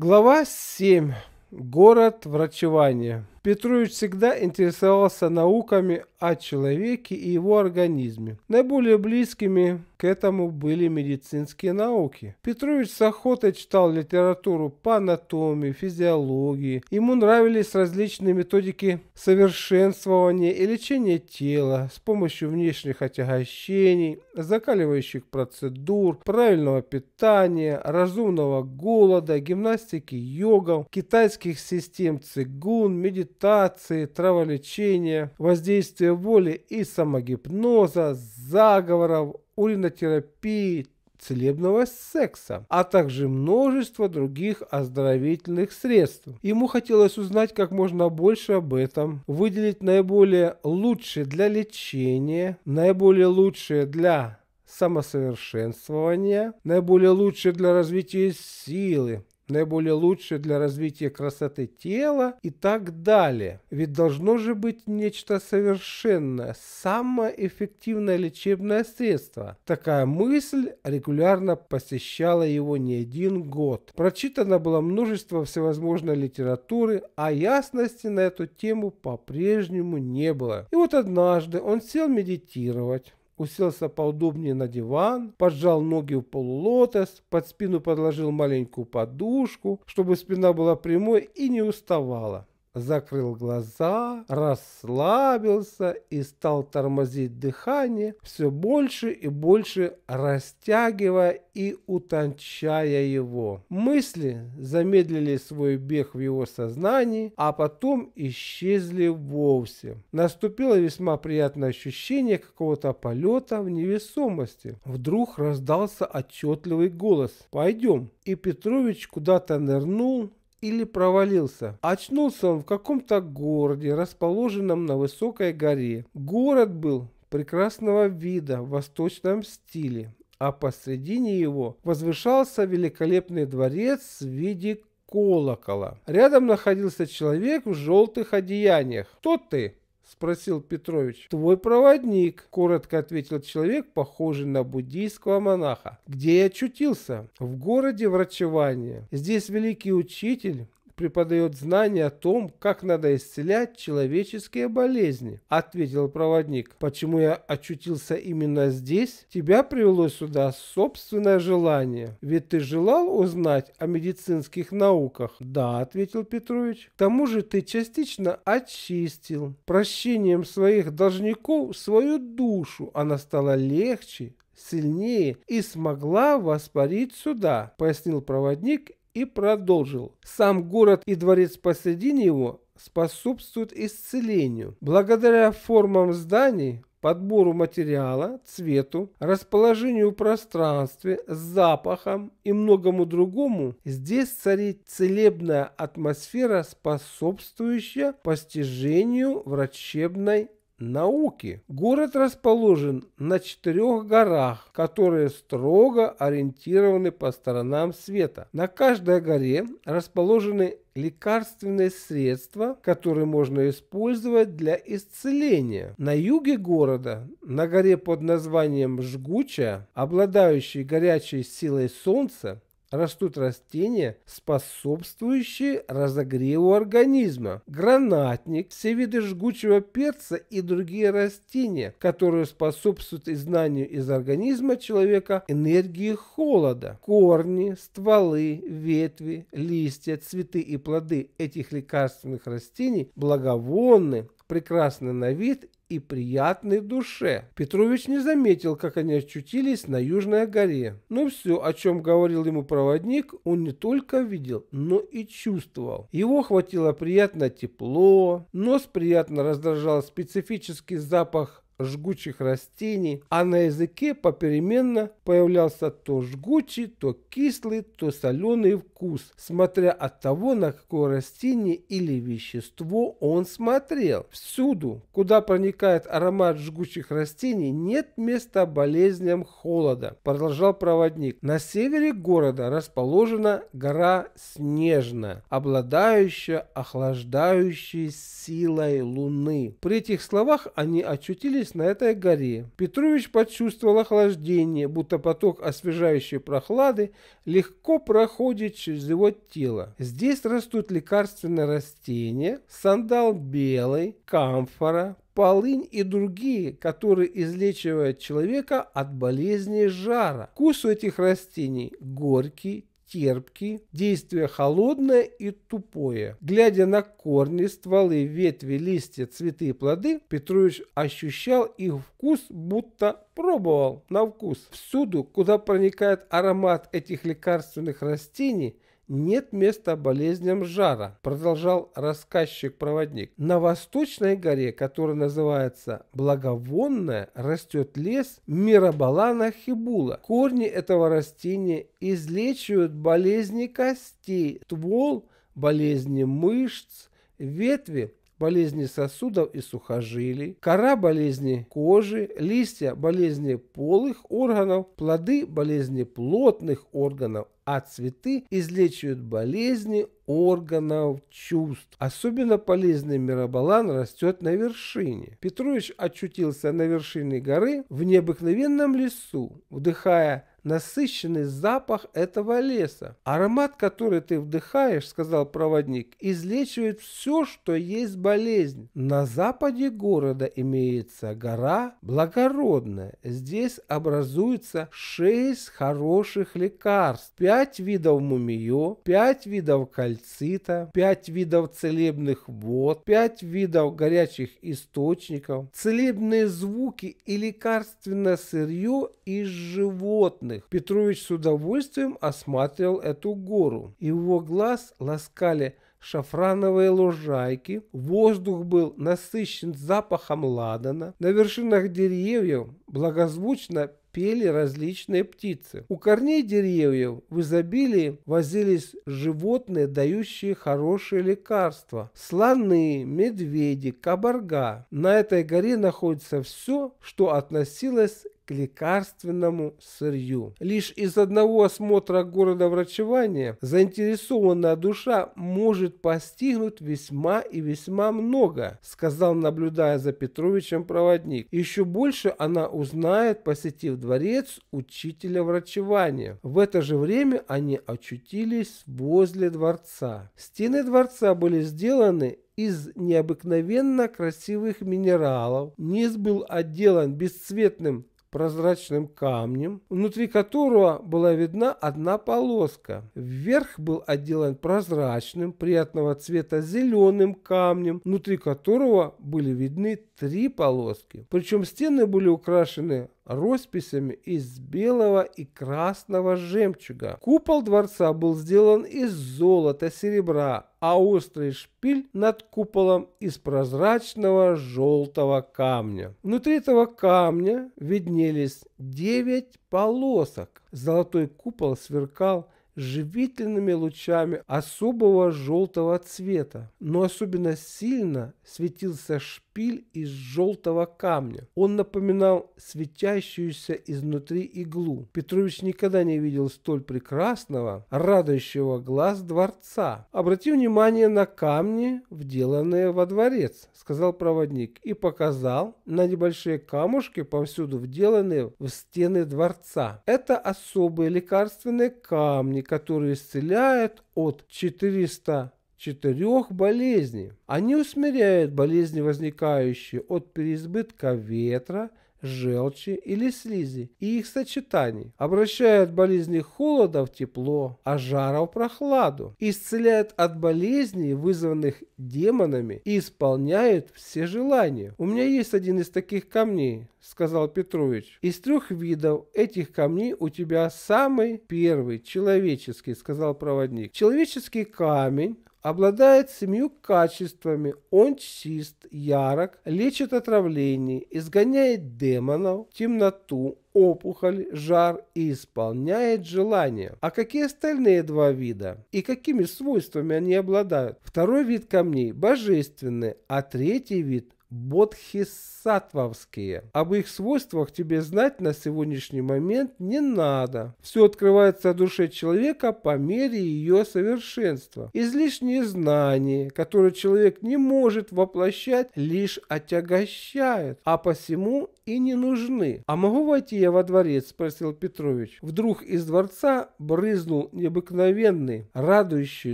Глава 7. Город врачевания. Петрович всегда интересовался науками о человеке и его организме, наиболее близкими к этому были медицинские науки. Петрович с охотой читал литературу по анатомии, физиологии. Ему нравились различные методики совершенствования и лечения тела с помощью внешних отягощений, закаливающих процедур, правильного питания, разумного голода, гимнастики йога, китайских систем цигун, медитации, траволечения, воздействия воли и самогипноза, заговоров, уринотерапии, целебного секса, а также множество других оздоровительных средств. Ему хотелось узнать как можно больше об этом, выделить наиболее лучшие для лечения, наиболее лучшие для самосовершенствования, наиболее лучшие для развития силы, наиболее лучшие для развития красоты тела и так далее. Ведь должно же быть нечто совершенное, самое эффективное лечебное средство. Такая мысль регулярно посещала его не один год. Прочитано было множество всевозможной литературы, а ясности на эту тему по-прежнему не было. И вот однажды он сел медитировать уселся поудобнее на диван, поджал ноги в полулотос, под спину подложил маленькую подушку, чтобы спина была прямой и не уставала закрыл глаза, расслабился и стал тормозить дыхание, все больше и больше растягивая и утончая его. Мысли замедлили свой бег в его сознании, а потом исчезли вовсе. Наступило весьма приятное ощущение какого-то полета в невесомости. Вдруг раздался отчетливый голос «Пойдем!» и Петрович куда-то нырнул или провалился. Очнулся он в каком-то городе, расположенном на высокой горе. Город был прекрасного вида в восточном стиле, а посредине его возвышался великолепный дворец в виде колокола. Рядом находился человек в желтых одеяниях. «Кто ты?» – спросил Петрович. «Твой проводник», – коротко ответил человек, похожий на буддийского монаха. «Где я очутился?» «В городе врачевания. Здесь великий учитель, преподает знания о том, как надо исцелять человеческие болезни», — ответил проводник. «Почему я очутился именно здесь? Тебя привело сюда собственное желание. Ведь ты желал узнать о медицинских науках?» «Да», — ответил Петрович. «К тому же ты частично очистил прощением своих должников свою душу. Она стала легче, сильнее и смогла воспарить сюда», — пояснил проводник и продолжил. Сам город и дворец посредине его способствуют исцелению. Благодаря формам зданий, подбору материала, цвету, расположению в пространстве, запахам и многому другому, здесь царит целебная атмосфера, способствующая постижению врачебной науки. Город расположен на четырех горах, которые строго ориентированы по сторонам света. На каждой горе расположены лекарственные средства, которые можно использовать для исцеления. На юге города, на горе под названием Жгуча, обладающей горячей силой солнца, растут растения, способствующие разогреву организма, гранатник, все виды жгучего перца и другие растения, которые способствуют изгнанию из организма человека энергии холода. Корни, стволы, ветви, листья, цветы и плоды этих лекарственных растений благовонны прекрасны на вид и приятной душе. Петрович не заметил, как они очутились на Южной горе. Но ну все, о чем говорил ему проводник, он не только видел, но и чувствовал. Его хватило приятное тепло, нос приятно раздражал специфический запах жгучих растений, а на языке попеременно появлялся то жгучий, то кислый, то соленый вкус, смотря от того, на какое растение или вещество он смотрел. Всюду, куда проникает аромат жгучих растений, нет места болезням холода, продолжал проводник. На севере города расположена гора Снежная, обладающая охлаждающей силой Луны. При этих словах они очутились оказавшись на этой горе, Петрович почувствовал охлаждение, будто поток освежающей прохлады легко проходит через его тело. Здесь растут лекарственные растения, сандал белый, камфора, полынь и другие, которые излечивают человека от болезни жара. Вкус у этих растений горький, терпкий, действие холодное и тупое. Глядя на корни, стволы, ветви, листья, цветы и плоды, Петрович ощущал их вкус, будто пробовал на вкус. Всюду, куда проникает аромат этих лекарственных растений – нет места болезням жара, продолжал рассказчик-проводник. На восточной горе, которая называется Благовонная, растет лес Мирабалана хибула. Корни этого растения излечивают болезни костей, ствол, болезни мышц, ветви болезни сосудов и сухожилий, кора болезни кожи, листья болезни полых органов, плоды болезни плотных органов, а цветы излечивают болезни органов чувств. Особенно полезный миробалан растет на вершине. Петрович очутился на вершине горы в необыкновенном лесу, вдыхая насыщенный запах этого леса. Аромат, который ты вдыхаешь, сказал проводник, излечивает все, что есть болезнь. На западе города имеется гора благородная. Здесь образуется 6 хороших лекарств, 5 видов мумиё, 5 видов кальцита, 5 видов целебных вод, 5 видов горячих источников, целебные звуки и лекарственное сырье из животных белых. Петрович с удовольствием осматривал эту гору. Его глаз ласкали шафрановые лужайки, воздух был насыщен запахом ладана, на вершинах деревьев благозвучно пели различные птицы. У корней деревьев в изобилии возились животные, дающие хорошие лекарства. Слоны, медведи, кабарга. На этой горе находится все, что относилось к лекарственному сырью. Лишь из одного осмотра города врачевания заинтересованная душа может постигнуть весьма и весьма много, сказал, наблюдая за Петровичем проводник. Еще больше она узнает, посетив дворец учителя врачевания. В это же время они очутились возле дворца. Стены дворца были сделаны из необыкновенно красивых минералов. Низ был отделан бесцветным прозрачным камнем, внутри которого была видна одна полоска. Вверх был отделан прозрачным, приятного цвета зеленым камнем, внутри которого были видны три полоски. Причем стены были украшены росписями из белого и красного жемчуга. Купол дворца был сделан из золота, серебра, а острый шпиль над куполом из прозрачного желтого камня. Внутри этого камня виднелись девять полосок. Золотой купол сверкал живительными лучами особого желтого цвета, но особенно сильно светился шпиль из желтого камня. Он напоминал светящуюся изнутри иглу. Петрович никогда не видел столь прекрасного, радующего глаз дворца. «Обрати внимание на камни, вделанные во дворец», — сказал проводник и показал на небольшие камушки, повсюду вделанные в стены дворца. Это особые лекарственные камни, которые исцеляют от 400 четырех болезней. Они усмиряют болезни, возникающие от переизбытка ветра, желчи или слизи и их сочетаний, обращая болезни холода в тепло, а жара в прохладу, исцеляет от болезней, вызванных демонами, и исполняет все желания. У меня есть один из таких камней, сказал Петрович. Из трех видов этих камней у тебя самый первый, человеческий, сказал проводник. Человеческий камень Обладает семью качествами, он чист, ярок, лечит отравление, изгоняет демонов, темноту, опухоль, жар и исполняет желания. А какие остальные два вида? И какими свойствами они обладают? Второй вид камней – божественные, а третий вид бодхисаттвовские. Об их свойствах тебе знать на сегодняшний момент не надо. Все открывается о душе человека по мере ее совершенства. Излишние знания, которые человек не может воплощать, лишь отягощают, а посему и не нужны. «А могу войти я во дворец?» – спросил Петрович. Вдруг из дворца брызнул необыкновенный, радующий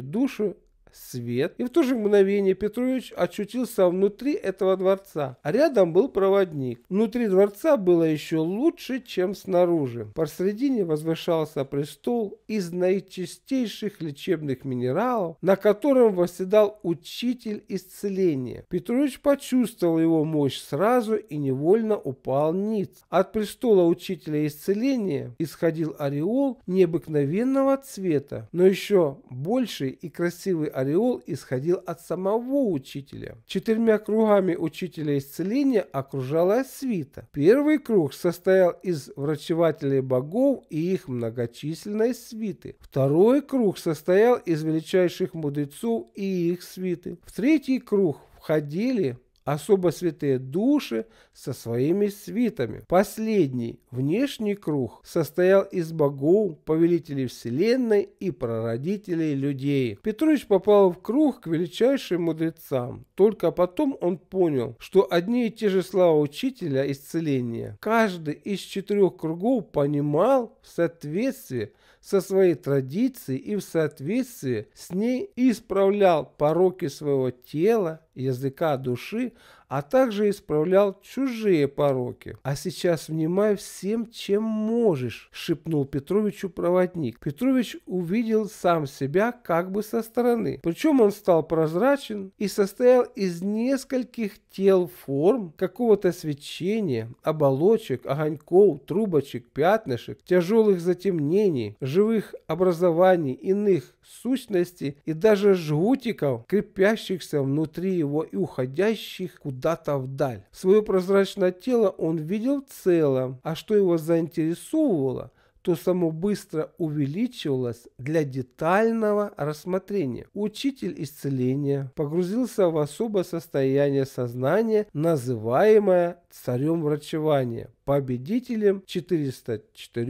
душу свет, и в то же мгновение Петрович очутился внутри этого дворца. А рядом был проводник. Внутри дворца было еще лучше, чем снаружи. Посредине возвышался престол из наичистейших лечебных минералов, на котором восседал учитель исцеления. Петрович почувствовал его мощь сразу и невольно упал ниц. От престола учителя исцеления исходил ореол необыкновенного цвета, но еще больший и красивый ореол ореол исходил от самого учителя. Четырьмя кругами учителя исцеления окружала свита. Первый круг состоял из врачевателей богов и их многочисленной свиты. Второй круг состоял из величайших мудрецов и их свиты. В третий круг входили особо святые души со своими свитами. Последний, внешний круг, состоял из богов, повелителей вселенной и прародителей людей. Петрович попал в круг к величайшим мудрецам. Только потом он понял, что одни и те же слова учителя исцеления каждый из четырех кругов понимал в соответствии со своей традицией и в соответствии с ней исправлял пороки своего тела, языка, души, а также исправлял чужие пороки. А сейчас внимай всем, чем можешь, шепнул Петровичу проводник. Петрович увидел сам себя как бы со стороны. Причем он стал прозрачен и состоял из нескольких тел форм, какого-то свечения, оболочек, огоньков, трубочек, пятнышек, тяжелых затемнений, живых образований, иных сущностей и даже жгутиков, крепящихся внутри его и уходящих куда-то вдаль. Свое прозрачное тело он видел в целом, а что его заинтересовывало, то само быстро увеличивалось для детального рассмотрения. Учитель исцеления погрузился в особое состояние сознания, называемое царем врачевания, победителем 404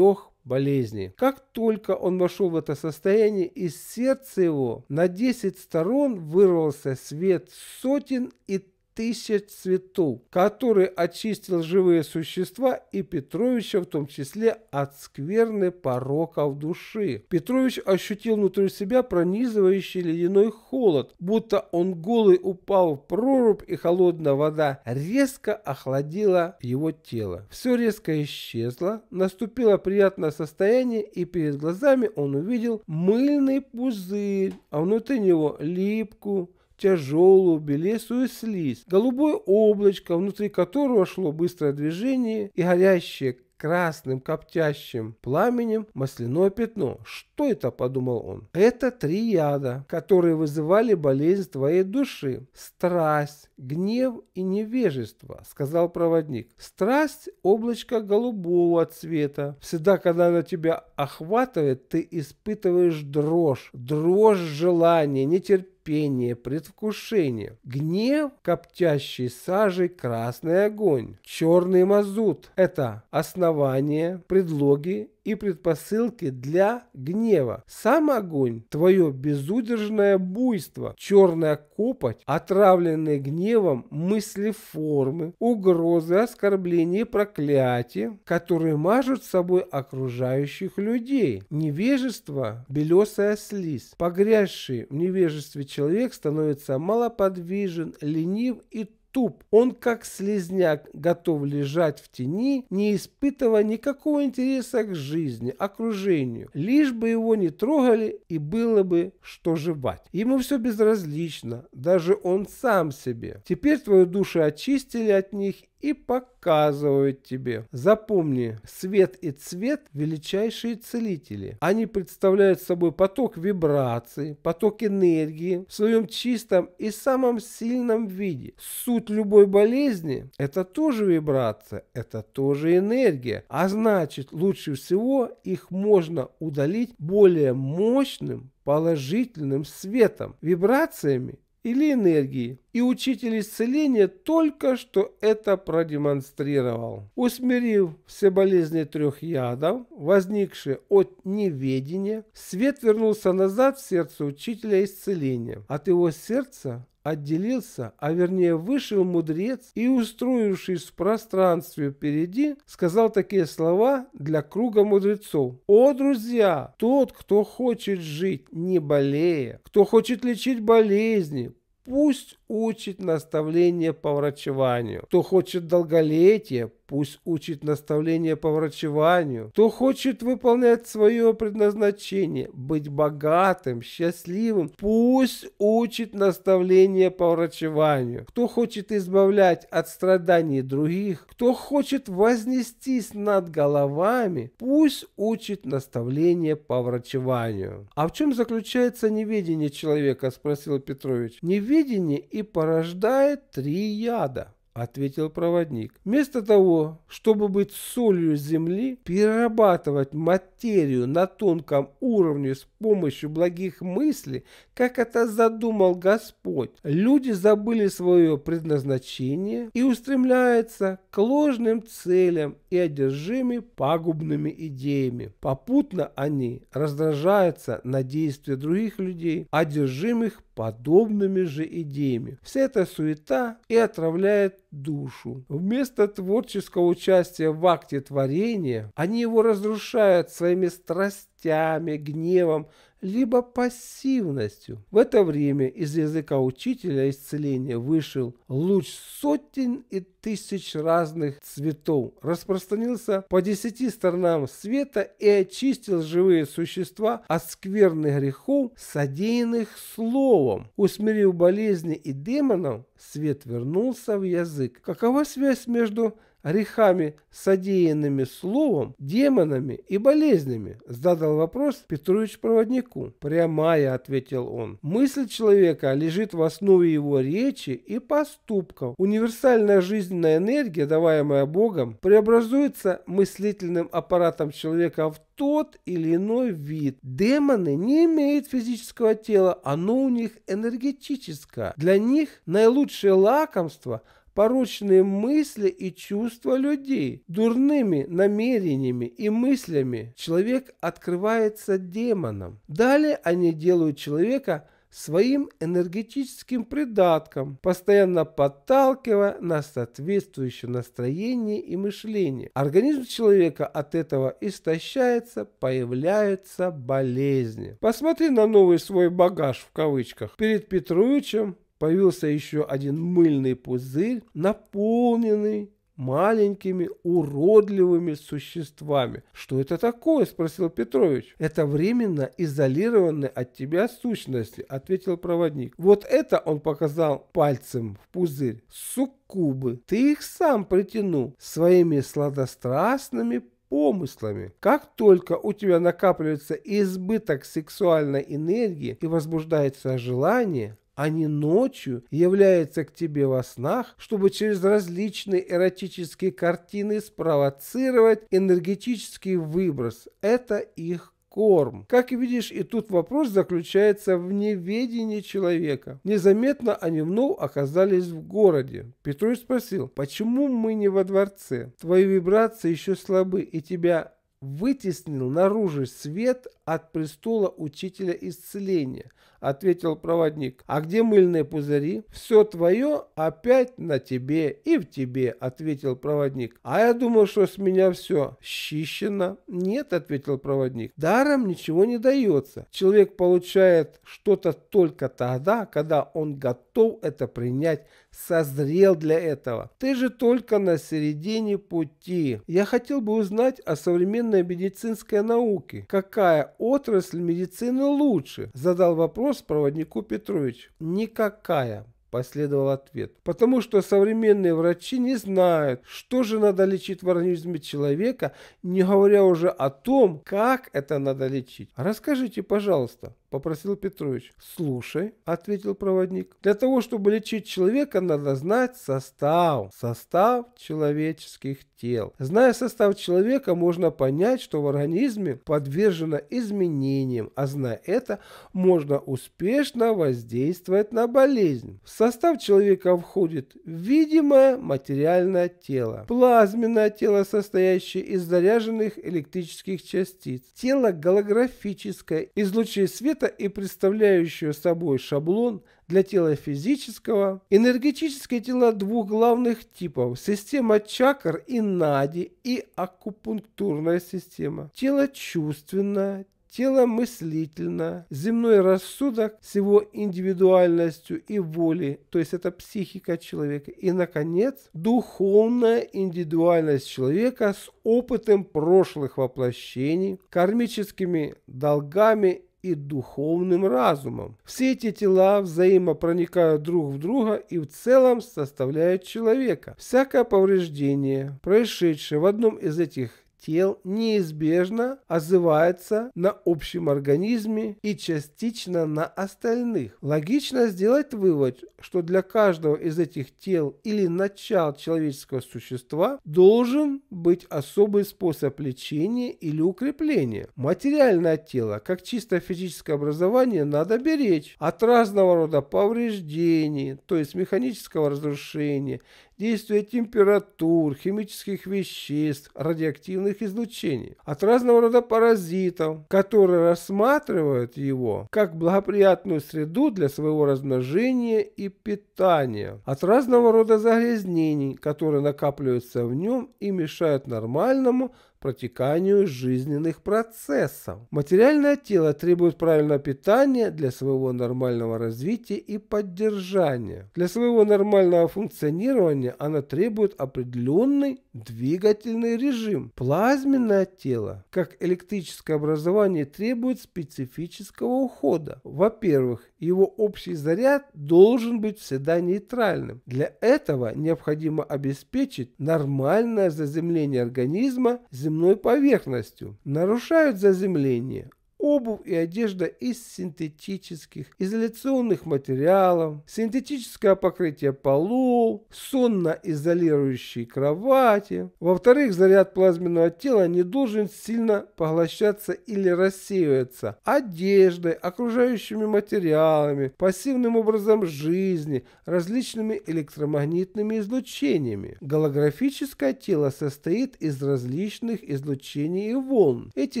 болезни. Как только он вошел в это состояние, из сердца его на десять сторон вырвался свет сотен и тысяч цветов, который очистил живые существа и Петровича в том числе от скверны пороков души. Петрович ощутил внутри себя пронизывающий ледяной холод, будто он голый упал в прорубь и холодная вода резко охладила его тело. Все резко исчезло, наступило приятное состояние и перед глазами он увидел мыльный пузырь, а внутри него липку, тяжелую, белесую слизь, голубое облачко, внутри которого шло быстрое движение и горящее красным коптящим пламенем масляное пятно. Что это, подумал он. Это три яда, которые вызывали болезнь твоей души. Страсть, гнев и невежество, сказал проводник. Страсть – облачко голубого цвета. Всегда, когда она тебя охватывает, ты испытываешь дрожь. Дрожь желания, нетерпения терпение, предвкушение, гнев, коптящий сажей красный огонь, черный мазут – это основание, предлоги и предпосылки для гнева. Сам огонь, твое безудержное буйство, черная копоть, отравленные гневом мысли формы, угрозы, оскорбления и проклятия, которые мажут собой окружающих людей. Невежество – белесая слизь. Погрязший в невежестве человек становится малоподвижен, ленив и туп. Он, как слезняк, готов лежать в тени, не испытывая никакого интереса к жизни, окружению. Лишь бы его не трогали и было бы что жевать. Ему все безразлично, даже он сам себе. Теперь твою душу очистили от них и показывают тебе. Запомни, свет и цвет – величайшие целители. Они представляют собой поток вибраций, поток энергии в своем чистом и самом сильном виде. Суть любой болезни – это тоже вибрация, это тоже энергия. А значит, лучше всего их можно удалить более мощным положительным светом, вибрациями или энергии. И учитель исцеления только что это продемонстрировал. Усмирив все болезни трех ядов, возникшие от неведения, свет вернулся назад в сердце учителя исцеления. От его сердца отделился, а вернее вышел мудрец и, устроившись в пространстве впереди, сказал такие слова для круга мудрецов. «О, друзья, тот, кто хочет жить не болея, кто хочет лечить болезни, пусть учит наставление по врачеванию. Кто хочет долголетия, пусть учит наставления по врачеванию. Кто хочет выполнять свое предназначение, быть богатым, счастливым, пусть учит наставления по врачеванию. Кто хочет избавлять от страданий других, кто хочет вознестись над головами, пусть учит наставления по врачеванию. А в чем заключается неведение человека, спросил Петрович. Неведение и порождает три яда. — ответил проводник. «Вместо того, чтобы быть солью Земли, перерабатывать материю на тонком уровне с помощью благих мыслей, как это задумал Господь, люди забыли свое предназначение и устремляются к ложным целям и одержимы пагубными идеями. Попутно они раздражаются на действия других людей, одержимых подобными же идеями. Вся эта суета и отравляет душу. Вместо творческого участия в акте творения они его разрушают своими страстями, гневом, либо пассивностью. В это время из языка учителя исцеления вышел луч сотен и тысяч разных цветов, распространился по десяти сторонам света и очистил живые существа от скверных грехов, содеянных словом. Усмирив болезни и демонов, свет вернулся в язык. Какова связь между грехами, содеянными словом, демонами и болезнями?» – задал вопрос Петрович проводнику. «Прямая», – ответил он. «Мысль человека лежит в основе его речи и поступков. Универсальная жизненная энергия, даваемая Богом, преобразуется мыслительным аппаратом человека в тот или иной вид. Демоны не имеют физического тела, оно у них энергетическое. Для них наилучшее лакомство – порочные мысли и чувства людей. Дурными намерениями и мыслями человек открывается демоном. Далее они делают человека своим энергетическим придатком, постоянно подталкивая на соответствующее настроение и мышление. Организм человека от этого истощается, появляются болезни. Посмотри на новый свой багаж в кавычках. Перед Петровичем появился еще один мыльный пузырь, наполненный маленькими уродливыми существами. «Что это такое?» – спросил Петрович. «Это временно изолированные от тебя сущности», – ответил проводник. «Вот это он показал пальцем в пузырь. Суккубы, ты их сам притянул своими сладострастными помыслами. Как только у тебя накапливается избыток сексуальной энергии и возбуждается желание, а не ночью является к тебе во снах, чтобы через различные эротические картины спровоцировать энергетический выброс. Это их корм. Как видишь, и тут вопрос заключается в неведении человека. Незаметно они вновь оказались в городе. Петруй спросил, почему мы не во дворце? Твои вибрации еще слабы, и тебя вытеснил наружу свет от престола учителя исцеления», — ответил проводник. «А где мыльные пузыри?» «Все твое опять на тебе и в тебе», — ответил проводник. «А я думал, что с меня все счищено». «Нет», — ответил проводник, — «даром ничего не дается. Человек получает что-то только тогда, когда он готов это принять, созрел для этого. Ты же только на середине пути. Я хотел бы узнать о современной медицинской науке. Какая отрасль медицины лучше? Задал вопрос проводнику Петрович. Никакая. Последовал ответ. Потому что современные врачи не знают, что же надо лечить в организме человека, не говоря уже о том, как это надо лечить. Расскажите, пожалуйста. – попросил Петрович. «Слушай», – ответил проводник, – «для того, чтобы лечить человека, надо знать состав, состав человеческих тел. Зная состав человека, можно понять, что в организме подвержено изменениям, а зная это, можно успешно воздействовать на болезнь. В состав человека входит видимое материальное тело, плазменное тело, состоящее из заряженных электрических частиц, тело голографическое, излучая свет света и представляющую собой шаблон для тела физического, энергетические тела двух главных типов – система чакр и нади и акупунктурная система, тело чувственное, тело мыслительное, земной рассудок с его индивидуальностью и волей, то есть это психика человека, и, наконец, духовная индивидуальность человека с опытом прошлых воплощений, кармическими долгами и духовным разумом. Все эти тела взаимопроникают друг в друга и в целом составляют человека. Всякое повреждение, происшедшее в одном из этих тел неизбежно отзывается на общем организме и частично на остальных. Логично сделать вывод, что для каждого из этих тел или начал человеческого существа должен быть особый способ лечения или укрепления. Материальное тело, как чисто физическое образование, надо беречь от разного рода повреждений, то есть механического разрушения, действия температур, химических веществ, радиоактивных излучений, от разного рода паразитов, которые рассматривают его как благоприятную среду для своего размножения и питания, от разного рода загрязнений, которые накапливаются в нем и мешают нормальному протеканию жизненных процессов. Материальное тело требует правильного питания для своего нормального развития и поддержания. Для своего нормального функционирования оно требует определенный двигательный режим. Плазменное тело, как электрическое образование, требует специфического ухода. Во-первых, его общий заряд должен быть всегда нейтральным. Для этого необходимо обеспечить нормальное заземление организма земли земной поверхностью, нарушают заземление, обувь и одежда из синтетических изоляционных материалов, синтетическое покрытие полов, сонно-изолирующие кровати. Во-вторых, заряд плазменного тела не должен сильно поглощаться или рассеиваться одеждой, окружающими материалами, пассивным образом жизни, различными электромагнитными излучениями. Голографическое тело состоит из различных излучений и волн. Эти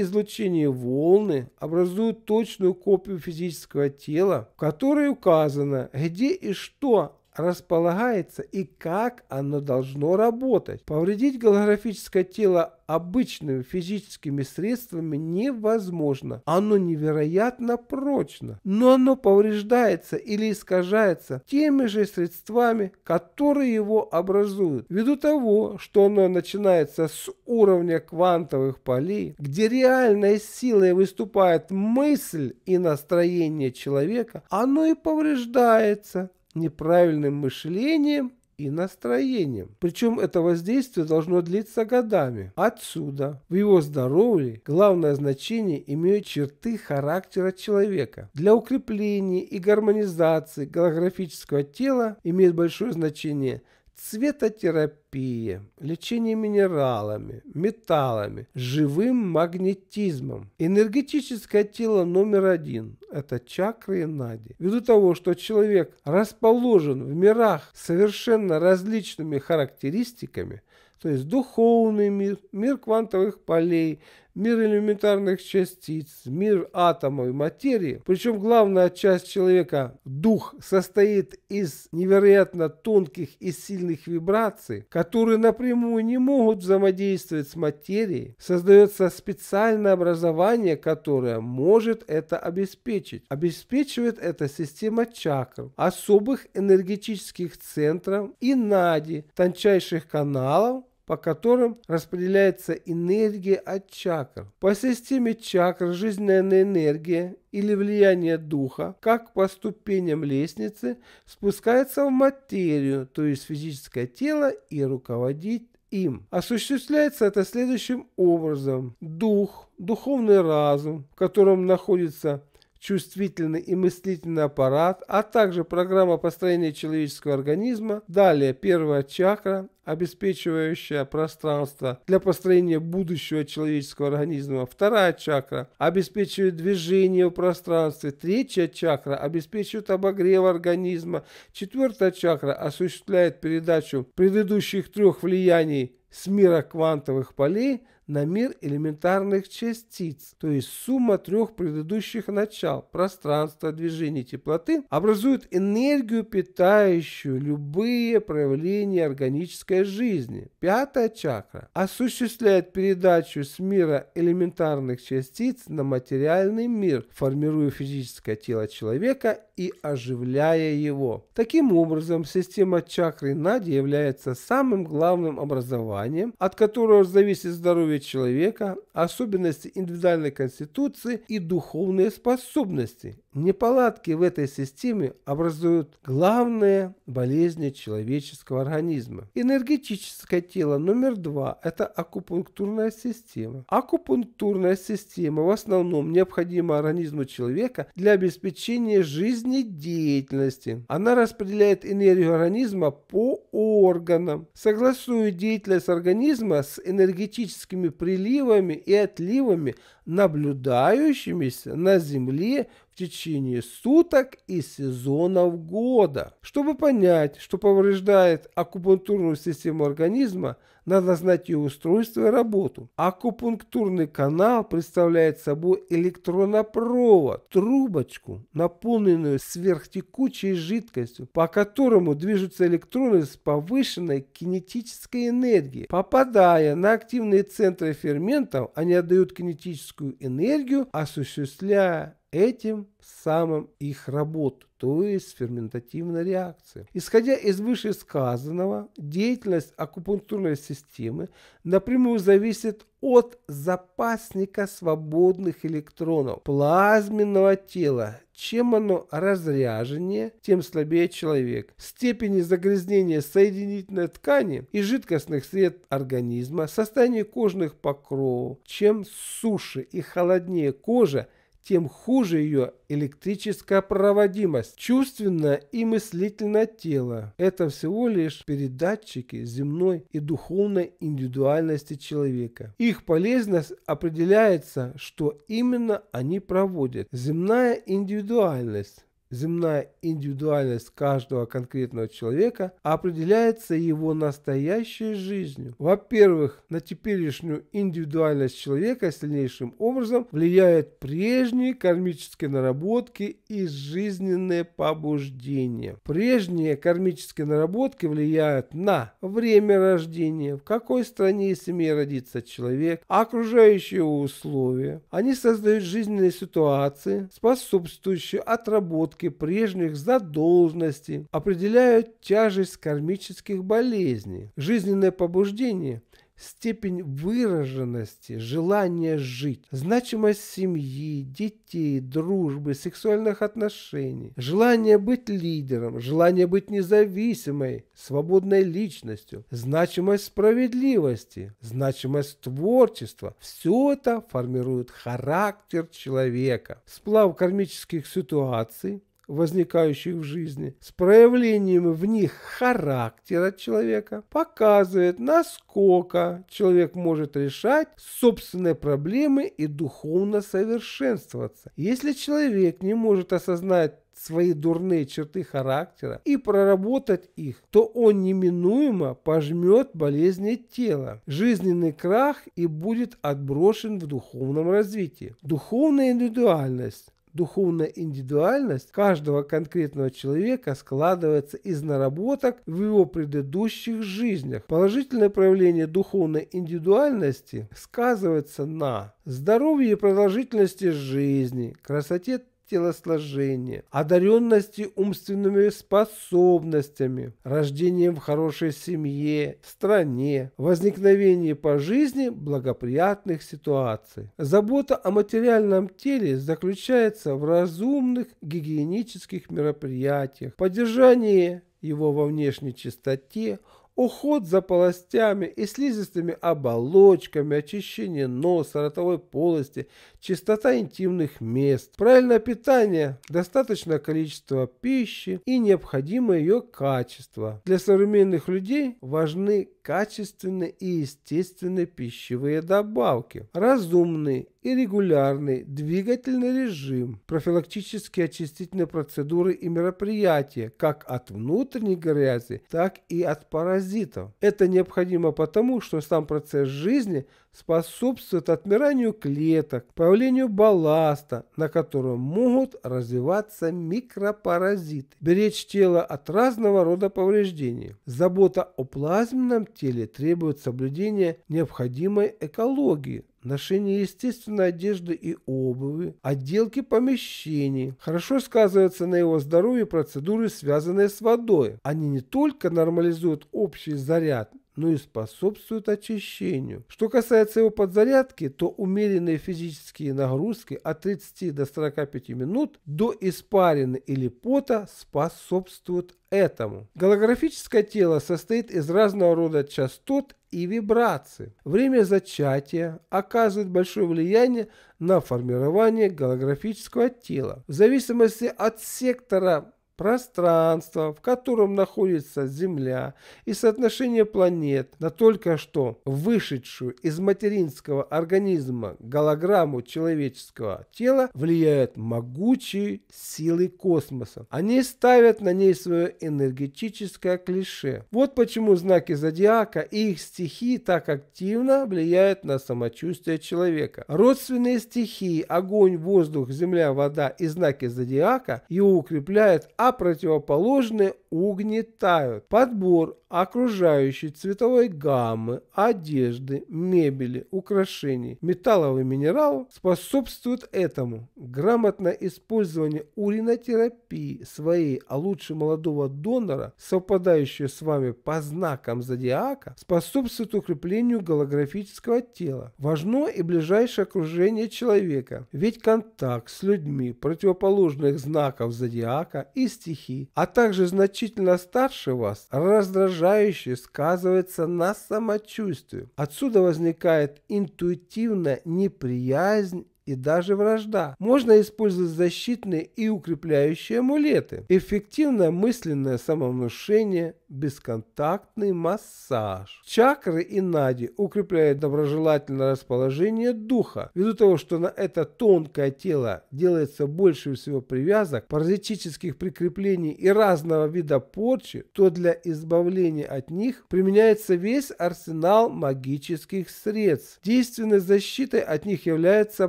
излучения и волны образуют точную копию физического тела, в которой указано, где и что располагается и как оно должно работать. Повредить голографическое тело обычными физическими средствами невозможно. Оно невероятно прочно, но оно повреждается или искажается теми же средствами, которые его образуют. Ввиду того, что оно начинается с уровня квантовых полей, где реальной силой выступает мысль и настроение человека, оно и повреждается, неправильным мышлением и настроением. Причем это воздействие должно длиться годами. Отсюда в его здоровье главное значение имеют черты характера человека. Для укрепления и гармонизации голографического тела имеет большое значение – цветотерапия, лечение минералами, металлами, живым магнетизмом. Энергетическое тело номер один – это чакры и нади. Ввиду того, что человек расположен в мирах совершенно различными характеристиками, то есть духовный мир, мир квантовых полей, мир элементарных частиц, мир атома и материи. Причем главная часть человека, дух, состоит из невероятно тонких и сильных вибраций, которые напрямую не могут взаимодействовать с материей. Создается специальное образование, которое может это обеспечить. Обеспечивает это система чакр, особых энергетических центров и нади, тончайших каналов, по которым распределяется энергия от чакр. По системе чакр жизненная энергия или влияние духа, как по ступеням лестницы, спускается в материю, то есть физическое тело, и руководит им. Осуществляется это следующим образом. Дух, духовный разум, в котором находится чувствительный и мыслительный аппарат, а также программа построения человеческого организма, далее первая чакра, обеспечивающая пространство для построения будущего человеческого организма. Вторая чакра обеспечивает движение в пространстве. Третья чакра обеспечивает обогрев организма. Четвертая чакра осуществляет передачу предыдущих трех влияний с мира квантовых полей на мир элементарных частиц, то есть сумма трех предыдущих начал – пространства, движения, теплоты – образует энергию, питающую любые проявления органической жизни. Пятая чакра осуществляет передачу с мира элементарных частиц на материальный мир, формируя физическое тело человека и оживляя его. Таким образом, система чакры нади является самым главным образованием, от которого зависит здоровье человека, особенности индивидуальной конституции и духовные способности. Неполадки в этой системе образуют главные болезни человеческого организма. Энергетическое тело номер два – это акупунктурная система. Акупунктурная система в основном необходима организму человека для обеспечения жизнедеятельности. Она распределяет энергию организма по органам, согласует деятельность организма с энергетическими приливами и отливами, наблюдающимися на Земле течение суток и сезонов года. Чтобы понять, что повреждает акупунктурную систему организма, надо знать ее устройство и работу. Акупунктурный канал представляет собой электронопровод, трубочку, наполненную сверхтекучей жидкостью, по которому движутся электроны с повышенной кинетической энергией. Попадая на активные центры ферментов, они отдают кинетическую энергию, осуществляя этим самым их работу то есть ферментативной реакции. Исходя из вышесказанного, деятельность акупунктурной системы напрямую зависит от запасника свободных электронов плазменного тела. Чем оно разряженнее, тем слабее человек. Степени загрязнения соединительной ткани и жидкостных сред организма, состояние кожных покровов. Чем суше и холоднее кожа, тем хуже ее электрическая проводимость. Чувственное и мыслительное тело – это всего лишь передатчики земной и духовной индивидуальности человека. Их полезность определяется, что именно они проводят. Земная индивидуальность земная индивидуальность каждого конкретного человека определяется его настоящей жизнью. Во-первых, на теперешнюю индивидуальность человека сильнейшим образом влияют прежние кармические наработки и жизненные побуждения. Прежние кармические наработки влияют на время рождения, в какой стране и семье родится человек, окружающие условия. Они создают жизненные ситуации, способствующие отработке отработки прежних задолженностей определяют тяжесть кармических болезней, жизненное побуждение – степень выраженности, желание жить, значимость семьи, детей, дружбы, сексуальных отношений, желание быть лидером, желание быть независимой, свободной личностью, значимость справедливости, значимость творчества. Все это формирует характер человека. Сплав кармических ситуаций возникающих в жизни, с проявлением в них характера человека, показывает, насколько человек может решать собственные проблемы и духовно совершенствоваться. Если человек не может осознать свои дурные черты характера и проработать их, то он неминуемо пожмет болезни тела, жизненный крах и будет отброшен в духовном развитии. Духовная индивидуальность Духовная индивидуальность каждого конкретного человека складывается из наработок в его предыдущих жизнях. Положительное проявление духовной индивидуальности сказывается на здоровье и продолжительности жизни, красоте телосложения, одаренности умственными способностями, рождением в хорошей семье, стране, возникновении по жизни благоприятных ситуаций. Забота о материальном теле заключается в разумных гигиенических мероприятиях, поддержании его во внешней чистоте, уход за полостями и слизистыми оболочками, очищение носа, ротовой полости, чистота интимных мест, правильное питание, достаточное количество пищи и необходимое ее качество. Для современных людей важны качественные и естественные пищевые добавки, разумный и регулярный двигательный режим, профилактические очистительные процедуры и мероприятия, как от внутренней грязи, так и от паразитов. Это необходимо потому, что сам процесс жизни способствует отмиранию клеток, появлению балласта, на котором могут развиваться микропаразиты, беречь тело от разного рода повреждений. Забота о плазменном теле требует соблюдения необходимой экологии, ношение естественной одежды и обуви, отделки помещений. Хорошо сказываются на его здоровье процедуры, связанные с водой. Они не только нормализуют общий заряд, но и способствует очищению. Что касается его подзарядки, то умеренные физические нагрузки от 30 до 45 минут до испарины или пота способствуют этому. Голографическое тело состоит из разного рода частот и вибраций. Время зачатия оказывает большое влияние на формирование голографического тела. В зависимости от сектора пространство, в котором находится Земля, и соотношение планет на только что вышедшую из материнского организма голограмму человеческого тела влияют могучие силы космоса. Они ставят на ней свое энергетическое клише. Вот почему знаки зодиака и их стихии так активно влияют на самочувствие человека. Родственные стихии огонь, воздух, земля, вода и знаки зодиака его укрепляют, а противоположные угнетают. Подбор окружающей цветовой гаммы, одежды, мебели, украшений, металлов и минералов способствует этому. Грамотное использование уринотерапии своей, а лучше молодого донора, совпадающего с вами по знакам зодиака, способствует укреплению голографического тела. Важно и ближайшее окружение человека, ведь контакт с людьми противоположных знаков зодиака и с стихи, а также значительно старше вас, раздражающе сказывается на самочувствии. Отсюда возникает интуитивная неприязнь и даже вражда. Можно использовать защитные и укрепляющие амулеты, эффективное мысленное самовнушение, бесконтактный массаж. Чакры и нади укрепляют доброжелательное расположение духа. Ввиду того, что на это тонкое тело делается больше всего привязок, паразитических прикреплений и разного вида порчи, то для избавления от них применяется весь арсенал магических средств. Действенной защитой от них является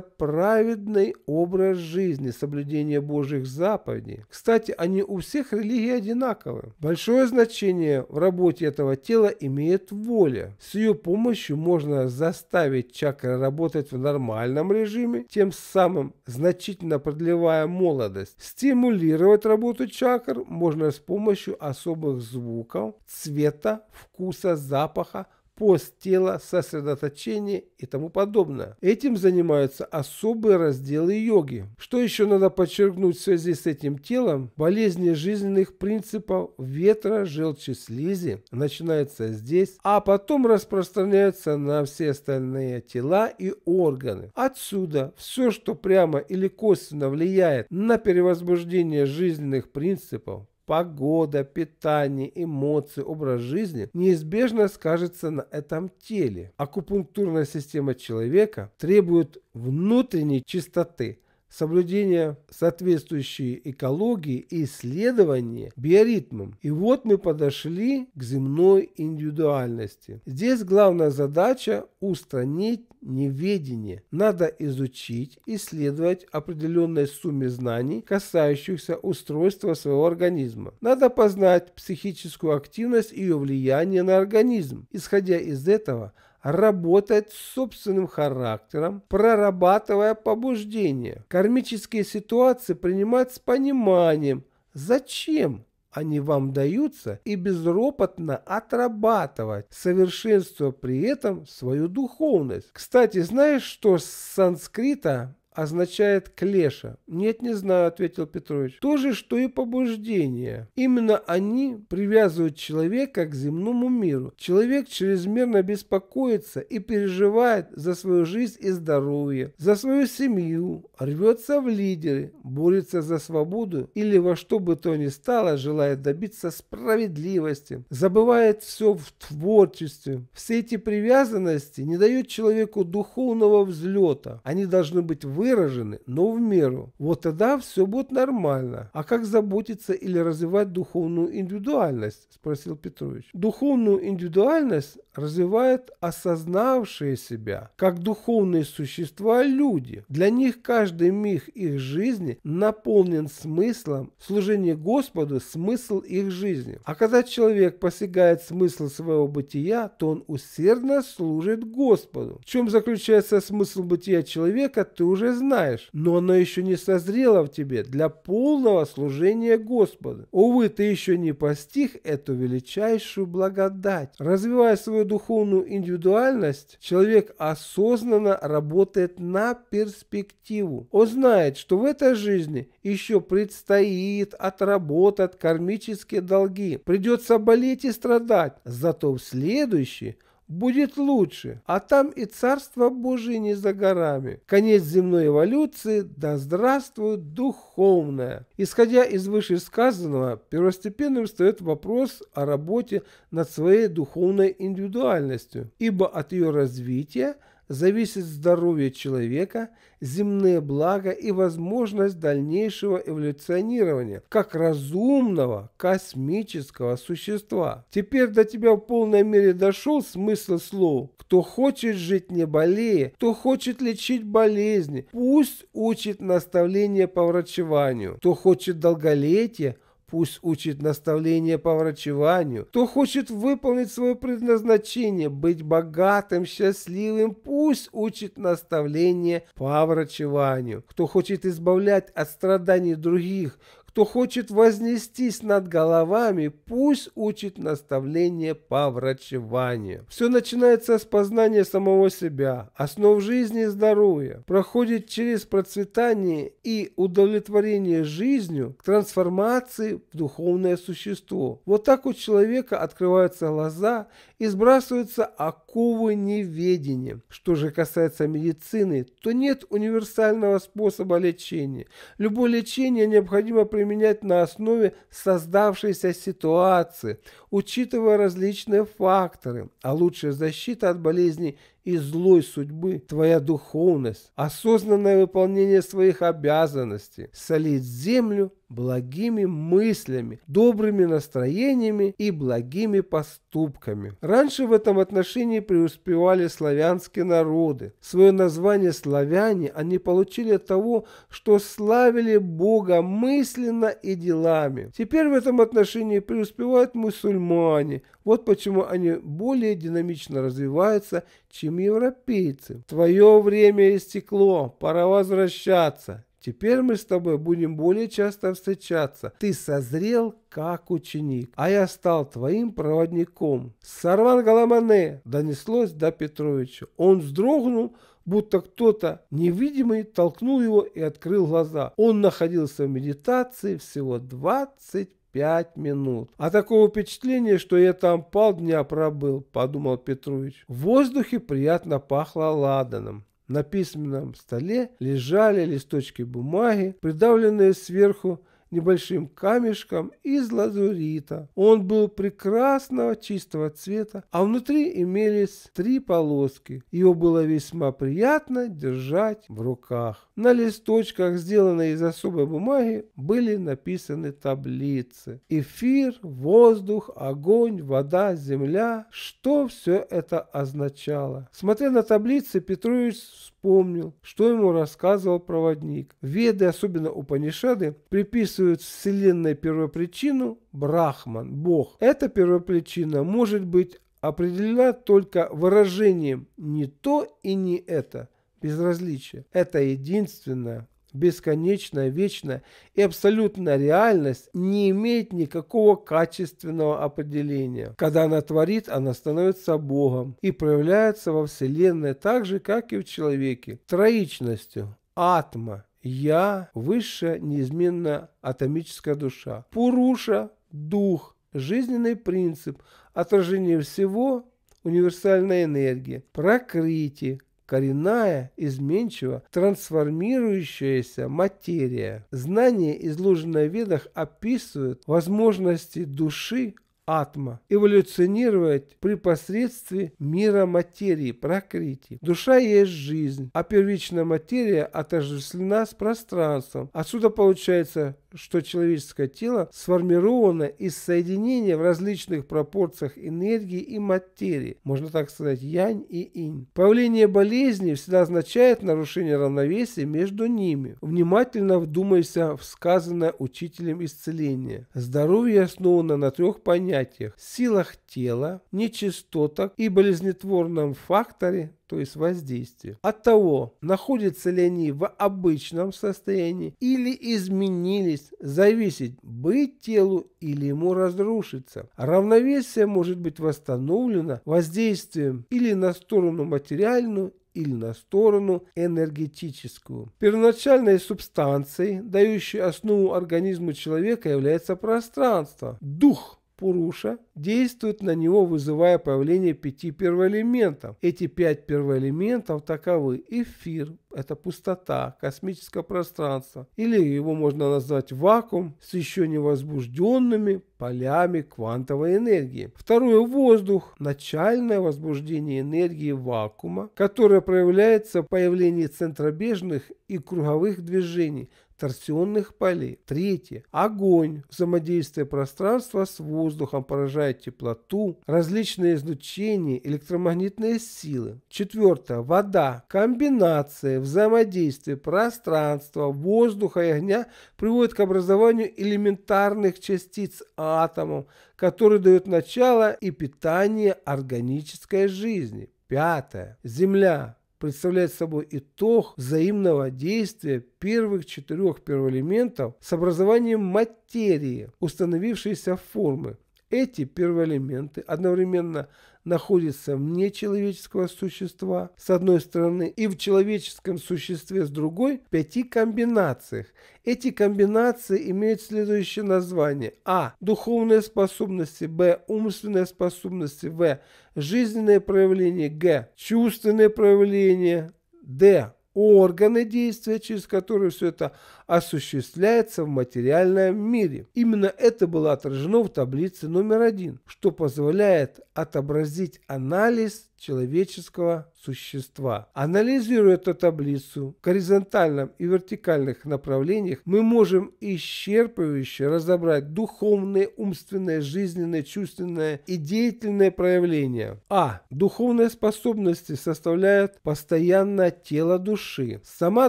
праведный образ жизни, соблюдение Божьих заповедей. Кстати, они у всех религий одинаковы. Большое значение значение в работе этого тела имеет воля. С ее помощью можно заставить чакры работать в нормальном режиме, тем самым значительно продлевая молодость. Стимулировать работу чакр можно с помощью особых звуков, цвета, вкуса, запаха, пост тела, сосредоточение и тому подобное. Этим занимаются особые разделы йоги. Что еще надо подчеркнуть в связи с этим телом? Болезни жизненных принципов ветра, желчи, слизи начинаются здесь, а потом распространяются на все остальные тела и органы. Отсюда все, что прямо или косвенно влияет на перевозбуждение жизненных принципов, Погода, питание, эмоции, образ жизни неизбежно скажется на этом теле. Акупунктурная система человека требует внутренней чистоты – соблюдение соответствующей экологии и исследование биоритмом. И вот мы подошли к земной индивидуальности. Здесь главная задача – устранить неведение. Надо изучить, исследовать определенной сумме знаний, касающихся устройства своего организма. Надо познать психическую активность и ее влияние на организм. Исходя из этого – работать с собственным характером, прорабатывая побуждения. Кармические ситуации принимать с пониманием, зачем они вам даются, и безропотно отрабатывать, совершенствуя при этом свою духовность. Кстати, знаешь, что с санскрита означает клеша. Нет, не знаю, ответил Петрович. То же, что и побуждение. Именно они привязывают человека к земному миру. Человек чрезмерно беспокоится и переживает за свою жизнь и здоровье, за свою семью, рвется в лидеры, борется за свободу или во что бы то ни стало желает добиться справедливости, забывает все в творчестве. Все эти привязанности не дают человеку духовного взлета. Они должны быть вы выражены, но в меру. Вот тогда все будет нормально. А как заботиться или развивать духовную индивидуальность? Спросил Петрович. Духовную индивидуальность развивают осознавшие себя как духовные существа люди. Для них каждый миг их жизни наполнен смыслом. Служение Господу – смысл их жизни. А когда человек постигает смысл своего бытия, то он усердно служит Господу. В чем заключается смысл бытия человека, ты уже знаешь, но оно еще не созрело в тебе для полного служения Господу. Увы, ты еще не постиг эту величайшую благодать. Развивая свою свою духовную индивидуальность, человек осознанно работает на перспективу. Он знает, что в этой жизни еще предстоит отработать кармические долги, придется болеть и страдать, зато в следующей – будет лучше, а там и Царство Божие не за горами. Конец земной эволюции, да здравствует духовное. Исходя из вышесказанного, первостепенным стоит вопрос о работе над своей духовной индивидуальностью, ибо от ее развития – зависит здоровье человека, земные блага и возможность дальнейшего эволюционирования, как разумного космического существа. Теперь до тебя в полной мере дошел смысл слов. Кто хочет жить не болея, кто хочет лечить болезни, пусть учит наставление по врачеванию. Кто хочет долголетия, пусть учит наставления по врачеванию, кто хочет выполнить свое предназначение, быть богатым, счастливым, пусть учит наставления по врачеванию, кто хочет избавлять от страданий других, кто хочет вознестись над головами, пусть учит наставление по врачеванию. Все начинается с познания самого себя, основ жизни и здоровья, проходит через процветание и удовлетворение жизнью к трансформации в духовное существо. Вот так у человека открываются глаза и сбрасываются оковы неведения. Что же касается медицины, то нет универсального способа лечения. Любое лечение необходимо применять на основе создавшейся ситуации, учитывая различные факторы, а лучшая защита от болезней и злой судьбы твоя духовность, осознанное выполнение своих обязанностей, солить землю благими мыслями, добрыми настроениями и благими поступками. Раньше в этом отношении преуспевали славянские народы. Свое название «славяне» они получили от того, что славили Бога мысленно и делами. Теперь в этом отношении преуспевают мусульмане, вот почему они более динамично развиваются, чем европейцы. Твое время истекло, пора возвращаться. Теперь мы с тобой будем более часто встречаться. Ты созрел как ученик, а я стал твоим проводником. Сарван Галамане донеслось до Петровича. Он вздрогнул, будто кто-то невидимый толкнул его и открыл глаза. Он находился в медитации всего 25 Пять минут. А такого впечатления, что я там полдня пробыл, подумал Петрович. В воздухе приятно пахло ладаном. На письменном столе лежали листочки бумаги, придавленные сверху небольшим камешком из лазурита. Он был прекрасного чистого цвета, а внутри имелись три полоски. Его было весьма приятно держать в руках. На листочках, сделанных из особой бумаги, были написаны таблицы. Эфир, воздух, огонь, вода, земля. Что все это означало? Смотря на таблицы, Петрович вспомнил, что ему рассказывал проводник. Веды, особенно Упанишады, приписывают вселенной первопричину Брахман, Бог. Эта первопричина может быть определена только выражением «не то и не это», безразличие. Это единственное, бесконечная, вечная и абсолютная реальность не имеет никакого качественного определения. Когда она творит, она становится Богом и проявляется во Вселенной так же, как и в человеке, троичностью, атма, я, высшая неизменная атомическая душа, Пуруша, дух, жизненный принцип, отражение всего, универсальная энергия, прокрытие, коренная, изменчива, трансформирующаяся материя. Знания, изложенные в ведах, описывают возможности души атма эволюционирует при посредстве мира материи, прокрити. Душа есть жизнь, а первичная материя отождествлена с пространством. Отсюда получается, что человеческое тело сформировано из соединения в различных пропорциях энергии и материи, можно так сказать, янь и инь. Появление болезни всегда означает нарушение равновесия между ними. Внимательно вдумайся в сказанное учителем исцеления. Здоровье основано на трех понятиях проклятиях, силах тела, нечистотах и болезнетворном факторе, то есть воздействии. От того, находятся ли они в обычном состоянии или изменились, зависит быть телу или ему разрушиться. Равновесие может быть восстановлено воздействием или на сторону материальную, или на сторону энергетическую. Первоначальной субстанцией, дающей основу организму человека, является пространство, дух – Пуруша действует на него, вызывая появление пяти первоэлементов. Эти пять первоэлементов таковы эфир, это пустота, космическое пространство, или его можно назвать вакуум с еще невозбужденными полями квантовой энергии. Второе – воздух, начальное возбуждение энергии вакуума, которое проявляется в появлении центробежных и круговых движений, торсионных полей. Третье. Огонь. Взаимодействие пространства с воздухом поражает теплоту, различные излучения, электромагнитные силы. Четвертое. Вода. Комбинация взаимодействия пространства, воздуха и огня приводит к образованию элементарных частиц атомов, которые дают начало и питание органической жизни. Пятое. Земля представляет собой итог взаимного действия первых четырех первоэлементов с образованием материи, установившейся формы. Эти первоэлементы одновременно – находится вне человеческого существа с одной стороны и в человеческом существе с другой в пяти комбинациях. Эти комбинации имеют следующее название. А. Духовные способности. Б. Умственные способности. В. Жизненные проявления. Г. Чувственные проявления. Д органы действия, через которые все это осуществляется в материальном мире. Именно это было отражено в таблице номер один, что позволяет отобразить анализ человеческого существа. Анализируя эту таблицу в горизонтальном и вертикальных направлениях, мы можем исчерпывающе разобрать духовные, умственные, жизненные, чувственные и деятельные проявления. А. Духовные способности составляют постоянно тело души. Сама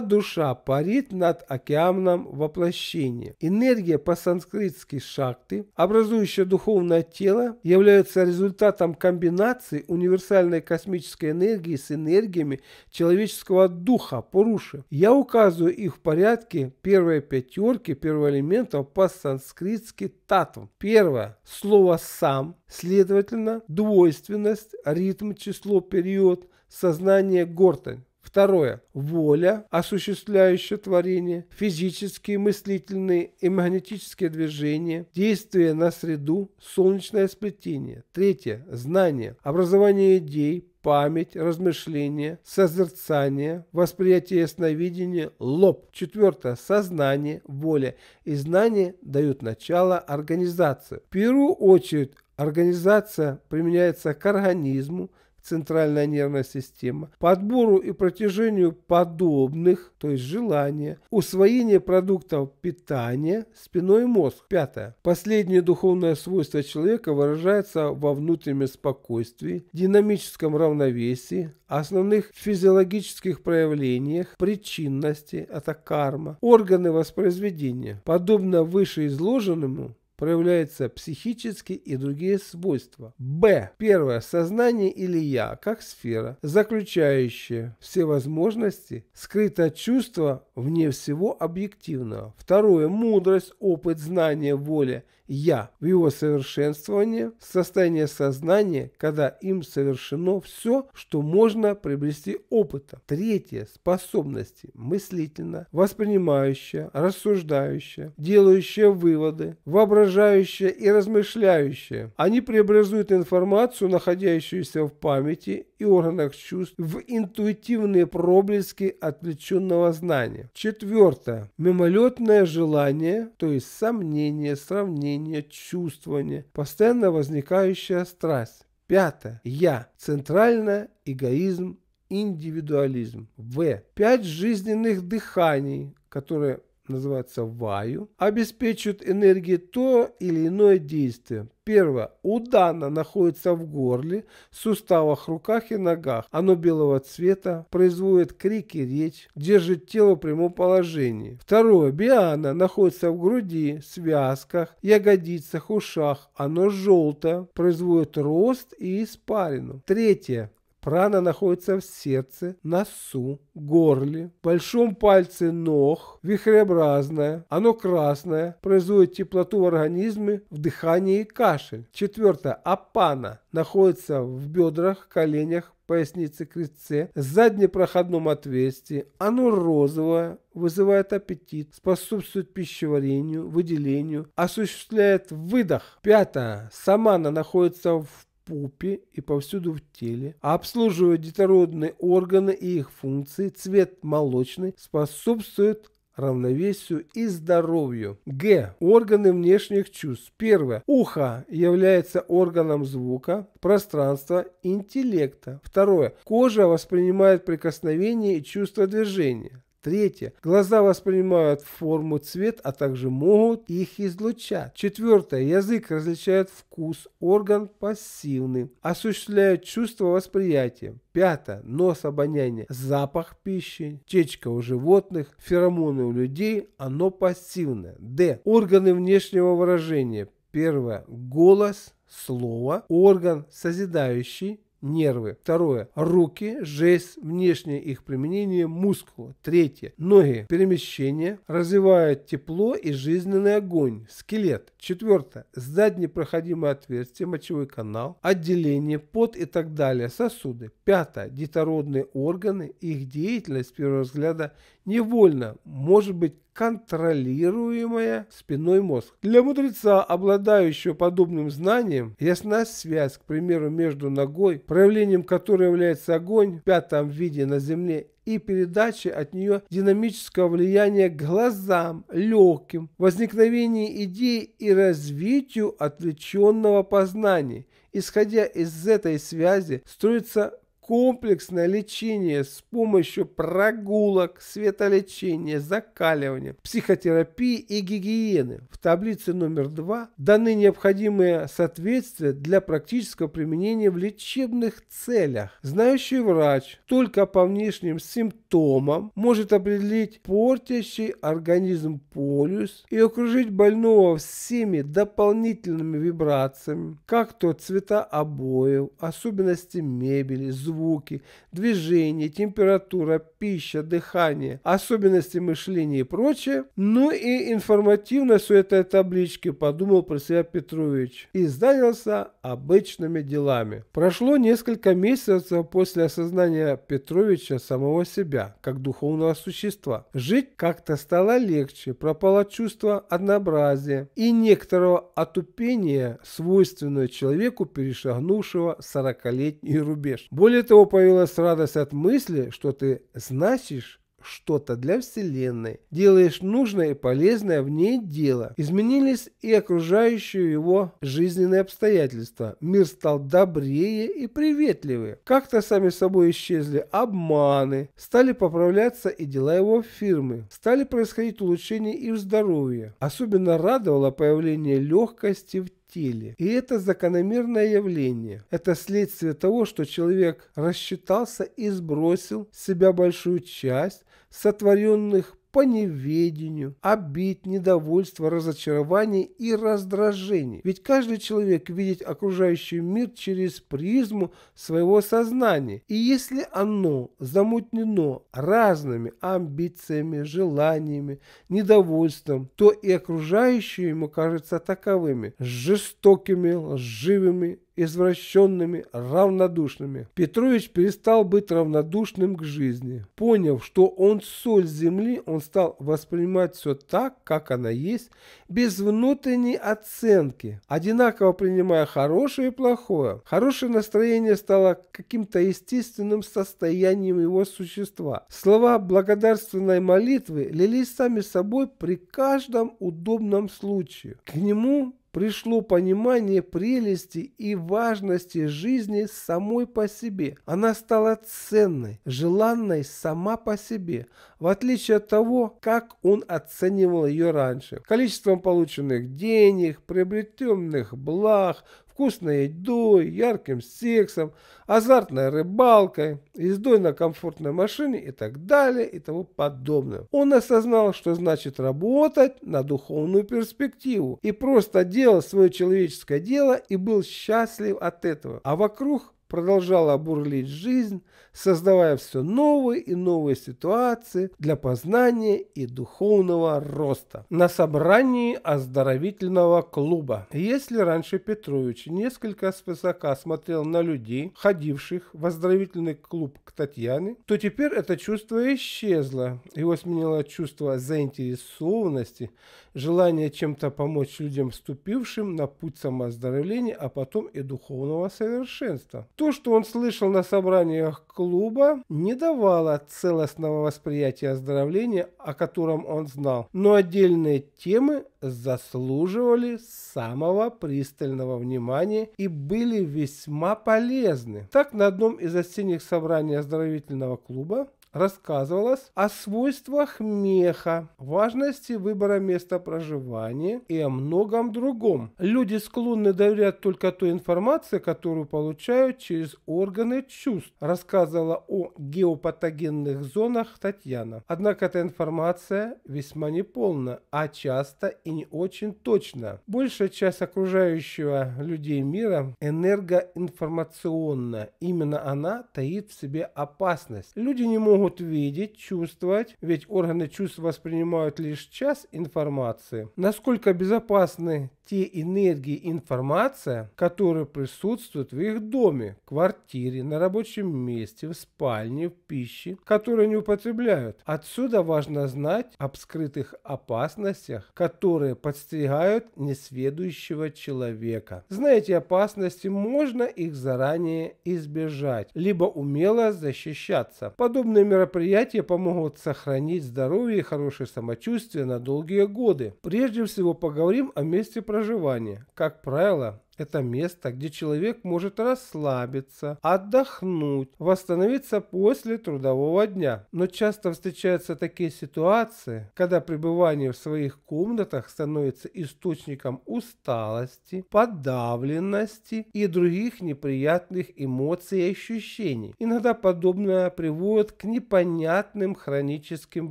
душа парит над океаном камнам воплощения. Энергия по-санскритски шакты, образующая духовное тело, является результатом комбинации универсальной космической энергии с энергиями человеческого духа, Пуруши. Я указываю их в порядке первой пятерки первоэлементов по-санскритски татв. Первое. Слово «сам», следовательно, двойственность, ритм, число, период, сознание, гортань. Второе. Воля, осуществляющая творение, физические, мыслительные и магнетические движения, действие на среду, солнечное сплетение. Третье. Знание, образование идей, память, размышление, созерцание, восприятие ясновидения, лоб. Четвертое. Сознание, воля и знание дают начало организации. В первую очередь организация применяется к организму, центральная нервная система, подбору и протяжению подобных, то есть желания, усвоение продуктов питания спиной и мозг. Пятое. Последнее духовное свойство человека выражается во внутреннем спокойствии, динамическом равновесии, основных физиологических проявлениях, причинности, это карма, органы воспроизведения. Подобно вышеизложенному, проявляются психические и другие свойства. Б. Первое. Сознание или я, как сфера, заключающая все возможности, скрыто чувство вне всего объективного. Второе. Мудрость, опыт, знание, воля «я» в его совершенствование, состояние сознания, когда им совершено все, что можно приобрести опытом. Третье – способности мыслительно, воспринимающая, рассуждающая, делающая выводы, воображающая и размышляющая. Они преобразуют информацию, находящуюся в памяти и органах чувств, в интуитивные проблески отвлеченного знания. Четвертое – мимолетное желание, то есть сомнение, сравнение, волнение, чувствование, постоянно возникающая страсть. Пятое. Я. Центральное эгоизм, индивидуализм. В. Пять жизненных дыханий, которые называется ваю, обеспечивают энергией то или иное действие. Первое. удана находится в горле, суставах, руках и ногах. Оно белого цвета, производит крики, речь, держит тело в прямом положении. Второе. Биана находится в груди, связках, ягодицах, ушах. Оно желтое, производит рост и испарину. Третье. Прана находится в сердце, носу, горле, большом пальце ног, вихреобразное, оно красное, производит теплоту в организме, в дыхании и кашель. Четвертое. Апана находится в бедрах, коленях, пояснице, крестце, заднем проходном отверстии. Оно розовое, вызывает аппетит, способствует пищеварению, выделению, осуществляет выдох. Пятое. Самана находится в пупе и повсюду в теле, а обслуживают детородные органы и их функции, цвет молочный, способствует равновесию и здоровью. Г. Органы внешних чувств. Первое. Ухо является органом звука, пространства, интеллекта. Второе. Кожа воспринимает прикосновение и чувство движения. Третье. Глаза воспринимают форму, цвет, а также могут их излучать. Четвертое. Язык различает вкус, орган пассивный, осуществляет чувство восприятия. Пятое. Нос обоняния. Запах пищи, течка у животных, феромоны у людей, оно пассивное. Д. Органы внешнего выражения. Первое. Голос, слово, орган созидающий, нервы. Второе. Руки, жесть, внешнее их применение мускула. Третье. Ноги, перемещение, развивают тепло и жизненный огонь, скелет. Четвертое. Сдать непроходимое отверстие, мочевой канал, отделение, пот и так далее, сосуды. Пятое. Детородные органы, их деятельность с первого взгляда невольно может быть контролируемая спиной мозг. Для мудреца, обладающего подобным знанием, ясна связь, к примеру, между ногой, проявлением которой является огонь в пятом виде на земле, и передачи от нее динамического влияния глазам, легким, возникновении идей и развитию отвлеченного познания. Исходя из этой связи, строится комплексное лечение с помощью прогулок, светолечения, закаливания, психотерапии и гигиены. В таблице номер 2 даны необходимые соответствия для практического применения в лечебных целях. Знающий врач только по внешним симптомам может определить портящий организм полюс и окружить больного всеми дополнительными вибрациями, как то цвета обоев, особенности мебели, звуки, звуки, движение, температура, пища, дыхание, особенности мышления и прочее. Ну и информативность у этой таблички, подумал про себя Петрович, и занялся обычными делами. Прошло несколько месяцев после осознания Петровича самого себя, как духовного существа. Жить как-то стало легче, пропало чувство однообразия и некоторого отупения, свойственного человеку, перешагнувшего 40-летний рубеж. Более этого того, появилась радость от мысли, что ты значишь что-то для Вселенной, делаешь нужное и полезное в ней дело. Изменились и окружающие его жизненные обстоятельства. Мир стал добрее и приветливее. Как-то сами собой исчезли обманы, стали поправляться и дела его фирмы, стали происходить улучшения и в здоровье. Особенно радовало появление легкости в теле. И это закономерное явление. Это следствие того, что человек рассчитался и сбросил с себя большую часть сотворенных по неведению, обид, недовольство, разочарование и раздражение. Ведь каждый человек видит окружающий мир через призму своего сознания. И если оно замутнено разными амбициями, желаниями, недовольством, то и окружающие ему кажутся таковыми – жестокими, лживыми, извращенными, равнодушными. Петрович перестал быть равнодушным к жизни. Поняв, что он соль земли, он стал воспринимать все так, как она есть, без внутренней оценки, одинаково принимая хорошее и плохое. Хорошее настроение стало каким-то естественным состоянием его существа. Слова благодарственной молитвы лились сами собой при каждом удобном случае. К нему пришло понимание прелести и важности жизни самой по себе. Она стала ценной, желанной сама по себе, в отличие от того, как он оценивал ее раньше. Количеством полученных денег, приобретенных благ, вкусной едой, ярким сексом, азартной рыбалкой, ездой на комфортной машине и так далее и тому подобное. Он осознал, что значит работать на духовную перспективу и просто делал свое человеческое дело и был счастлив от этого. А вокруг продолжала бурлить жизнь, создавая все новые и новые ситуации для познания и духовного роста. На собрании оздоровительного клуба. Если раньше Петрович несколько свысока смотрел на людей, ходивших в оздоровительный клуб к Татьяне, то теперь это чувство исчезло. Его сменило чувство заинтересованности, желание чем-то помочь людям, вступившим на путь самооздоровления, а потом и духовного совершенства. То, что он слышал на собраниях клуба, клуба не давала целостного восприятия оздоровления, о котором он знал, но отдельные темы заслуживали самого пристального внимания и были весьма полезны. Так, на одном из осенних собраний оздоровительного клуба рассказывалось о свойствах меха, важности выбора места проживания и о многом другом. Люди склонны доверять только той информации, которую получают через органы чувств, рассказывала о геопатогенных зонах Татьяна. Однако эта информация весьма неполна, а часто и не очень точна. Большая часть окружающего людей мира энергоинформационна. Именно она таит в себе опасность. Люди не могут могут видеть, чувствовать, ведь органы чувств воспринимают лишь час информации, насколько безопасны те энергии и информация, которые присутствуют в их доме, квартире, на рабочем месте, в спальне, в пище, которую они употребляют. Отсюда важно знать об скрытых опасностях, которые подстерегают несведущего человека. Знаете опасности, можно их заранее избежать, либо умело защищаться. Подобные мероприятия помогут сохранить здоровье и хорошее самочувствие на долгие годы. Прежде всего поговорим о месте проживания. Как правило, это место, где человек может расслабиться, отдохнуть, восстановиться после трудового дня. Но часто встречаются такие ситуации, когда пребывание в своих комнатах становится источником усталости, подавленности и других неприятных эмоций и ощущений. Иногда подобное приводит к непонятным хроническим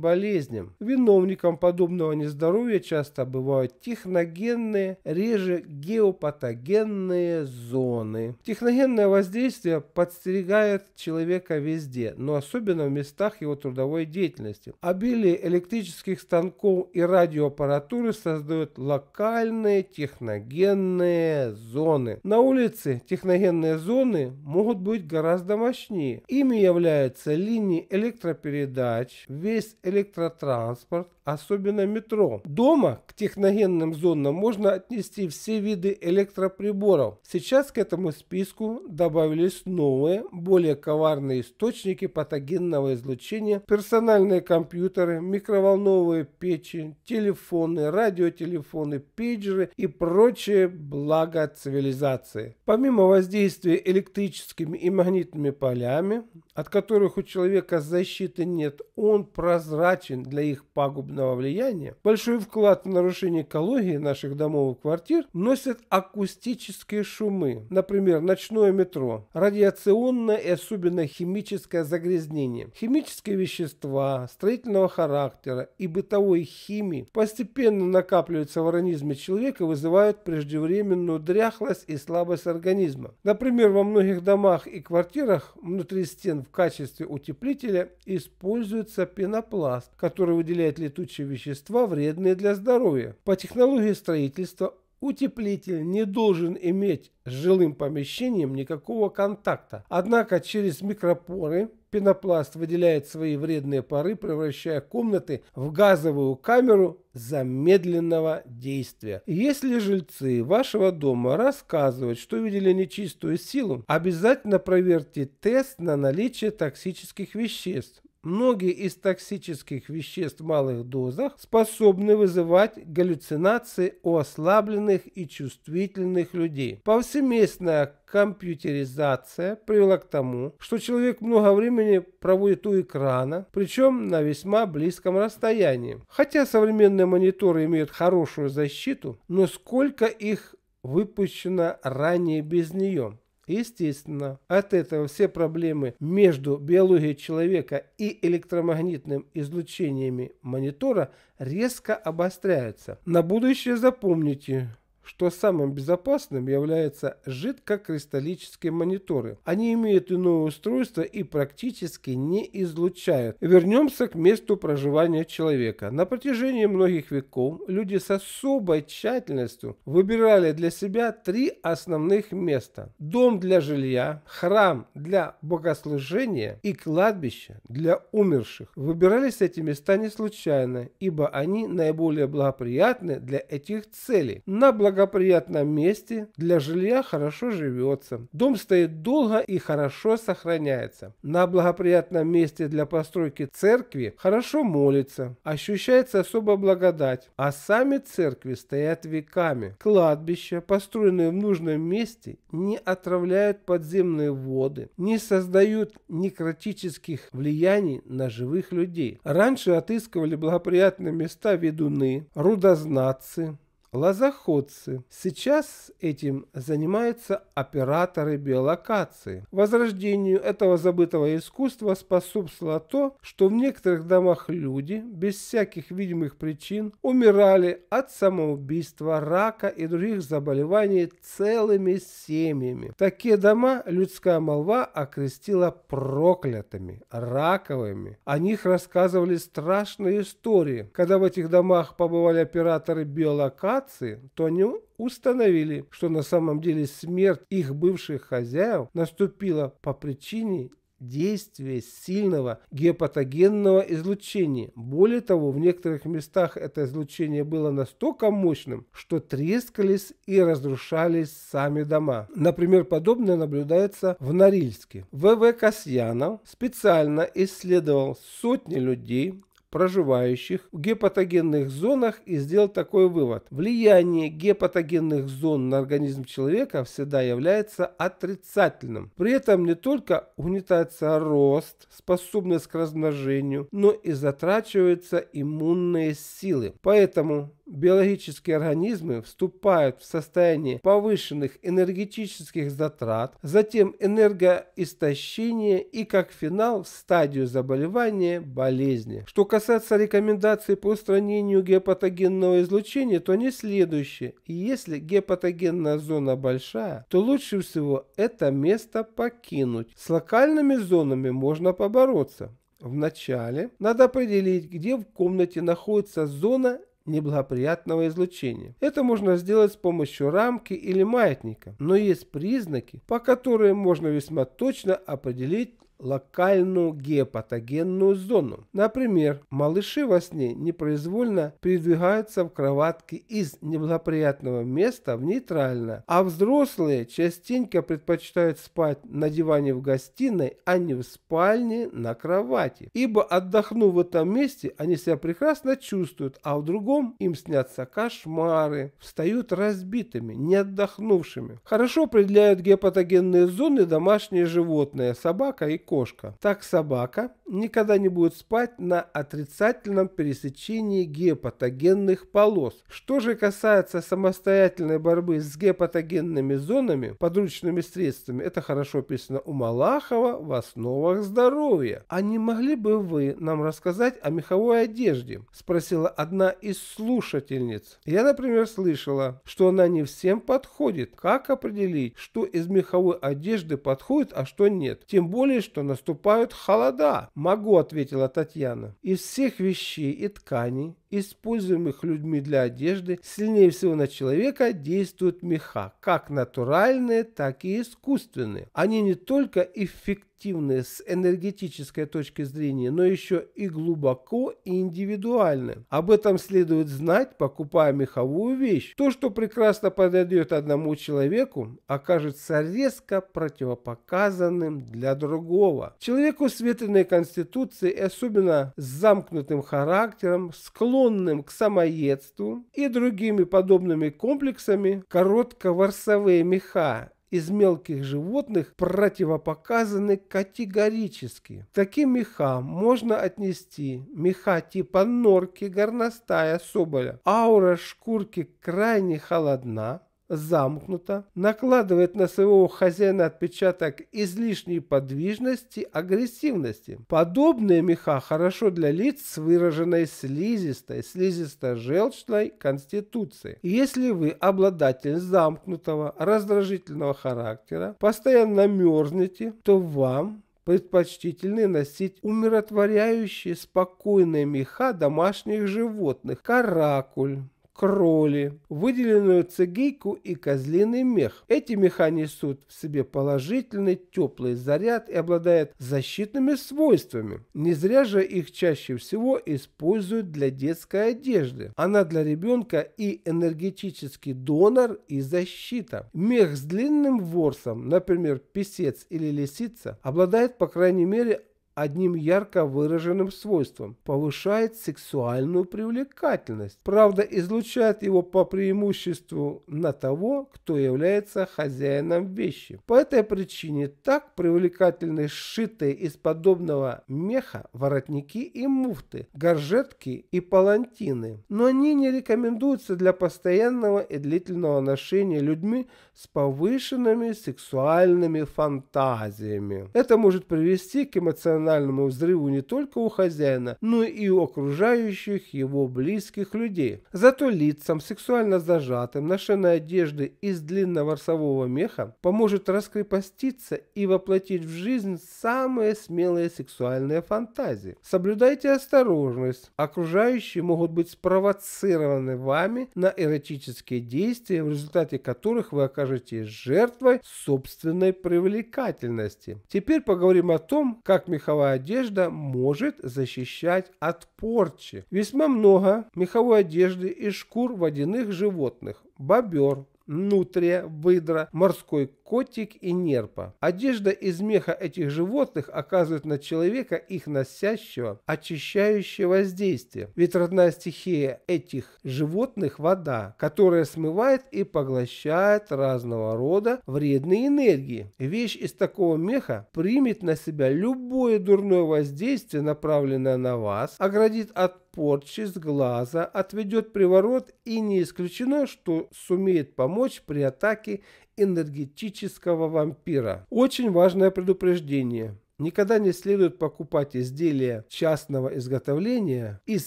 болезням. Виновником подобного нездоровья часто бывают техногенные, реже геопатогенные техногенные зоны. Техногенное воздействие подстерегает человека везде, но особенно в местах его трудовой деятельности. Обилие электрических станков и радиоаппаратуры создают локальные техногенные зоны. На улице техногенные зоны могут быть гораздо мощнее. Ими являются линии электропередач, весь электротранспорт, особенно метро. Дома к техногенным зонам можно отнести все виды электроприемников приборов. Сейчас к этому списку добавились новые, более коварные источники патогенного излучения, персональные компьютеры, микроволновые печи, телефоны, радиотелефоны, пейджеры и прочие блага цивилизации. Помимо воздействия электрическими и магнитными полями, от которых у человека защиты нет, он прозрачен для их пагубного влияния, большой вклад в нарушение экологии наших домов и квартир носят акустические химические шумы, например, ночное метро, радиационное и особенно химическое загрязнение. Химические вещества строительного характера и бытовой химии постепенно накапливаются в организме человека и вызывают преждевременную дряхлость и слабость организма. Например, во многих домах и квартирах внутри стен в качестве утеплителя используется пенопласт, который выделяет летучие вещества, вредные для здоровья. По технологии строительства Утеплитель не должен иметь с жилым помещением никакого контакта, однако через микропоры пенопласт выделяет свои вредные пары, превращая комнаты в газовую камеру замедленного действия. Если жильцы вашего дома рассказывают, что видели нечистую силу, обязательно проверьте тест на наличие токсических веществ Многие из токсических веществ в малых дозах способны вызывать галлюцинации у ослабленных и чувствительных людей. Повсеместная компьютеризация привела к тому, что человек много времени проводит у экрана, причем на весьма близком расстоянии. Хотя современные мониторы имеют хорошую защиту, но сколько их выпущено ранее без нее. Естественно, от этого все проблемы между биологией человека и электромагнитным излучениями монитора резко обостряются. На будущее запомните, что самым безопасным являются жидкокристаллические мониторы. Они имеют иное устройство и практически не излучают. Вернемся к месту проживания человека. На протяжении многих веков люди с особой тщательностью выбирали для себя три основных места. Дом для жилья, храм для богослужения и кладбище для умерших. Выбирались эти места не случайно, ибо они наиболее благоприятны для этих целей. На благо благоприятном месте для жилья хорошо живется. Дом стоит долго и хорошо сохраняется. На благоприятном месте для постройки церкви хорошо молится. Ощущается особая благодать. А сами церкви стоят веками. Кладбища, построенные в нужном месте, не отравляют подземные воды, не создают некротических влияний на живых людей. Раньше отыскивали благоприятные места ведуны, рудознатцы, лозоходцы. Сейчас этим занимаются операторы биолокации. Возрождению этого забытого искусства способствовало то, что в некоторых домах люди без всяких видимых причин умирали от самоубийства, рака и других заболеваний целыми семьями. Такие дома людская молва окрестила проклятыми, раковыми. О них рассказывали страшные истории, когда в этих домах побывали операторы биолокации, ситуации, то они установили, что на самом деле смерть их бывших хозяев наступила по причине действия сильного гепатогенного излучения. Более того, в некоторых местах это излучение было настолько мощным, что трескались и разрушались сами дома. Например, подобное наблюдается в Норильске. В.В. Касьянов специально исследовал сотни людей, проживающих в гепатогенных зонах и сделал такой вывод. Влияние гепатогенных зон на организм человека всегда является отрицательным. При этом не только угнетается рост, способность к размножению, но и затрачиваются иммунные силы. Поэтому биологические организмы вступают в состояние повышенных энергетических затрат, затем энергоистощения и как финал в стадию заболевания болезни. Что касается рекомендаций по устранению гепатогенного излучения, то они следующие. Если гепатогенная зона большая, то лучше всего это место покинуть. С локальными зонами можно побороться. Вначале надо определить, где в комнате находится зона неблагоприятного излучения. Это можно сделать с помощью рамки или маятника, но есть признаки, по которым можно весьма точно определить локальную геопатогенную зону. Например, малыши во сне непроизвольно передвигаются в кроватке из неблагоприятного места в нейтральное, а взрослые частенько предпочитают спать на диване в гостиной, а не в спальне на кровати. Ибо отдохнув в этом месте, они себя прекрасно чувствуют, а в другом им снятся кошмары, встают разбитыми, не отдохнувшими. Хорошо определяют геопатогенные зоны домашние животные, собака и кошка. Так собака никогда не будет спать на отрицательном пересечении гепатогенных полос. Что же касается самостоятельной борьбы с гепатогенными зонами подручными средствами, это хорошо описано у Малахова в «Основах здоровья». «А не могли бы вы нам рассказать о меховой одежде?» – спросила одна из слушательниц. Я, например, слышала, что она не всем подходит. Как определить, что из меховой одежды подходит, а что нет? Тем более, что что наступают холода. Могу, ответила Татьяна. Из всех вещей и тканей используемых людьми для одежды, сильнее всего на человека действуют меха, как натуральные, так и искусственные. Они не только эффективны с энергетической точки зрения, но еще и глубоко и индивидуальны. Об этом следует знать, покупая меховую вещь. То, что прекрасно подойдет одному человеку, окажется резко противопоказанным для другого. Человеку с ветреной конституцией, особенно с замкнутым характером, склонен склонным к самоедству и другими подобными комплексами коротковорсовые меха из мелких животных противопоказаны категорически. таким мехам можно отнести меха типа норки, горностая, соболя. Аура шкурки крайне холодна, замкнуто, накладывает на своего хозяина отпечаток излишней подвижности, агрессивности. Подобные меха хорошо для лиц с выраженной слизистой, слизисто-желчной конституцией. Если вы обладатель замкнутого, раздражительного характера, постоянно мерзнете, то вам предпочтительны носить умиротворяющие спокойные меха домашних животных – каракуль, кроли, выделенную цигейку и козлиный мех. Эти меха несут в себе положительный теплый заряд и обладают защитными свойствами. Не зря же их чаще всего используют для детской одежды. Она для ребенка и энергетический донор и защита. Мех с длинным ворсом, например, писец или лисица, обладает по крайней мере одним ярко выраженным свойством – повышает сексуальную привлекательность. Правда, излучает его по преимуществу на того, кто является хозяином вещи. По этой причине так привлекательны сшитые из подобного меха воротники и муфты, горжетки и палантины. Но они не рекомендуются для постоянного и длительного ношения людьми с повышенными сексуальными фантазиями. Это может привести к эмоциональному эмоциональному взрыву не только у хозяина, но и у окружающих его близких людей. Зато лицам, сексуально зажатым, ношенной одежды из длинного рсового меха поможет раскрепоститься и воплотить в жизнь самые смелые сексуальные фантазии. Соблюдайте осторожность. Окружающие могут быть спровоцированы вами на эротические действия, в результате которых вы окажетесь жертвой собственной привлекательности. Теперь поговорим о том, как меховой меховая одежда может защищать от порчи. Весьма много меховой одежды из шкур водяных животных – бобер, нутрия, выдра, морской котик и нерпа. Одежда из меха этих животных оказывает на человека их носящего очищающее воздействие, ведь родная стихия этих животных – вода, которая смывает и поглощает разного рода вредные энергии. Вещь из такого меха примет на себя любое дурное воздействие, направленное на вас, оградит от порчи с глаза, отведет приворот и не исключено, что сумеет помочь при атаке энергетического вампира. Очень важное предупреждение. Никогда не следует покупать изделия частного изготовления из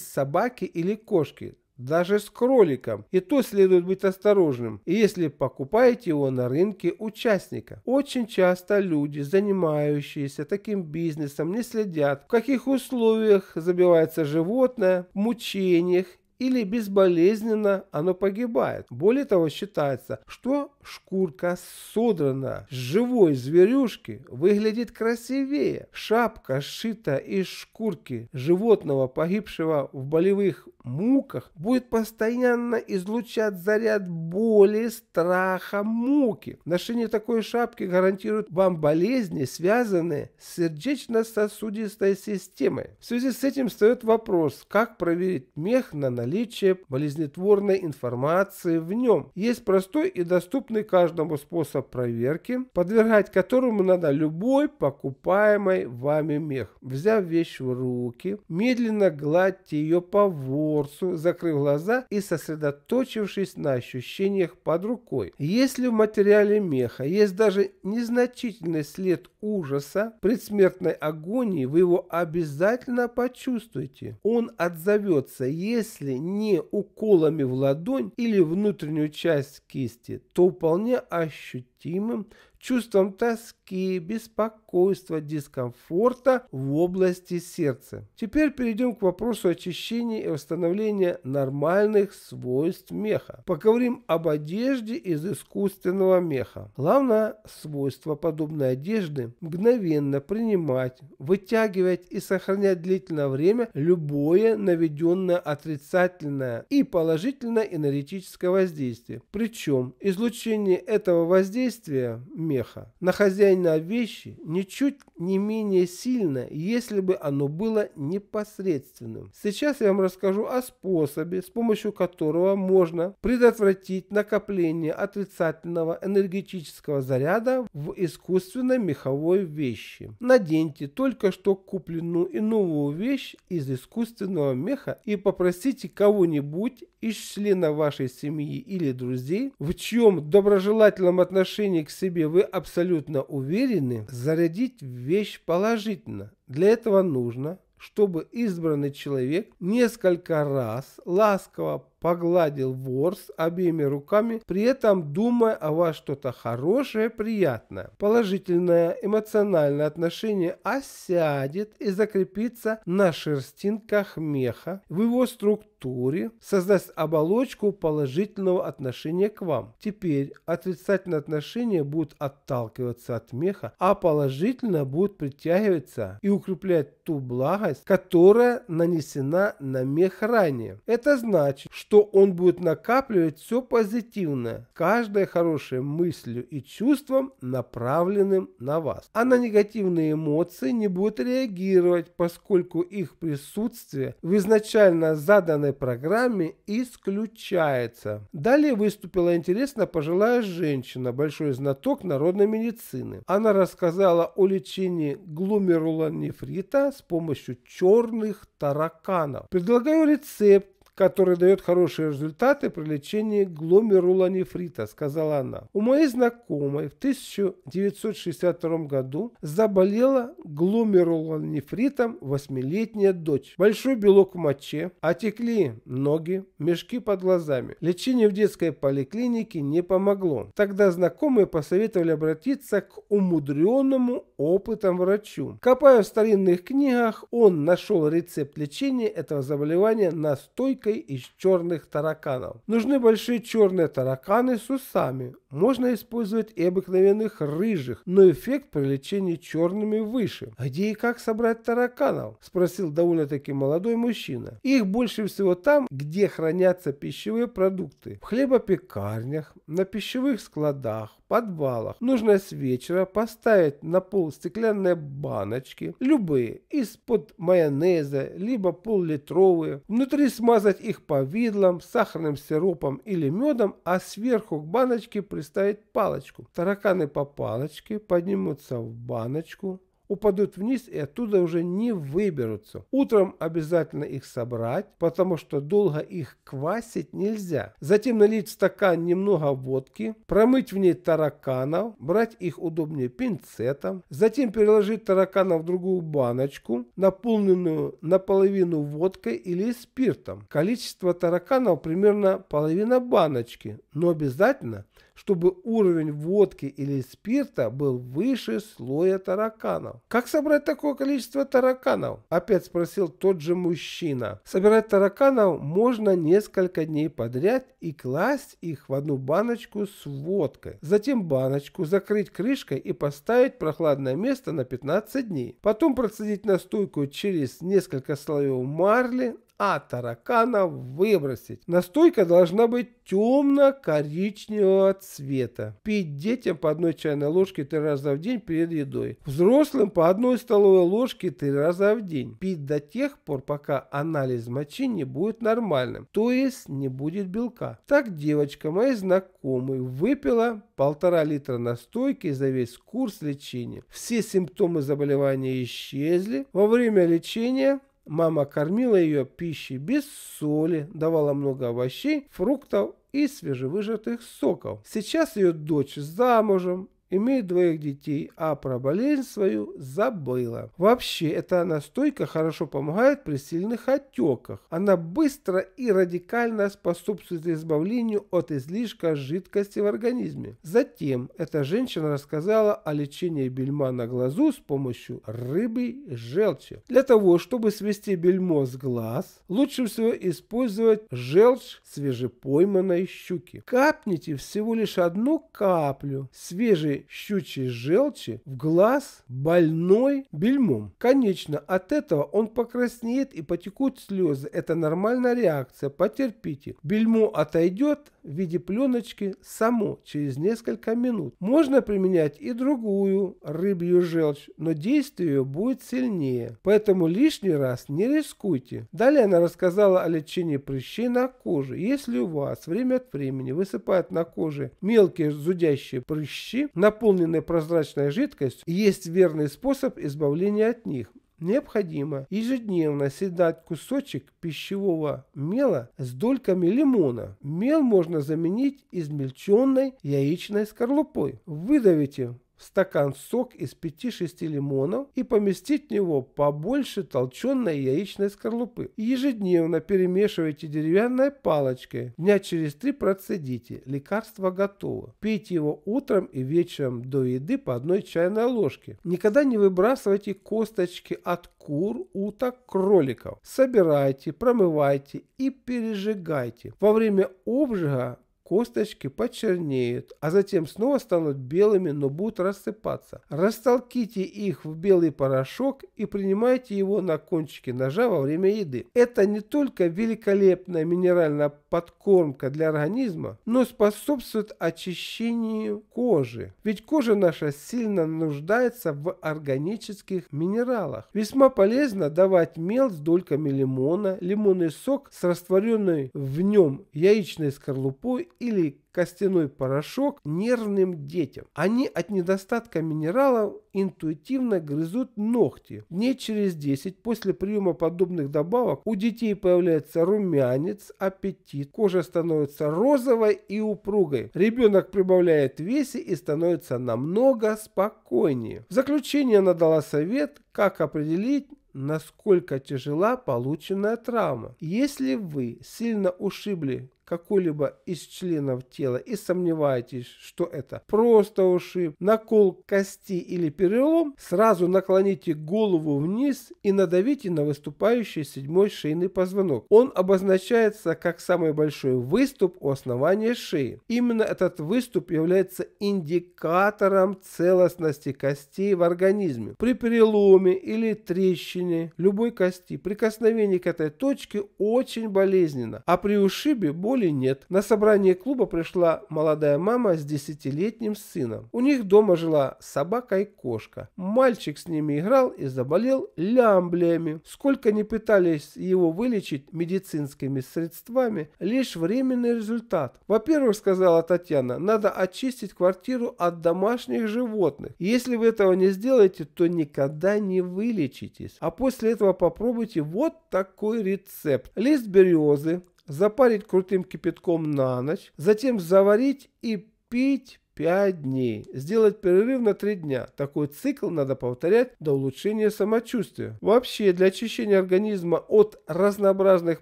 собаки или кошки, даже с кроликом. И то следует быть осторожным, если покупаете его на рынке участника. Очень часто люди, занимающиеся таким бизнесом, не следят, в каких условиях забивается животное, в мучениях или безболезненно оно погибает. Более того, считается, что шкурка содрана с живой зверюшки выглядит красивее. Шапка сшита из шкурки животного, погибшего в болевых муках будет постоянно излучать заряд боли, страха, муки. Ношение такой шапки гарантирует вам болезни, связанные с сердечно-сосудистой системой. В связи с этим встает вопрос, как проверить мех на наличие болезнетворной информации в нем. Есть простой и доступный каждому способ проверки, подвергать которому надо любой покупаемый вами мех. Взяв вещь в руки, медленно гладьте ее по воздуху, порцию, закрыв глаза и сосредоточившись на ощущениях под рукой. Если в материале меха есть даже незначительный след ужаса, предсмертной агонии вы его обязательно почувствуете. Он отзовется, если не уколами в ладонь или внутреннюю часть кисти, то вполне ощутимым чувством тоски, беспокойства, дискомфорта в области сердца. Теперь перейдем к вопросу очищения и восстановления нормальных свойств меха. Поговорим об одежде из искусственного меха. Главное свойство подобной одежды – мгновенно принимать, вытягивать и сохранять длительное время любое наведенное отрицательное и положительное энергетическое воздействие. Причем излучение этого воздействия – помеха на хозяина вещи ничуть не менее сильно, если бы оно было непосредственным. Сейчас я вам расскажу о способе, с помощью которого можно предотвратить накопление отрицательного энергетического заряда в искусственной меховой вещи. Наденьте только что купленную и новую вещь из искусственного меха и попросите кого-нибудь из членов вашей семьи или друзей, в чьем доброжелательном отношении к себе вы вы абсолютно уверены, зарядить вещь положительно. Для этого нужно, чтобы избранный человек несколько раз ласково погладил ворс обеими руками, при этом думая «А о вас что-то хорошее, приятное. Положительное эмоциональное отношение осядет и закрепится на шерстинках меха, в его структуре, создаст оболочку положительного отношения к вам. Теперь отрицательное отношение будет отталкиваться от меха, а положительное будет притягиваться и укреплять ту благость, которая нанесена на мех ранее. Это значит, что что он будет накапливать все позитивное, каждое хорошее мыслью и чувством, направленным на вас. А на негативные эмоции не будет реагировать, поскольку их присутствие в изначально заданной программе исключается. Далее выступила интересно пожилая женщина, большой знаток народной медицины. Она рассказала о лечении глумерулонефрита с помощью черных тараканов. Предлагаю рецепт который дает хорошие результаты при лечении гломерулонефрита, сказала она. У моей знакомой в 1962 году заболела гломерулонефритом восьмилетняя дочь. Большой белок в моче, отекли ноги, мешки под глазами. Лечение в детской поликлинике не помогло. Тогда знакомые посоветовали обратиться к умудренному опытом врачу. Копая в старинных книгах, он нашел рецепт лечения этого заболевания настойка маской из черных тараканов. Нужны большие черные тараканы с усами. Можно использовать и обыкновенных рыжих, но эффект при лечении черными выше. «А где и как собрать тараканов? Спросил довольно-таки молодой мужчина. Их больше всего там, где хранятся пищевые продукты. В хлебопекарнях, на пищевых складах, подвалах. Нужно с вечера поставить на пол стеклянные баночки, любые, из-под майонеза, либо пол-литровые. Внутри смазать смешать их повидлом, сахарным сиропом или медом, а сверху к баночке приставить палочку. Тараканы по палочке поднимутся в баночку, упадут вниз и оттуда уже не выберутся. Утром обязательно их собрать, потому что долго их квасить нельзя. Затем налить в стакан немного водки, промыть в ней тараканов, брать их удобнее пинцетом, затем переложить таракана в другую баночку, наполненную наполовину водкой или спиртом. Количество тараканов примерно половина баночки, но обязательно – чтобы уровень водки или спирта был выше слоя тараканов. Как собрать такое количество тараканов? Опять спросил тот же мужчина. Собирать тараканов можно несколько дней подряд и класть их в одну баночку с водкой. Затем баночку закрыть крышкой и поставить в прохладное место на 15 дней. Потом процедить настойку через несколько слоев марли, а тараканов выбросить. Настойка должна быть темно-коричневого цвета. Пить детям по одной чайной ложке три раза в день перед едой. Взрослым по одной столовой ложке три раза в день. Пить до тех пор, пока анализ мочи не будет нормальным, то есть не будет белка. Так девочка моей знакомой выпила полтора литра настойки за весь курс лечения. Все симптомы заболевания исчезли. Во время лечения Мама кормила ее пищей без соли, давала много овощей, фруктов и свежевыжатых соков. Сейчас ее дочь замужем имеет двоих детей, а про болезнь свою забыла. Вообще, эта настойка хорошо помогает при сильных отеках. Она быстро и радикально способствует избавлению от излишка жидкости в организме. Затем эта женщина рассказала о лечении бельма на глазу с помощью рыбы желчи. Для того, чтобы свести бельмо с глаз, лучше всего использовать желчь свежепойманной щуки. Капните всего лишь одну каплю свежей капли щучьей желчи в глаз больной бельмом. Конечно, от этого он покраснеет и потекут слезы. Это нормальная реакция, потерпите. Бельмо отойдет в виде пленочки само через несколько минут. Можно применять и другую рыбью желчь, но действие ее будет сильнее. Поэтому лишний раз не рискуйте. Далее она рассказала о лечении прыщей на коже. Если у вас время от времени высыпают на коже мелкие зудящие прыщи, на наполненной прозрачной жидкостью, есть верный способ избавления от них. Необходимо ежедневно съедать кусочек пищевого мела с дольками лимона. Мел можно заменить измельченной яичной скорлупой. Выдавите в стакан сок из 5-6 лимонов и поместить в него побольше толченой яичной скорлупы. Ежедневно перемешивайте деревянной палочкой. Дня через 3 процедите. Лекарство готово. Пейте его утром и вечером до еды по одной чайной ложке. Никогда не выбрасывайте косточки от кур, уток, кроликов. Собирайте, промывайте и пережигайте. Во время обжига Косточки почернеют, а затем снова станут белыми, но будут рассыпаться. Растолките их в белый порошок и принимайте его на кончике ножа во время еды. Это не только великолепная минеральная подкормка для организма, но способствует очищению кожи. Ведь кожа наша сильно нуждается в органических минералах. Весьма полезно давать мел с дольками лимона, лимонный сок с растворенной в нем яичной скорлупой или костяной порошок нервным детям. Они от недостатка минералов интуитивно грызут ногти. Дней через 10 после приема подобных добавок у детей появляется румянец, аппетит, кожа становится розовой и упругой. Ребенок прибавляет весе и становится намного спокойнее. В заключение она дала совет, как определить, насколько тяжела полученная травма. Если вы сильно ушибли какой-либо из членов тела и сомневаетесь, что это просто ушиб, накол кости или перелом, сразу наклоните голову вниз и надавите на выступающий седьмой шейный позвонок. Он обозначается как самый большой выступ у основания шеи. Именно этот выступ является индикатором целостности костей в организме. При переломе или трещине любой кости прикосновение к этой точке очень болезненно, а при ушибе боль Оли нет. На собрание клуба пришла молодая мама с десятилетним сыном. У них дома жила собака и кошка. Мальчик с ними играл и заболел лямблиями. Сколько не пытались его вылечить медицинскими средствами, лишь временный результат. Во-первых, сказала Татьяна, надо очистить квартиру от домашних животных. Если вы этого не сделаете, то никогда не вылечитесь. А после этого попробуйте вот такой рецепт. Лист березы, запарить крутым кипятком на ночь, затем заварить и пить 5 дней. Сделать перерыв на 3 дня. Такой цикл надо повторять до улучшения самочувствия. Вообще, для очищения организма от разнообразных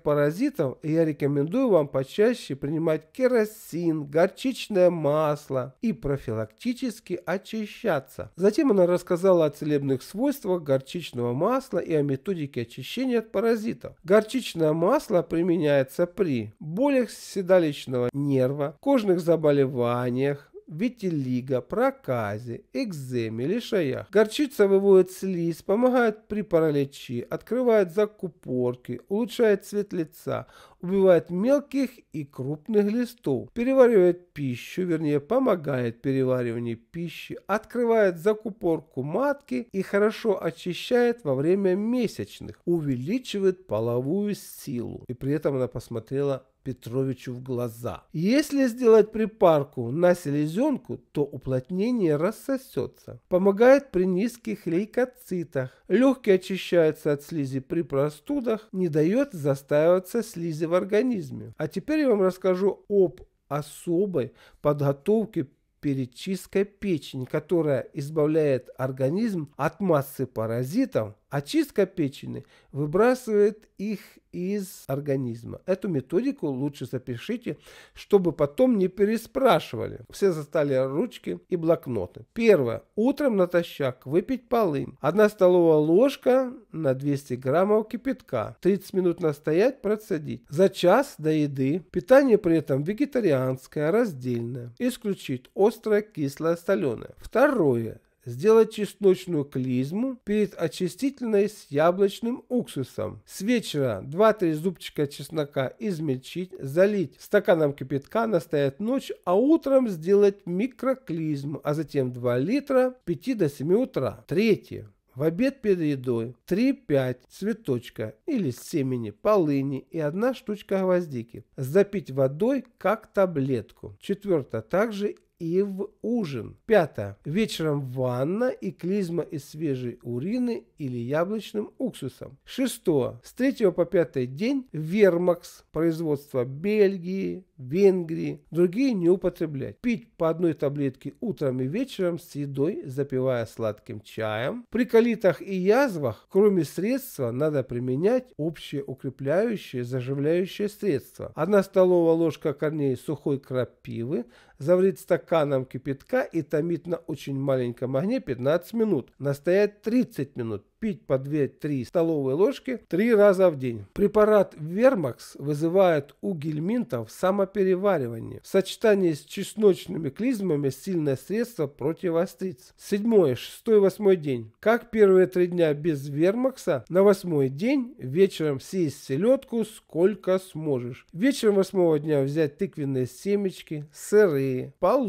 паразитов я рекомендую вам почаще принимать керосин, горчичное масло и профилактически очищаться. Затем она рассказала о целебных свойствах горчичного масла и о методике очищения от паразитов. Горчичное масло применяется при болях седалищного нерва, кожных заболеваниях, витилиго, проказе, экземе, лишаях. Горчица выводит слизь, помогает при параличе, открывает закупорки, улучшает цвет лица, убивает мелких и крупных листов, переваривает пищу, вернее помогает перевариванию пищи, открывает закупорку матки и хорошо очищает во время месячных, увеличивает половую силу. И при этом она посмотрела Петровичу в глаза. Если сделать припарку на селезенку, то уплотнение рассосется. Помогает при низких лейкоцитах. Легкие очищаются от слизи при простудах, не дает застаиваться слизи в организме. А теперь я вам расскажу об особой подготовке перед чисткой печени, которая избавляет организм от массы паразитов, очистка печени выбрасывает их из организма. Эту методику лучше запишите, чтобы потом не переспрашивали. Все застали ручки и блокноты. Первое. Утром натощак выпить полынь. 1 столовая ложка на 200 граммов кипятка. 30 минут настоять, процедить. За час до еды. Питание при этом вегетарианское, раздельное. Исключить острое, кислое, соленое. Второе. Сделать чесночную клизму перед очистительной с яблочным уксусом. С вечера 2-3 зубчика чеснока измельчить, залить стаканом кипятка, настоять ночь, а утром сделать микроклизму, а затем 2 литра 5 до 7 утра. Третье. В обед перед едой 3-5 цветочка или семени, полыни и одна штучка гвоздики. Запить водой, как таблетку. Четвертое. Также и в ужин. Пятое. Вечером ванна и клизма из свежей урины или яблочным уксусом. Шестое. С третьего по пятый день вермакс производства Бельгии, Венгрии, другие не употреблять. Пить по одной таблетке утром и вечером с едой, запивая сладким чаем. При колитах и язвах, кроме средства, надо применять общее укрепляющее, заживляющее средство. Одна столовая ложка корней сухой крапивы, заварить стаканом кипятка и томить на очень маленьком огне 15 минут, настоять 30 минут, пить по 2-3 столовые ложки 3 раза в день. Препарат Вермакс вызывает у гельминтов самопереваривание. В сочетании с чесночными клизмами сильное средство против остриц. Седьмое, шестой, восьмой день. Как первые три дня без Вермакса, на восьмой день вечером съесть селедку сколько сможешь. Вечером восьмого дня взять тыквенные семечки, сырые, получить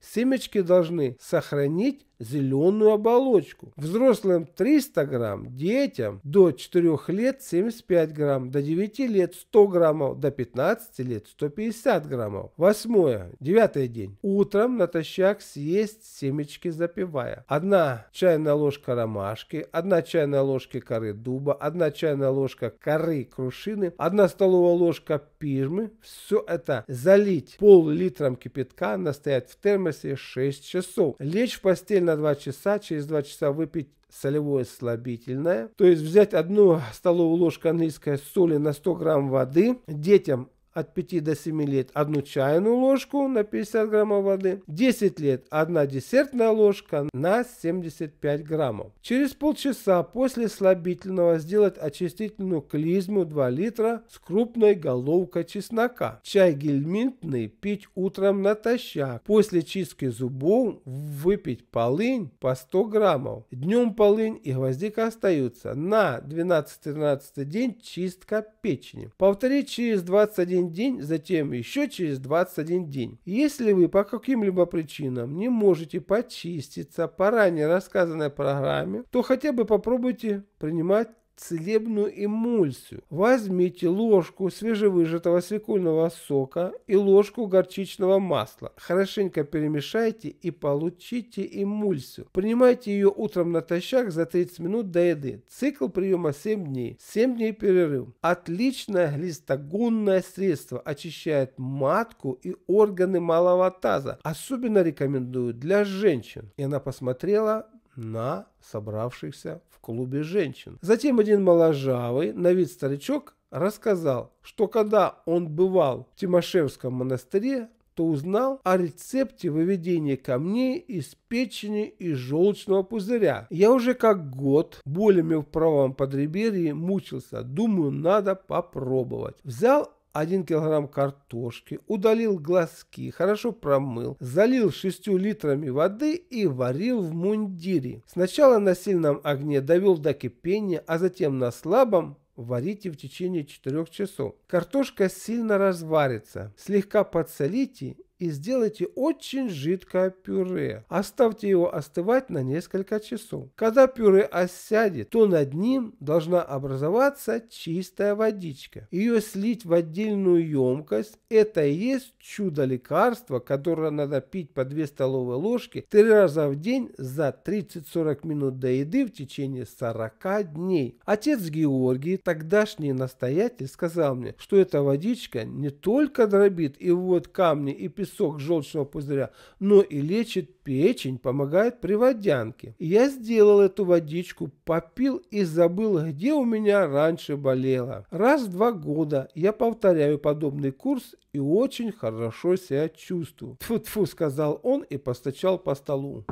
Семечки должны сохранить зеленую оболочку. Взрослым 300 грамм, детям до 4 лет 75 грамм, до 9 лет 100 граммов, до 15 лет 150 граммов. Восьмое, девятый день. Утром натощак съесть семечки запивая. Одна чайная ложка ромашки, одна чайная ложка коры дуба, одна чайная ложка коры крушины, одна столовая ложка пижмы. Все это залить пол-литром кипятка, настоять в термосе 6 часов. Лечь в постель на на 2 часа, через 2 часа выпить солевое слабительное, то есть взять одну столовую ложку английской соли на 100 грамм воды, детям от 5 до 7 лет одну чайную ложку на 50 граммов воды, 10 лет одна десертная ложка на 75 граммов. Через полчаса после слабительного сделать очистительную клизму 2 литра с крупной головкой чеснока. Чай гельминтный пить утром натощак. После чистки зубов выпить полынь по 100 граммов. Днем полынь и гвоздика остаются. На 12-13 день чистка печени. Повторить через 21 один день, затем еще через 21 день. Если вы по каким-либо причинам не можете почиститься по ранее рассказанной программе, то хотя бы попробуйте принимать целебную эмульсию. Возьмите ложку свежевыжатого свекольного сока и ложку горчичного масла. Хорошенько перемешайте и получите эмульсию. Принимайте ее утром натощак за 30 минут до еды. Цикл приема 7 дней. 7 дней перерыв. Отличное глистогонное средство очищает матку и органы малого таза. Особенно рекомендую для женщин. И она посмотрела на собравшихся в клубе женщин. Затем один моложавый, на вид старичок, рассказал, что когда он бывал в Тимошевском монастыре, то узнал о рецепте выведения камней из печени и желчного пузыря. Я уже как год болями в правом подреберье мучился. Думаю, надо попробовать. Взял 1 килограмм картошки, удалил глазки, хорошо промыл, залил 6 литрами воды и варил в мундире. Сначала на сильном огне довел до кипения, а затем на слабом варите в течение 4 часов. Картошка сильно разварится. Слегка подсолите и сделайте очень жидкое пюре. Оставьте его остывать на несколько часов. Когда пюре осядет, то над ним должна образоваться чистая водичка. Ее слить в отдельную емкость. Это и есть чудо лекарства, которое надо пить по 2 столовые ложки 3 раза в день за 30-40 минут до еды в течение 40 дней. Отец Георгий, тогдашний настоятель, сказал мне, что эта водичка не только дробит и вот камни и песок, сок желчного пузыря, но и лечит печень, помогает при водянке. Я сделал эту водичку, попил и забыл, где у меня раньше болело. Раз в два года я повторяю подобный курс и очень хорошо себя чувствую. Тфу-тфу, сказал он и постучал по столу.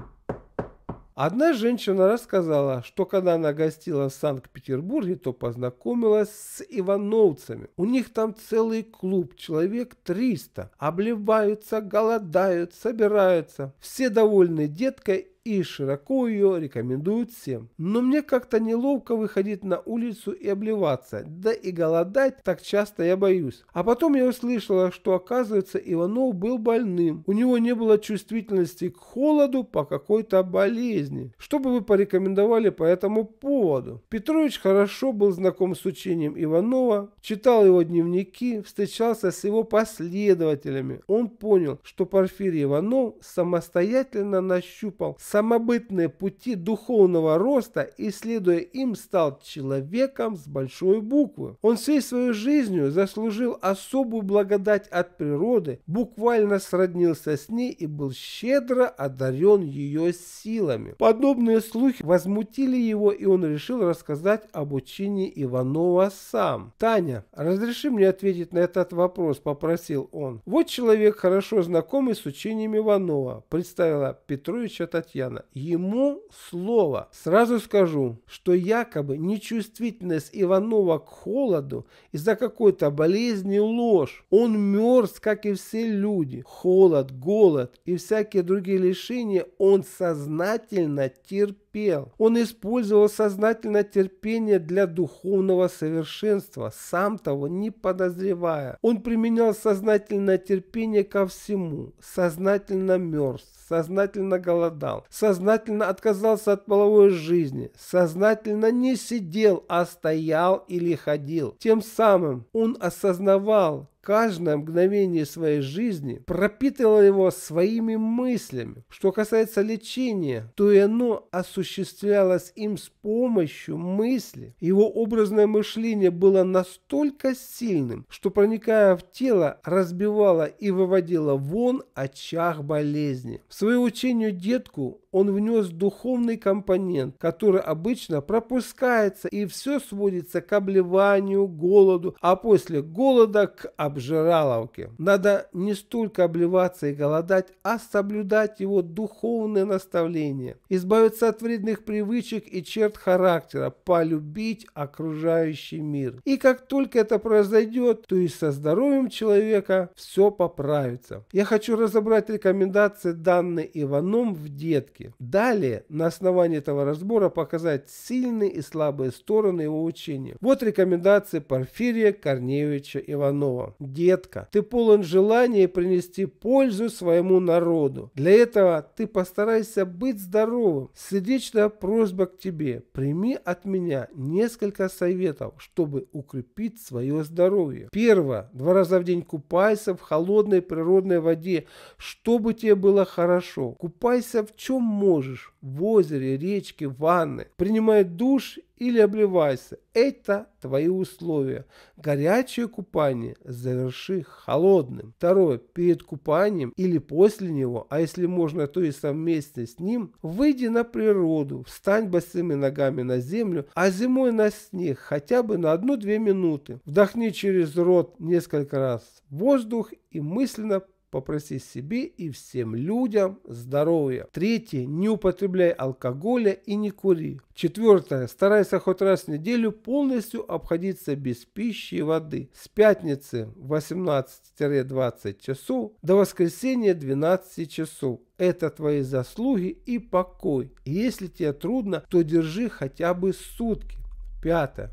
Одна женщина рассказала, что когда она гостила в Санкт-Петербурге, то познакомилась с ивановцами. У них там целый клуб, человек 300. Обливаются, голодают, собираются. Все довольны деткой и широко ее рекомендуют всем. Но мне как-то неловко выходить на улицу и обливаться, да и голодать так часто я боюсь. А потом я услышала, что оказывается Иванов был больным, у него не было чувствительности к холоду по какой-то болезни. Что бы вы порекомендовали по этому поводу? Петрович хорошо был знаком с учением Иванова, читал его дневники, встречался с его последователями. Он понял, что Порфирий Иванов самостоятельно нащупал самобытные пути духовного роста и, следуя им, стал человеком с большой буквы. Он всей свою жизнью заслужил особую благодать от природы, буквально сроднился с ней и был щедро одарен ее силами. Подобные слухи возмутили его, и он решил рассказать об учении Иванова сам. «Таня, разреши мне ответить на этот вопрос», – попросил он. «Вот человек, хорошо знакомый с учением Иванова», – представила Петровича Татьяна. Татьяна. Ему слово. Сразу скажу, что якобы нечувствительность Иванова к холоду из-за какой-то болезни ложь. Он мерз, как и все люди. Холод, голод и всякие другие лишения он сознательно терпит терпел. Он использовал сознательное терпение для духовного совершенства, сам того не подозревая. Он применял сознательное терпение ко всему, сознательно мерз, сознательно голодал, сознательно отказался от половой жизни, сознательно не сидел, а стоял или ходил. Тем самым он осознавал, каждое мгновение своей жизни пропитывало его своими мыслями. Что касается лечения, то и оно осуществлялось им с помощью мысли. Его образное мышление было настолько сильным, что проникая в тело, разбивало и выводило вон очаг болезни. В свое учению детку он внес духовный компонент, который обычно пропускается и все сводится к обливанию, голоду, а после голода к обжираловке. Надо не столько обливаться и голодать, а соблюдать его духовное наставление, избавиться от вредных привычек и черт характера, полюбить окружающий мир. И как только это произойдет, то и со здоровьем человека все поправится. Я хочу разобрать рекомендации, данные Иваном в детке ошибки. Далее, на основании этого разбора показать сильные и слабые стороны его учения. Вот рекомендации Порфирия Корнеевича Иванова. Детка, ты полон желания принести пользу своему народу. Для этого ты постарайся быть здоровым. Сердечная просьба к тебе. Прими от меня несколько советов, чтобы укрепить свое здоровье. Первое. Два раза в день купайся в холодной природной воде, чтобы тебе было хорошо. Купайся в чем можешь в озере, речке, ванны. Принимай душ или обливайся. Это твои условия. Горячее купание заверши холодным. Второе. Перед купанием или после него, а если можно, то и совместно с ним, выйди на природу, встань босыми ногами на землю, а зимой на снег хотя бы на 1-2 минуты. Вдохни через рот несколько раз воздух и мысленно Попроси себе и всем людям здоровья. Третье. Не употребляй алкоголя и не кури. Четвертое. Старайся хоть раз в неделю полностью обходиться без пищи и воды. С пятницы 18-20 часов до воскресенья 12 часов. Это твои заслуги и покой. если тебе трудно, то держи хотя бы сутки. Пятое.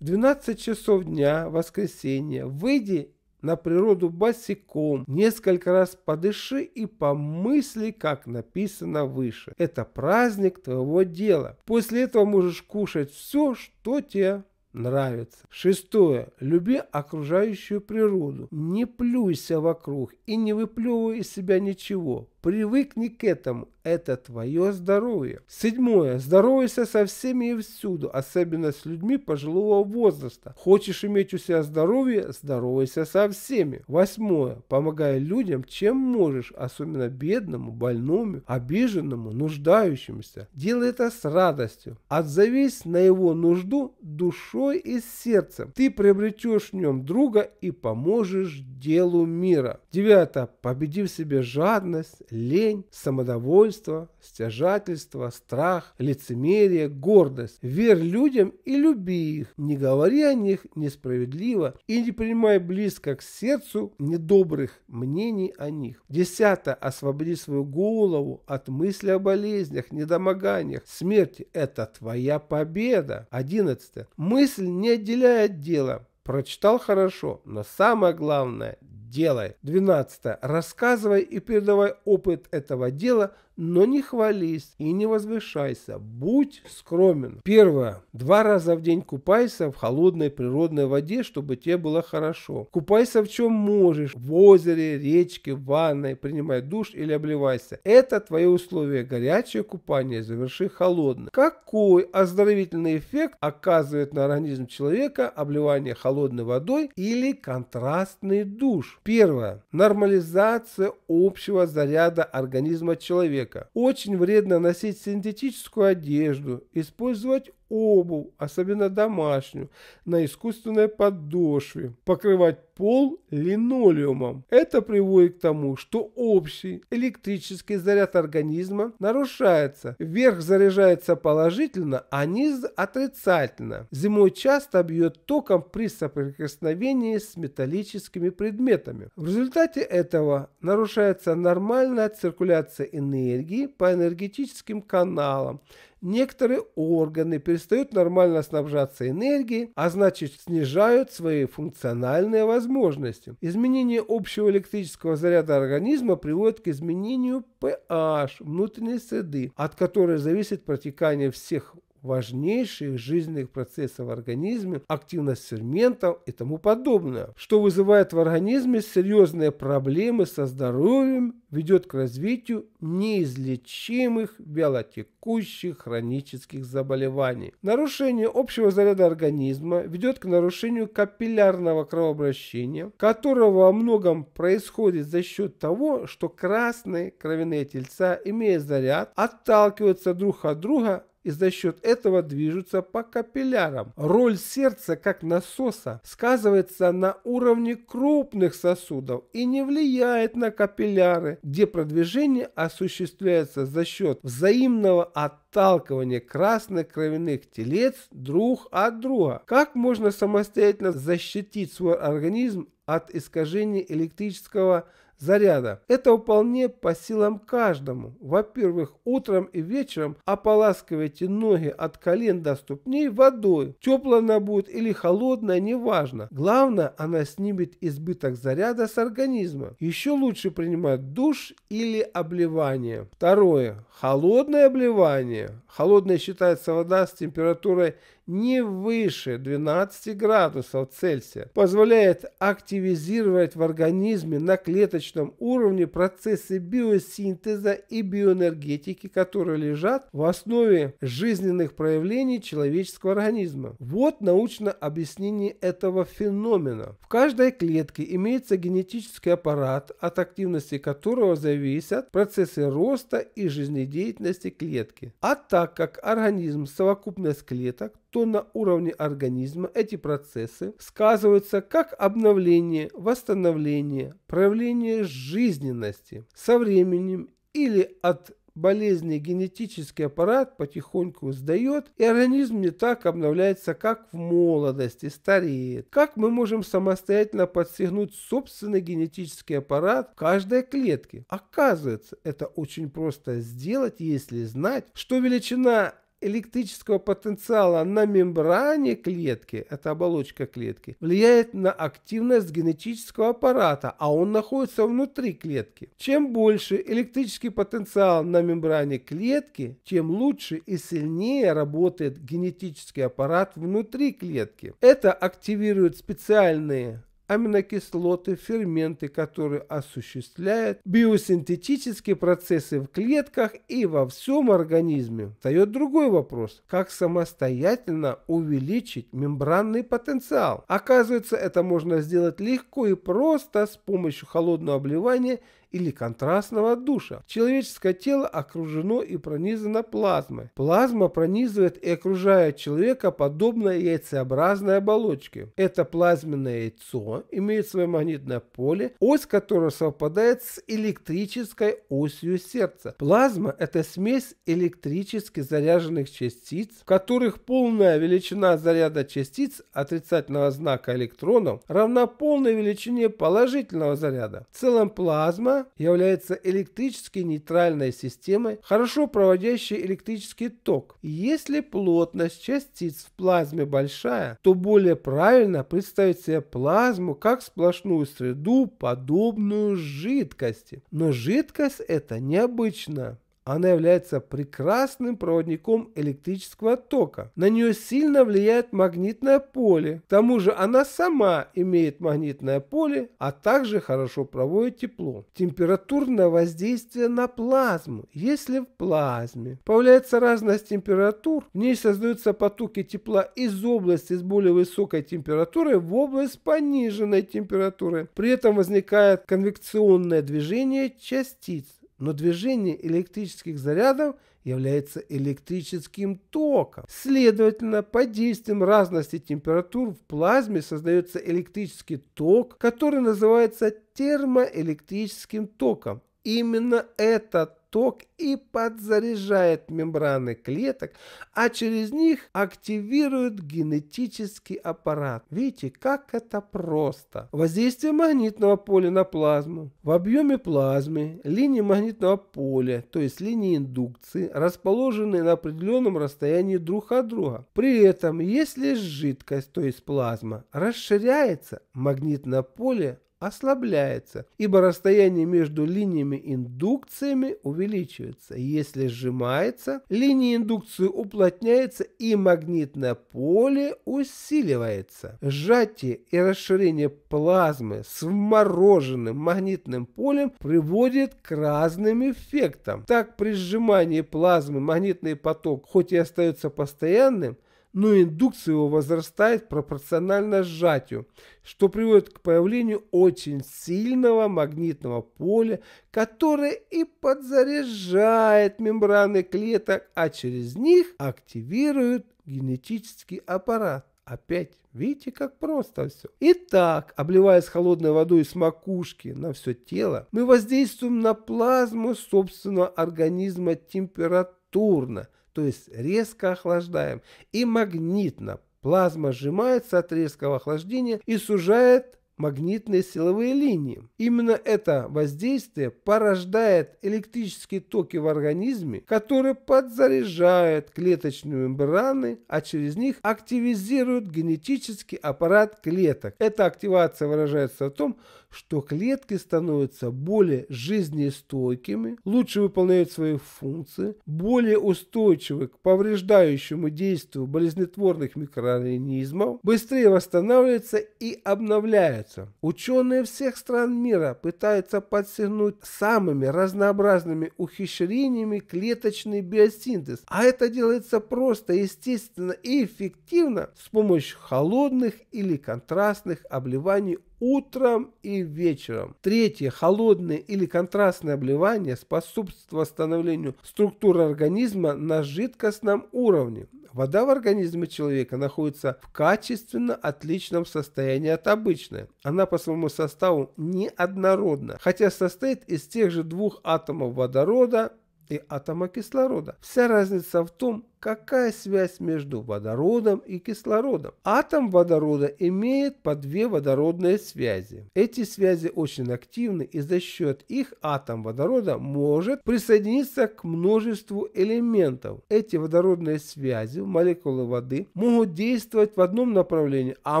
В 12 часов дня воскресенья выйди на природу босиком. Несколько раз подыши и помысли, как написано выше. Это праздник твоего дела. После этого можешь кушать все, что тебе нравится. Шестое. Люби окружающую природу. Не плюйся вокруг и не выплевывай из себя ничего. Привыкни к этому, это твое здоровье. Седьмое. Здоровайся со всеми и всюду, особенно с людьми пожилого возраста. Хочешь иметь у себя здоровье, здоровайся со всеми. Восьмое. Помогай людям, чем можешь, особенно бедному, больному, обиженному, нуждающемуся. Делай это с радостью. Отзовись на его нужду душой и сердцем. Ты приобретешь в нем друга и поможешь делу мира. Девятое. Победи в себе жадность, лень, самодовольство, стяжательство, страх, лицемерие, гордость. Верь людям и люби их, не говори о них несправедливо и не принимай близко к сердцу недобрых мнений о них. Десятое. Освободи свою голову от мысли о болезнях, недомоганиях, смерти. Это твоя победа. Одиннадцатое. Мысль не отделяет дела. Прочитал хорошо, но самое главное – делай. 12. Рассказывай и передавай опыт этого дела но не хвались и не возвышайся, будь скромен. Первое. Два раза в день купайся в холодной природной воде, чтобы тебе было хорошо. Купайся в чем можешь, в озере, речке, в ванной, принимай душ или обливайся. Это твои условия. Горячее купание заверши холодно. Какой оздоровительный эффект оказывает на организм человека обливание холодной водой или контрастный душ? Первое. Нормализация общего заряда организма человека человека. Очень вредно носить синтетическую одежду, использовать обувь, особенно домашнюю, на искусственной подошве, покрывать пол линолеумом. Это приводит к тому, что общий электрический заряд организма нарушается. Вверх заряжается положительно, а низ отрицательно. Зимой часто бьет током при соприкосновении с металлическими предметами. В результате этого нарушается нормальная циркуляция энергии по энергетическим каналам некоторые органы перестают нормально снабжаться энергией, а значит снижают свои функциональные возможности. Изменение общего электрического заряда организма приводит к изменению pH внутренней среды, от которой зависит протекание всех важнейших жизненных процессов в организме, активность ферментов и тому подобное, что вызывает в организме серьезные проблемы со здоровьем, ведет к развитию неизлечимых вялотекущих хронических заболеваний. Нарушение общего заряда организма ведет к нарушению капиллярного кровообращения, которого во многом происходит за счет того, что красные кровяные тельца, имея заряд, отталкиваются друг от друга и за счет этого движутся по капиллярам. Роль сердца как насоса сказывается на уровне крупных сосудов и не влияет на капилляры, где продвижение осуществляется за счет взаимного отталкивания красных кровяных телец друг от друга. Как можно самостоятельно защитить свой организм от искажения электрического заряда. Это вполне по силам каждому. Во-первых, утром и вечером ополаскивайте ноги от колен до ступней водой. Теплая она будет или холодная, неважно. Главное, она снимет избыток заряда с организма. Еще лучше принимать душ или обливание. Второе. Холодное обливание Холодной считается вода с температурой не выше 12 градусов Цельсия. Позволяет активизировать в организме на клеточном уровне процессы биосинтеза и биоэнергетики, которые лежат в основе жизненных проявлений человеческого организма. Вот научное объяснение этого феномена. В каждой клетке имеется генетический аппарат, от активности которого зависят процессы роста и жизнедеятельности клетки, а также так как организм – совокупность клеток, то на уровне организма эти процессы сказываются как обновление, восстановление, проявление жизненности со временем или от болезни генетический аппарат потихоньку сдает, и организм не так обновляется, как в молодости, стареет. Как мы можем самостоятельно подстегнуть собственный генетический аппарат в каждой клетке? Оказывается, это очень просто сделать, если знать, что величина электрического потенциала на мембране клетки, это оболочка клетки, влияет на активность генетического аппарата, а он находится внутри клетки. Чем больше электрический потенциал на мембране клетки, тем лучше и сильнее работает генетический аппарат внутри клетки. Это активирует специальные аминокислоты, ферменты, которые осуществляют биосинтетические процессы в клетках и во всем организме. Встает другой вопрос, как самостоятельно увеличить мембранный потенциал. Оказывается, это можно сделать легко и просто с помощью холодного обливания или контрастного душа. Человеческое тело окружено и пронизано плазмой. Плазма пронизывает и окружает человека подобно яйцеобразной оболочке. Это плазменное яйцо имеет свое магнитное поле, ось которого совпадает с электрической осью сердца. Плазма – это смесь электрически заряженных частиц, в которых полная величина заряда частиц отрицательного знака электронов равна полной величине положительного заряда. В целом плазма является электрически нейтральной системой, хорошо проводящей электрический ток. Если плотность частиц в плазме большая, то более правильно представить себе плазму как сплошную среду, подобную жидкости. Но жидкость это необычно. Она является прекрасным проводником электрического тока. На нее сильно влияет магнитное поле. К тому же она сама имеет магнитное поле, а также хорошо проводит тепло. Температурное воздействие на плазму. Если в плазме появляется разность температур, в ней создаются потоки тепла из области с более высокой температурой в область пониженной температуры. При этом возникает конвекционное движение частиц но движение электрических зарядов является электрическим током. Следовательно, под действием разности температур в плазме создается электрический ток, который называется термоэлектрическим током. Именно этот ток и подзаряжает мембраны клеток, а через них активирует генетический аппарат. Видите, как это просто. Воздействие магнитного поля на плазму. В объеме плазмы линии магнитного поля, то есть линии индукции, расположены на определенном расстоянии друг от друга. При этом, если жидкость, то есть плазма, расширяется, магнитное поле ослабляется, ибо расстояние между линиями индукциями увеличивается. Если сжимается, линии индукции уплотняются и магнитное поле усиливается. Сжатие и расширение плазмы с вмороженным магнитным полем приводит к разным эффектам. Так при сжимании плазмы магнитный поток хоть и остается постоянным, но индукция его возрастает пропорционально сжатию, что приводит к появлению очень сильного магнитного поля, которое и подзаряжает мембраны клеток, а через них активирует генетический аппарат. Опять, видите, как просто все. Итак, обливаясь холодной водой с макушки на все тело, мы воздействуем на плазму собственного организма температурно – то есть резко охлаждаем, и магнитно. Плазма сжимается от резкого охлаждения и сужает магнитные силовые линии. Именно это воздействие порождает электрические токи в организме, которые подзаряжают клеточные мембраны, а через них активизируют генетический аппарат клеток. Эта активация выражается в том, что клетки становятся более жизнестойкими, лучше выполняют свои функции, более устойчивы к повреждающему действию болезнетворных микроорганизмов, быстрее восстанавливаются и обновляются. Ученые всех стран мира пытаются подстегнуть самыми разнообразными ухищрениями клеточный биосинтез, а это делается просто, естественно и эффективно с помощью холодных или контрастных обливаний утром и вечером. Третье. Холодное или контрастное обливание способствует восстановлению структуры организма на жидкостном уровне. Вода в организме человека находится в качественно отличном состоянии от обычной. Она по своему составу неоднородна, хотя состоит из тех же двух атомов водорода и атома кислорода. Вся разница в том, какая связь между водородом и кислородом. Атом водорода имеет по две водородные связи. Эти связи очень активны и за счет их атом водорода может присоединиться к множеству элементов. Эти водородные связи, в молекулы воды, могут действовать в одном направлении, а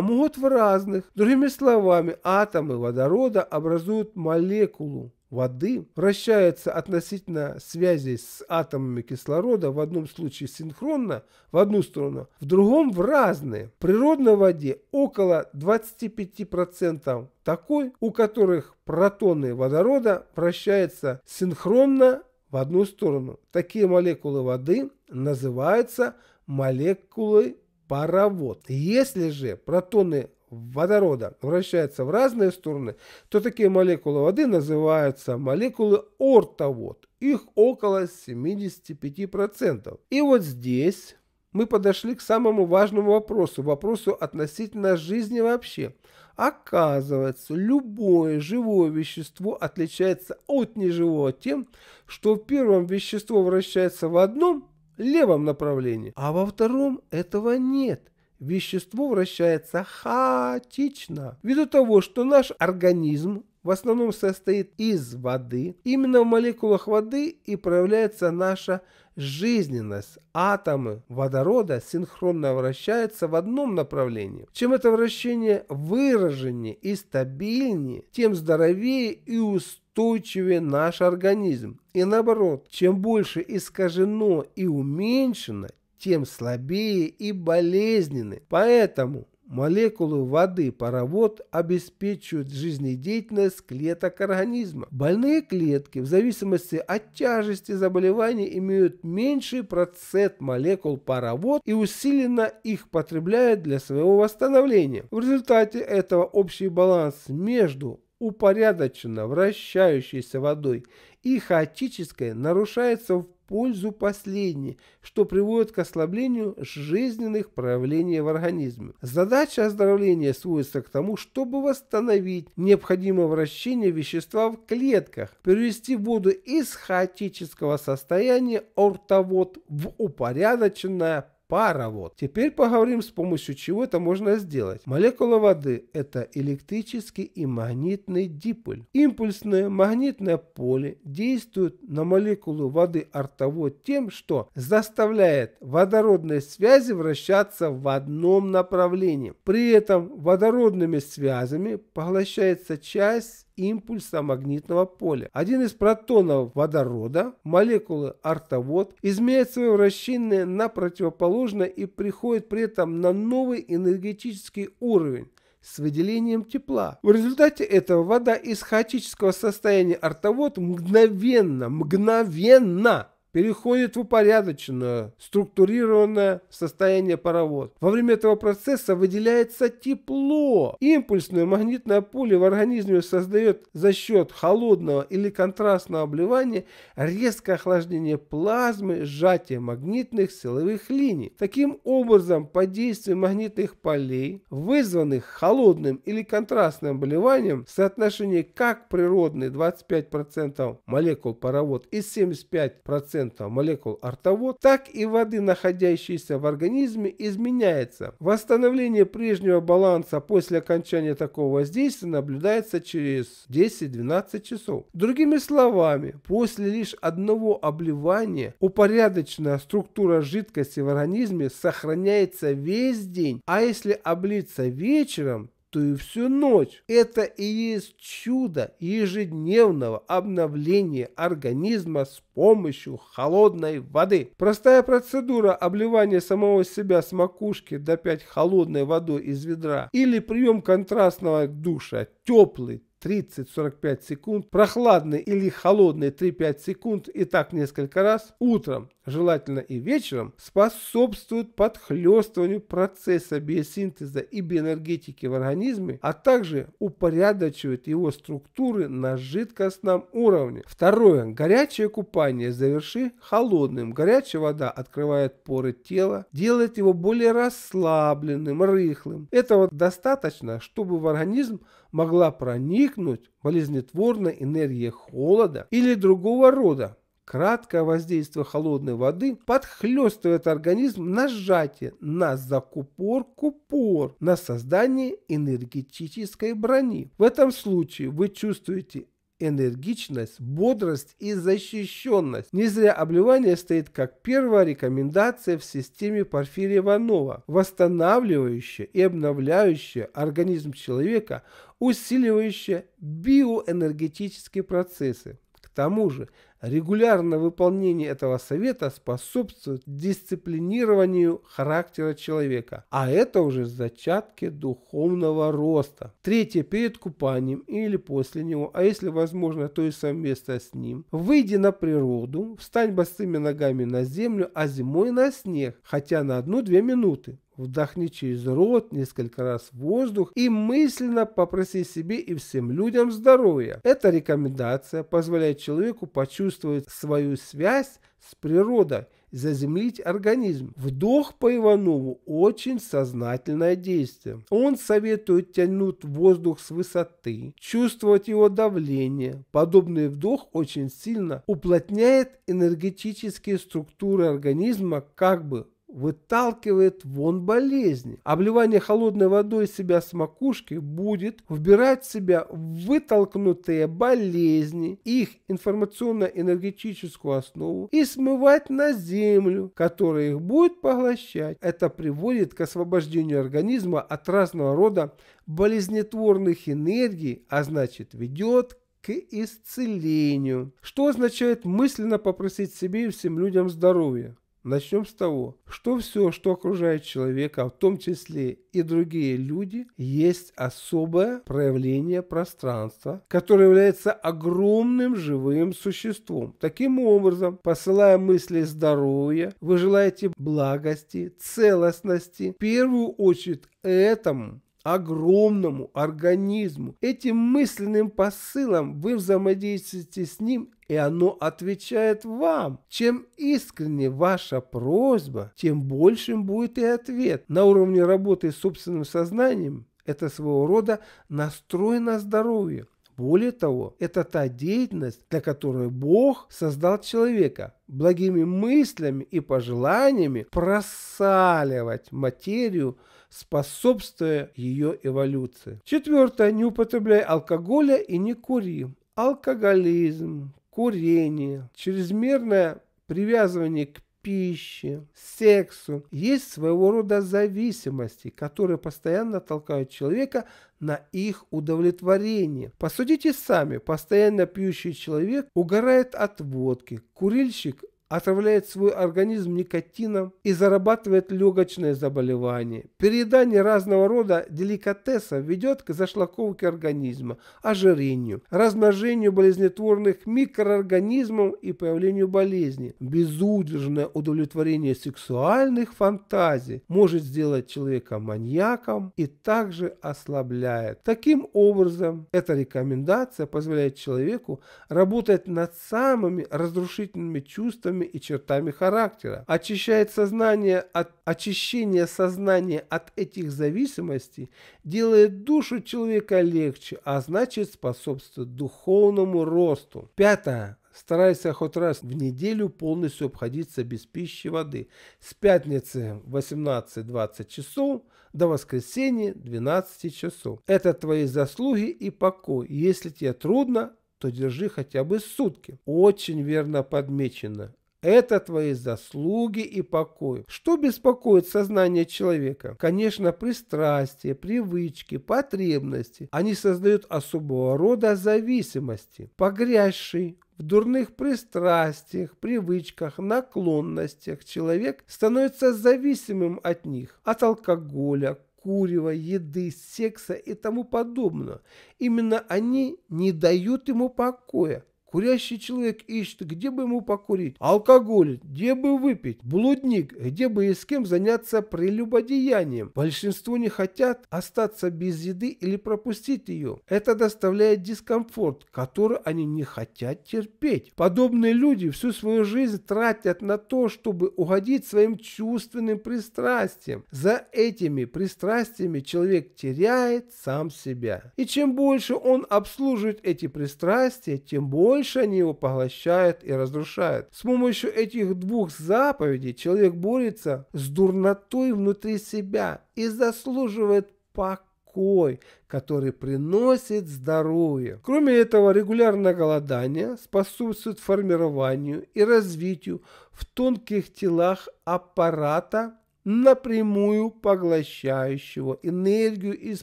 могут в разных. Другими словами, атомы водорода образуют молекулу, воды вращается относительно связи с атомами кислорода в одном случае синхронно в одну сторону, в другом в разные. В природной воде около 25% такой, у которых протоны водорода вращаются синхронно в одну сторону. Такие молекулы воды называются молекулы паровод. Если же протоны водорода вращается в разные стороны, то такие молекулы воды называются молекулы ортовод. Их около 75%. И вот здесь мы подошли к самому важному вопросу, вопросу относительно жизни вообще. Оказывается, любое живое вещество отличается от неживого тем, что в первом вещество вращается в одном левом направлении, а во втором этого нет вещество вращается хаотично. Ввиду того, что наш организм в основном состоит из воды, именно в молекулах воды и проявляется наша жизненность. Атомы водорода синхронно вращаются в одном направлении. Чем это вращение выраженнее и стабильнее, тем здоровее и устойчивее наш организм. И наоборот, чем больше искажено и уменьшено, тем слабее и болезненны. Поэтому Молекулы воды паровод обеспечивают жизнедеятельность клеток организма. Больные клетки в зависимости от тяжести заболевания имеют меньший процент молекул паровод и усиленно их потребляют для своего восстановления. В результате этого общий баланс между упорядоченно вращающейся водой и хаотической нарушается в пользу последней, что приводит к ослаблению жизненных проявлений в организме. Задача оздоровления сводится к тому, чтобы восстановить необходимое вращение вещества в клетках, перевести воду из хаотического состояния ортовод в упорядоченное пара вот. Теперь поговорим с помощью чего это можно сделать. Молекула воды – это электрический и магнитный диполь. Импульсное магнитное поле действует на молекулу воды ртовой тем, что заставляет водородные связи вращаться в одном направлении. При этом водородными связями поглощается часть импульса магнитного поля. Один из протонов водорода, молекулы артовод, изменяет свое вращение на противоположное и приходит при этом на новый энергетический уровень с выделением тепла. В результате этого вода из хаотического состояния артовод мгновенно, мгновенно переходит в упорядоченное, структурированное состояние паровод. Во время этого процесса выделяется тепло. Импульсное магнитное поле в организме создает за счет холодного или контрастного обливания резкое охлаждение плазмы, сжатие магнитных силовых линий. Таким образом, по действию магнитных полей, вызванных холодным или контрастным обливанием, соотношение как природные 25% молекул паровод и 75% 1% молекул артовод, так и воды, находящейся в организме, изменяется. Восстановление прежнего баланса после окончания такого воздействия наблюдается через 10-12 часов. Другими словами, после лишь одного обливания упорядоченная структура жидкости в организме сохраняется весь день, а если облиться вечером, и всю ночь. Это и есть чудо ежедневного обновления организма с помощью холодной воды. Простая процедура обливания самого себя с макушки до 5 холодной водой из ведра или прием контрастного душа теплый 30-45 секунд, прохладный или холодный 3-5 секунд и так несколько раз, утром желательно и вечером, способствуют подхлестыванию процесса биосинтеза и биоэнергетики в организме, а также упорядочивают его структуры на жидкостном уровне. Второе. Горячее купание заверши холодным. Горячая вода открывает поры тела, делает его более расслабленным, рыхлым. Этого достаточно, чтобы в организм могла проникнуть болезнетворная энергия холода или другого рода Краткое воздействие холодной воды подхлестывает организм на сжатие, на закупорку пор, на создание энергетической брони. В этом случае вы чувствуете энергичность, бодрость и защищенность. Не зря обливание стоит как первая рекомендация в системе Порфирия Иванова, восстанавливающая и обновляющая организм человека, усиливающая биоэнергетические процессы. К тому же Регулярное выполнение этого совета способствует дисциплинированию характера человека, а это уже зачатки духовного роста. Третье, перед купанием или после него, а если возможно, то и совместно с ним. Выйди на природу, встань босыми ногами на землю, а зимой на снег, хотя на одну-две минуты. Вдохни через рот несколько раз воздух и мысленно попроси себе и всем людям здоровья. Эта рекомендация позволяет человеку почувствовать почувствовать свою связь с природой, заземлить организм. Вдох по Иванову – очень сознательное действие. Он советует тянуть воздух с высоты, чувствовать его давление. Подобный вдох очень сильно уплотняет энергетические структуры организма, как бы выталкивает вон болезни. Обливание холодной водой себя с макушки будет вбирать в себя вытолкнутые болезни, их информационно-энергетическую основу и смывать на землю, которая их будет поглощать. Это приводит к освобождению организма от разного рода болезнетворных энергий, а значит ведет к исцелению. Что означает мысленно попросить себе и всем людям здоровья? Начнем с того, что все, что окружает человека, в том числе и другие люди, есть особое проявление пространства, которое является огромным живым существом. Таким образом, посылая мысли здоровья, вы желаете благости, целостности, в первую очередь этому огромному организму. Этим мысленным посылом вы взаимодействуете с ним, и оно отвечает вам. Чем искренне ваша просьба, тем большим будет и ответ. На уровне работы с собственным сознанием это своего рода настрой на здоровье. Более того, это та деятельность, для которой Бог создал человека, благими мыслями и пожеланиями просаливать материю способствуя ее эволюции. Четвертое. Не употребляй алкоголя и не кури. Алкоголизм, курение, чрезмерное привязывание к пище, сексу. Есть своего рода зависимости, которые постоянно толкают человека на их удовлетворение. Посудите сами, постоянно пьющий человек угорает от водки, курильщик отравляет свой организм никотином и зарабатывает легочные заболевания. Переедание разного рода деликатесов ведет к зашлаковке организма, ожирению, размножению болезнетворных микроорганизмов и появлению болезни. Безудержное удовлетворение сексуальных фантазий может сделать человека маньяком и также ослабляет. Таким образом, эта рекомендация позволяет человеку работать над самыми разрушительными чувствами нормами и чертами характера, очищает сознание от очищение сознания от этих зависимостей делает душу человека легче, а значит способствует духовному росту. Пятое. Старайся хоть раз в неделю полностью обходиться без пищи и воды. С пятницы 18-20 часов до воскресенья 12 часов. Это твои заслуги и покой. Если тебе трудно, то держи хотя бы сутки. Очень верно подмечено. Это твои заслуги и покой. Что беспокоит сознание человека? Конечно, пристрастия, привычки, потребности. Они создают особого рода зависимости. Погрязший в дурных пристрастиях, привычках, наклонностях человек становится зависимым от них, от алкоголя, курева, еды, секса и тому подобного. Именно они не дают ему покоя, Курящий человек ищет, где бы ему покурить, алкоголь, где бы выпить, блудник, где бы и с кем заняться прелюбодеянием. Большинство не хотят остаться без еды или пропустить ее. Это доставляет дискомфорт, который они не хотят терпеть. Подобные люди всю свою жизнь тратят на то, чтобы угодить своим чувственным пристрастиям. За этими пристрастиями человек теряет сам себя. И чем больше он обслуживает эти пристрастия, тем больше больше они его поглощают и разрушают. С помощью этих двух заповедей человек борется с дурнотой внутри себя и заслуживает покоя покой, который приносит здоровье. Кроме этого, регулярное голодание способствует формированию и развитию в тонких телах аппарата напрямую поглощающего энергию из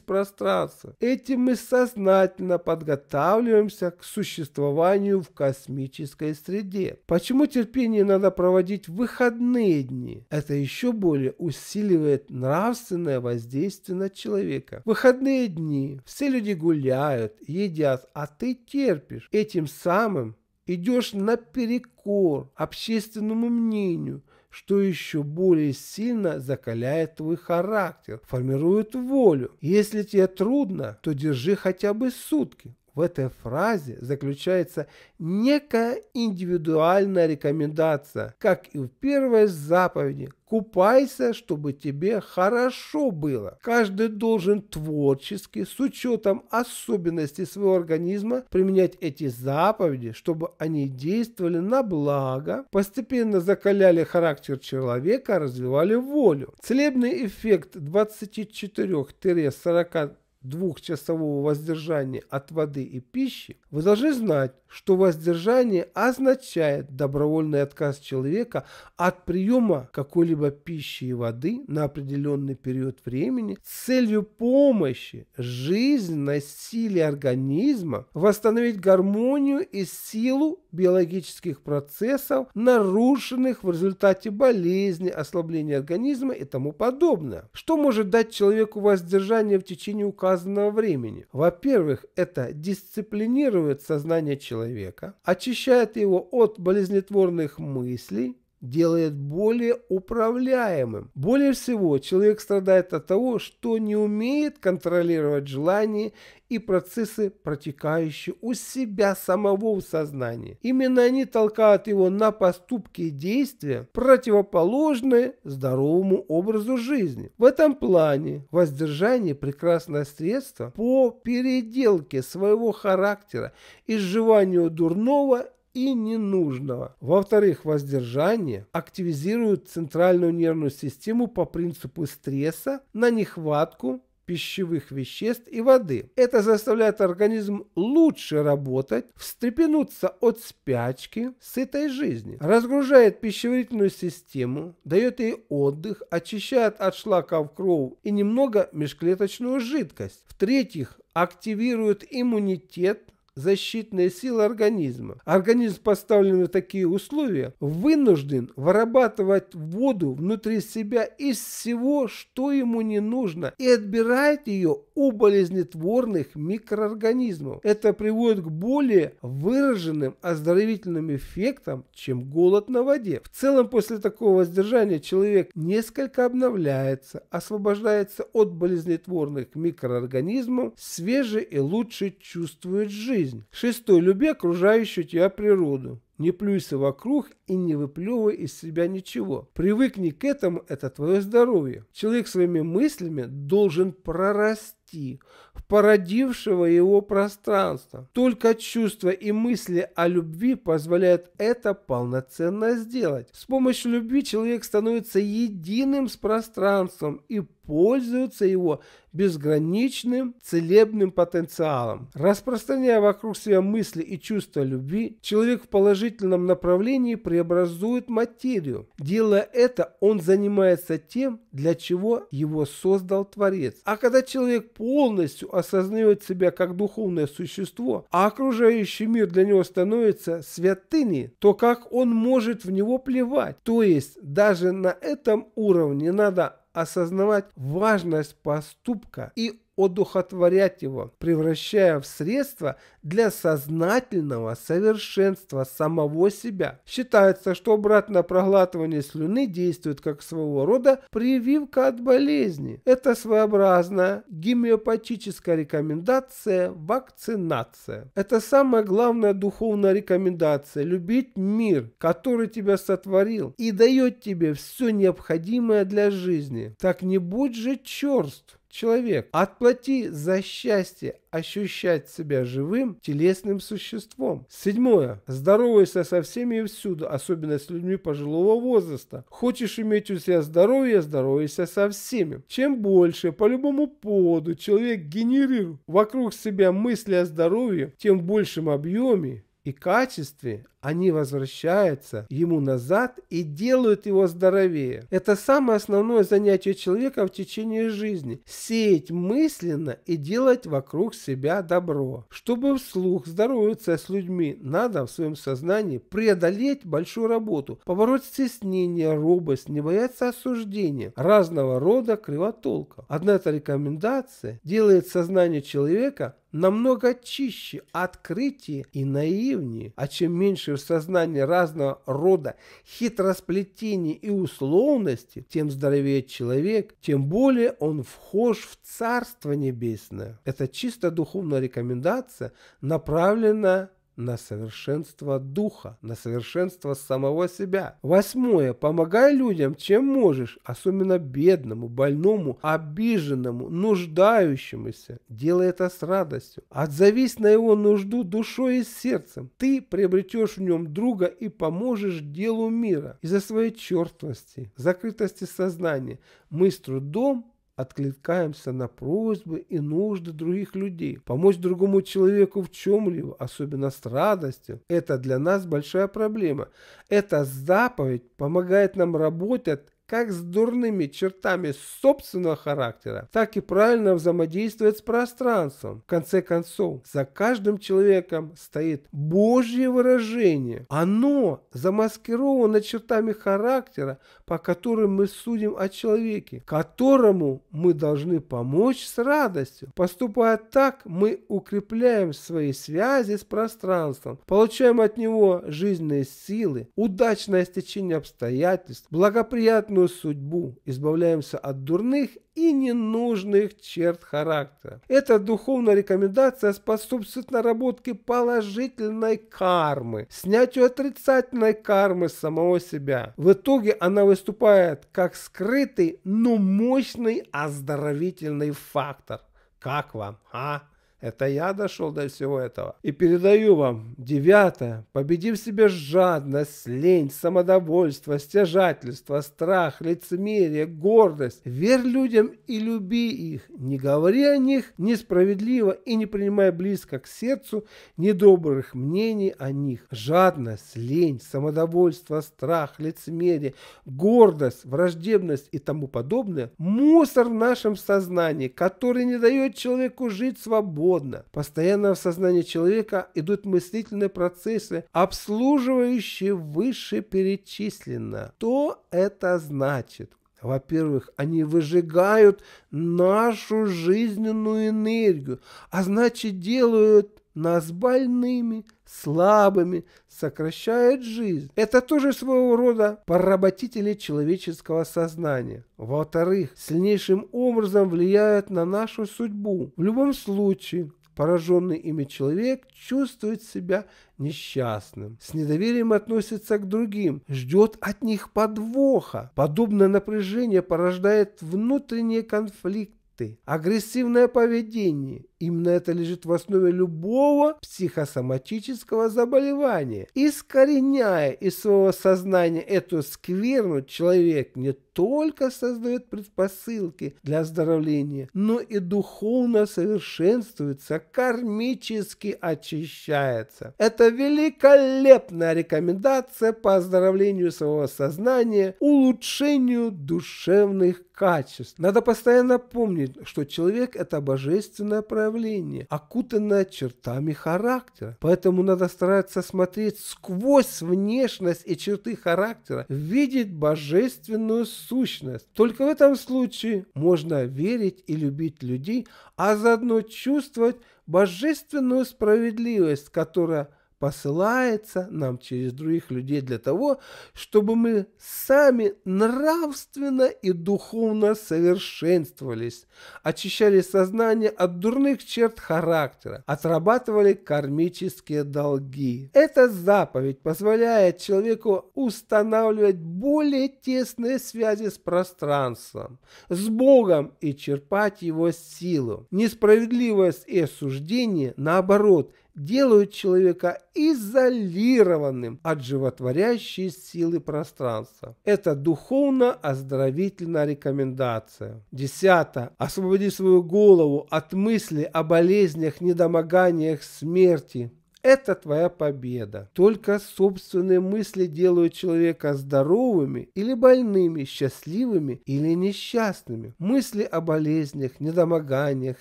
пространства. Этим мы сознательно подготавливаемся к существованию в космической среде. Почему терпение надо проводить в выходные дни? Это еще более усиливает нравственное воздействие на человека. В выходные дни все люди гуляют, едят, а ты терпишь. Этим самым идешь наперекор общественному мнению, что еще более сильно закаляет твой характер, формирует волю. Если тебе трудно, то держи хотя бы сутки, в этой фразе заключается некая индивидуальная рекомендация, как и в первой заповеди «Купайся, чтобы тебе хорошо было». Каждый должен творчески, с учетом особенностей своего организма, применять эти заповеди, чтобы они действовали на благо, постепенно закаляли характер человека, развивали волю. Целебный эффект 24-40 двухчасового воздержания от воды и пищи, вы должны знать, что воздержание означает добровольный отказ человека от приема какой-либо пищи и воды на определенный период времени с целью помощи жизненной силе организма восстановить гармонию и силу биологических процессов, нарушенных в результате болезни, ослабления организма и тому подобное. Что может дать человеку воздержание в течение указанного указанного времени. Во-первых, это дисциплинирует сознание человека, очищает его от болезнетворных мыслей, делает более управляемым. Более всего человек страдает от того, что не умеет контролировать желания и процессы, протекающие у себя самого в сознании. Именно они толкают его на поступки и действия, противоположные здоровому образу жизни. В этом плане воздержание – прекрасное средство по переделке своего характера, изживанию дурного и ненужного. Во-вторых, воздержание активизирует центральную нервную систему по принципу стресса на нехватку пищевых веществ и воды. Это заставляет организм лучше работать, встрепенуться от спячки, сытой жизни. Разгружает пищеварительную систему, дает ей отдых, очищает от шлаков кровь и немного межклеточную жидкость. В-третьих, активирует иммунитет, защитная сила организма. Организм, поставленный в такие условия, вынужден вырабатывать воду внутри себя из всего, что ему не нужно, и отбирает ее у болезнетворных микроорганизмов. Это приводит к более выраженным оздоровительным эффектам, чем голод на воде. В целом, после такого воздержания человек несколько обновляется, освобождается от болезнетворных микроорганизмов, свеже и лучше чувствует жизнь жизнь. Шестой, люби окружающую тебя природу. Не плюйся вокруг и не выплевывай из себя ничего. Привыкни к этому, это твое здоровье. Человек своими мыслями должен прорасти в породившего его пространство. Только чувства и мысли о любви позволяют это полноценно сделать. С помощью любви человек становится единым с пространством и пользуются его безграничным целебным потенциалом. Распространяя вокруг себя мысли и чувства любви, человек в положительном направлении преобразует материю. Делая это, он занимается тем, для чего его создал Творец. А когда человек полностью осознает себя как духовное существо, а окружающий мир для него становится святыней, то как он может в него плевать? То есть даже на этом уровне надо осознавать важность поступка и одухотворять его, превращая в средство для сознательного совершенства самого себя. Считается, что обратное проглатывание слюны действует как своего рода прививка от болезни. Это своеобразная гомеопатическая рекомендация вакцинация. Это самая главная духовная рекомендация – любить мир, который тебя сотворил и дает тебе все необходимое для жизни. Так не будь же черст человек. Отплати за счастье ощущать себя живым телесным существом. Седьмое. Здоровайся со всеми и всюду, особенно с людьми пожилого возраста. Хочешь иметь у себя здоровье, здоровайся со всеми. Чем больше по любому поводу человек генерирует вокруг себя мысли о здоровье, тем в большем объеме и качестве они возвращаются ему назад и делают его здоровее. Это самое основное занятие человека в течение жизни – сеять мысленно и делать вокруг себя добро. Чтобы вслух здороваться с людьми, надо в своем сознании преодолеть большую работу, побороть стеснение, робость, не бояться осуждения, разного рода кривотолков. Одна эта рекомендация делает сознание человека намного чище, открытие и наивнее, а чем меньше в сознании разного рода хитросплетений и условности, тем здоровее человек, тем более он вхож в Царство Небесное. Это чисто духовная рекомендация, направленная на совершенство духа, на совершенство самого себя. Восьмое. Помогай людям, чем можешь, особенно бедному, больному, обиженному, нуждающемуся. Делай это с радостью. Отзовись на его нужду душой и сердцем. Ты приобретешь в нем друга и поможешь делу мира. Из-за своей черствости, закрытости сознания мы с трудом откликаемся на просьбы и нужды других людей. Помочь другому человеку в чем-либо, особенно с радостью, это для нас большая проблема. Эта заповедь помогает нам работать как с дурными чертами собственного характера, так и правильно взаимодействовать с пространством. В конце концов, за каждым человеком стоит Божье выражение. Оно замаскировано чертами характера, по которым мы судим о человеке, которому мы должны помочь с радостью. Поступая так, мы укрепляем свои связи с пространством, получаем от него жизненные силы, удачное стечение обстоятельств, благоприятную через судьбу избавляемся от дурных и ненужных черт характера. Эта духовная рекомендация способствует наработке положительной кармы, снятию отрицательной кармы самого себя. В итоге она выступает как скрытый, но мощный оздоровительный фактор. Как вам, а? Это я дошел до всего этого. И передаю вам. Девятое. победи в себе жадность, лень, самодовольство, стяжательство, страх, лицемерие, гордость, верь людям и люби их. Не говори о них несправедливо и не принимай близко к сердцу недобрых мнений о них. Жадность, лень, самодовольство, страх, лицемерие, гордость, враждебность и тому подобное – мусор в нашем сознании, который не дает человеку жить свободно угодно. Постоянно в сознании человека идут мыслительные процессы, обслуживающие вышеперечисленно. Что это значит? Во-первых, они выжигают нашу жизненную энергию, а значит делают нас больными, слабыми, сокращает жизнь. Это тоже своего рода поработители человеческого сознания. Во-вторых, сильнейшим образом влияют на нашу судьбу. В любом случае, пораженный ими человек чувствует себя несчастным, с недоверием относится к другим, ждет от них подвоха. Подобное напряжение порождает внутренние конфликты, агрессивное поведение Именно это лежит в основе любого психосоматического заболевания. Искореняя из своего сознания эту скверну, человек не только создает предпосылки для оздоровления, но и духовно совершенствуется, кармически очищается. Это великолепная рекомендация по оздоровлению своего сознания, улучшению душевных качеств. Надо постоянно помнить, что человек – это божественное проявление представление, окутанное чертами характера. Поэтому надо стараться смотреть сквозь внешность и черты характера, видеть божественную сущность. Только в этом случае можно верить и любить людей, а заодно чувствовать божественную справедливость, которая – посылается нам через других людей для того, чтобы мы сами нравственно и духовно совершенствовались, очищали сознание от дурных черт характера, отрабатывали кармические долги. Эта заповедь позволяет человеку устанавливать более тесные связи с пространством, с Богом и черпать его силу. Несправедливость и осуждение, наоборот – делают человека изолированным от животворящей силы пространства. Это духовно-оздоровительная рекомендация. Десятое. Освободи свою голову от мысли о болезнях, недомоганиях, смерти, это твоя победа. Только собственные мысли делают человека здоровыми или больными, счастливыми или несчастными. Мысли о болезнях, недомоганиях,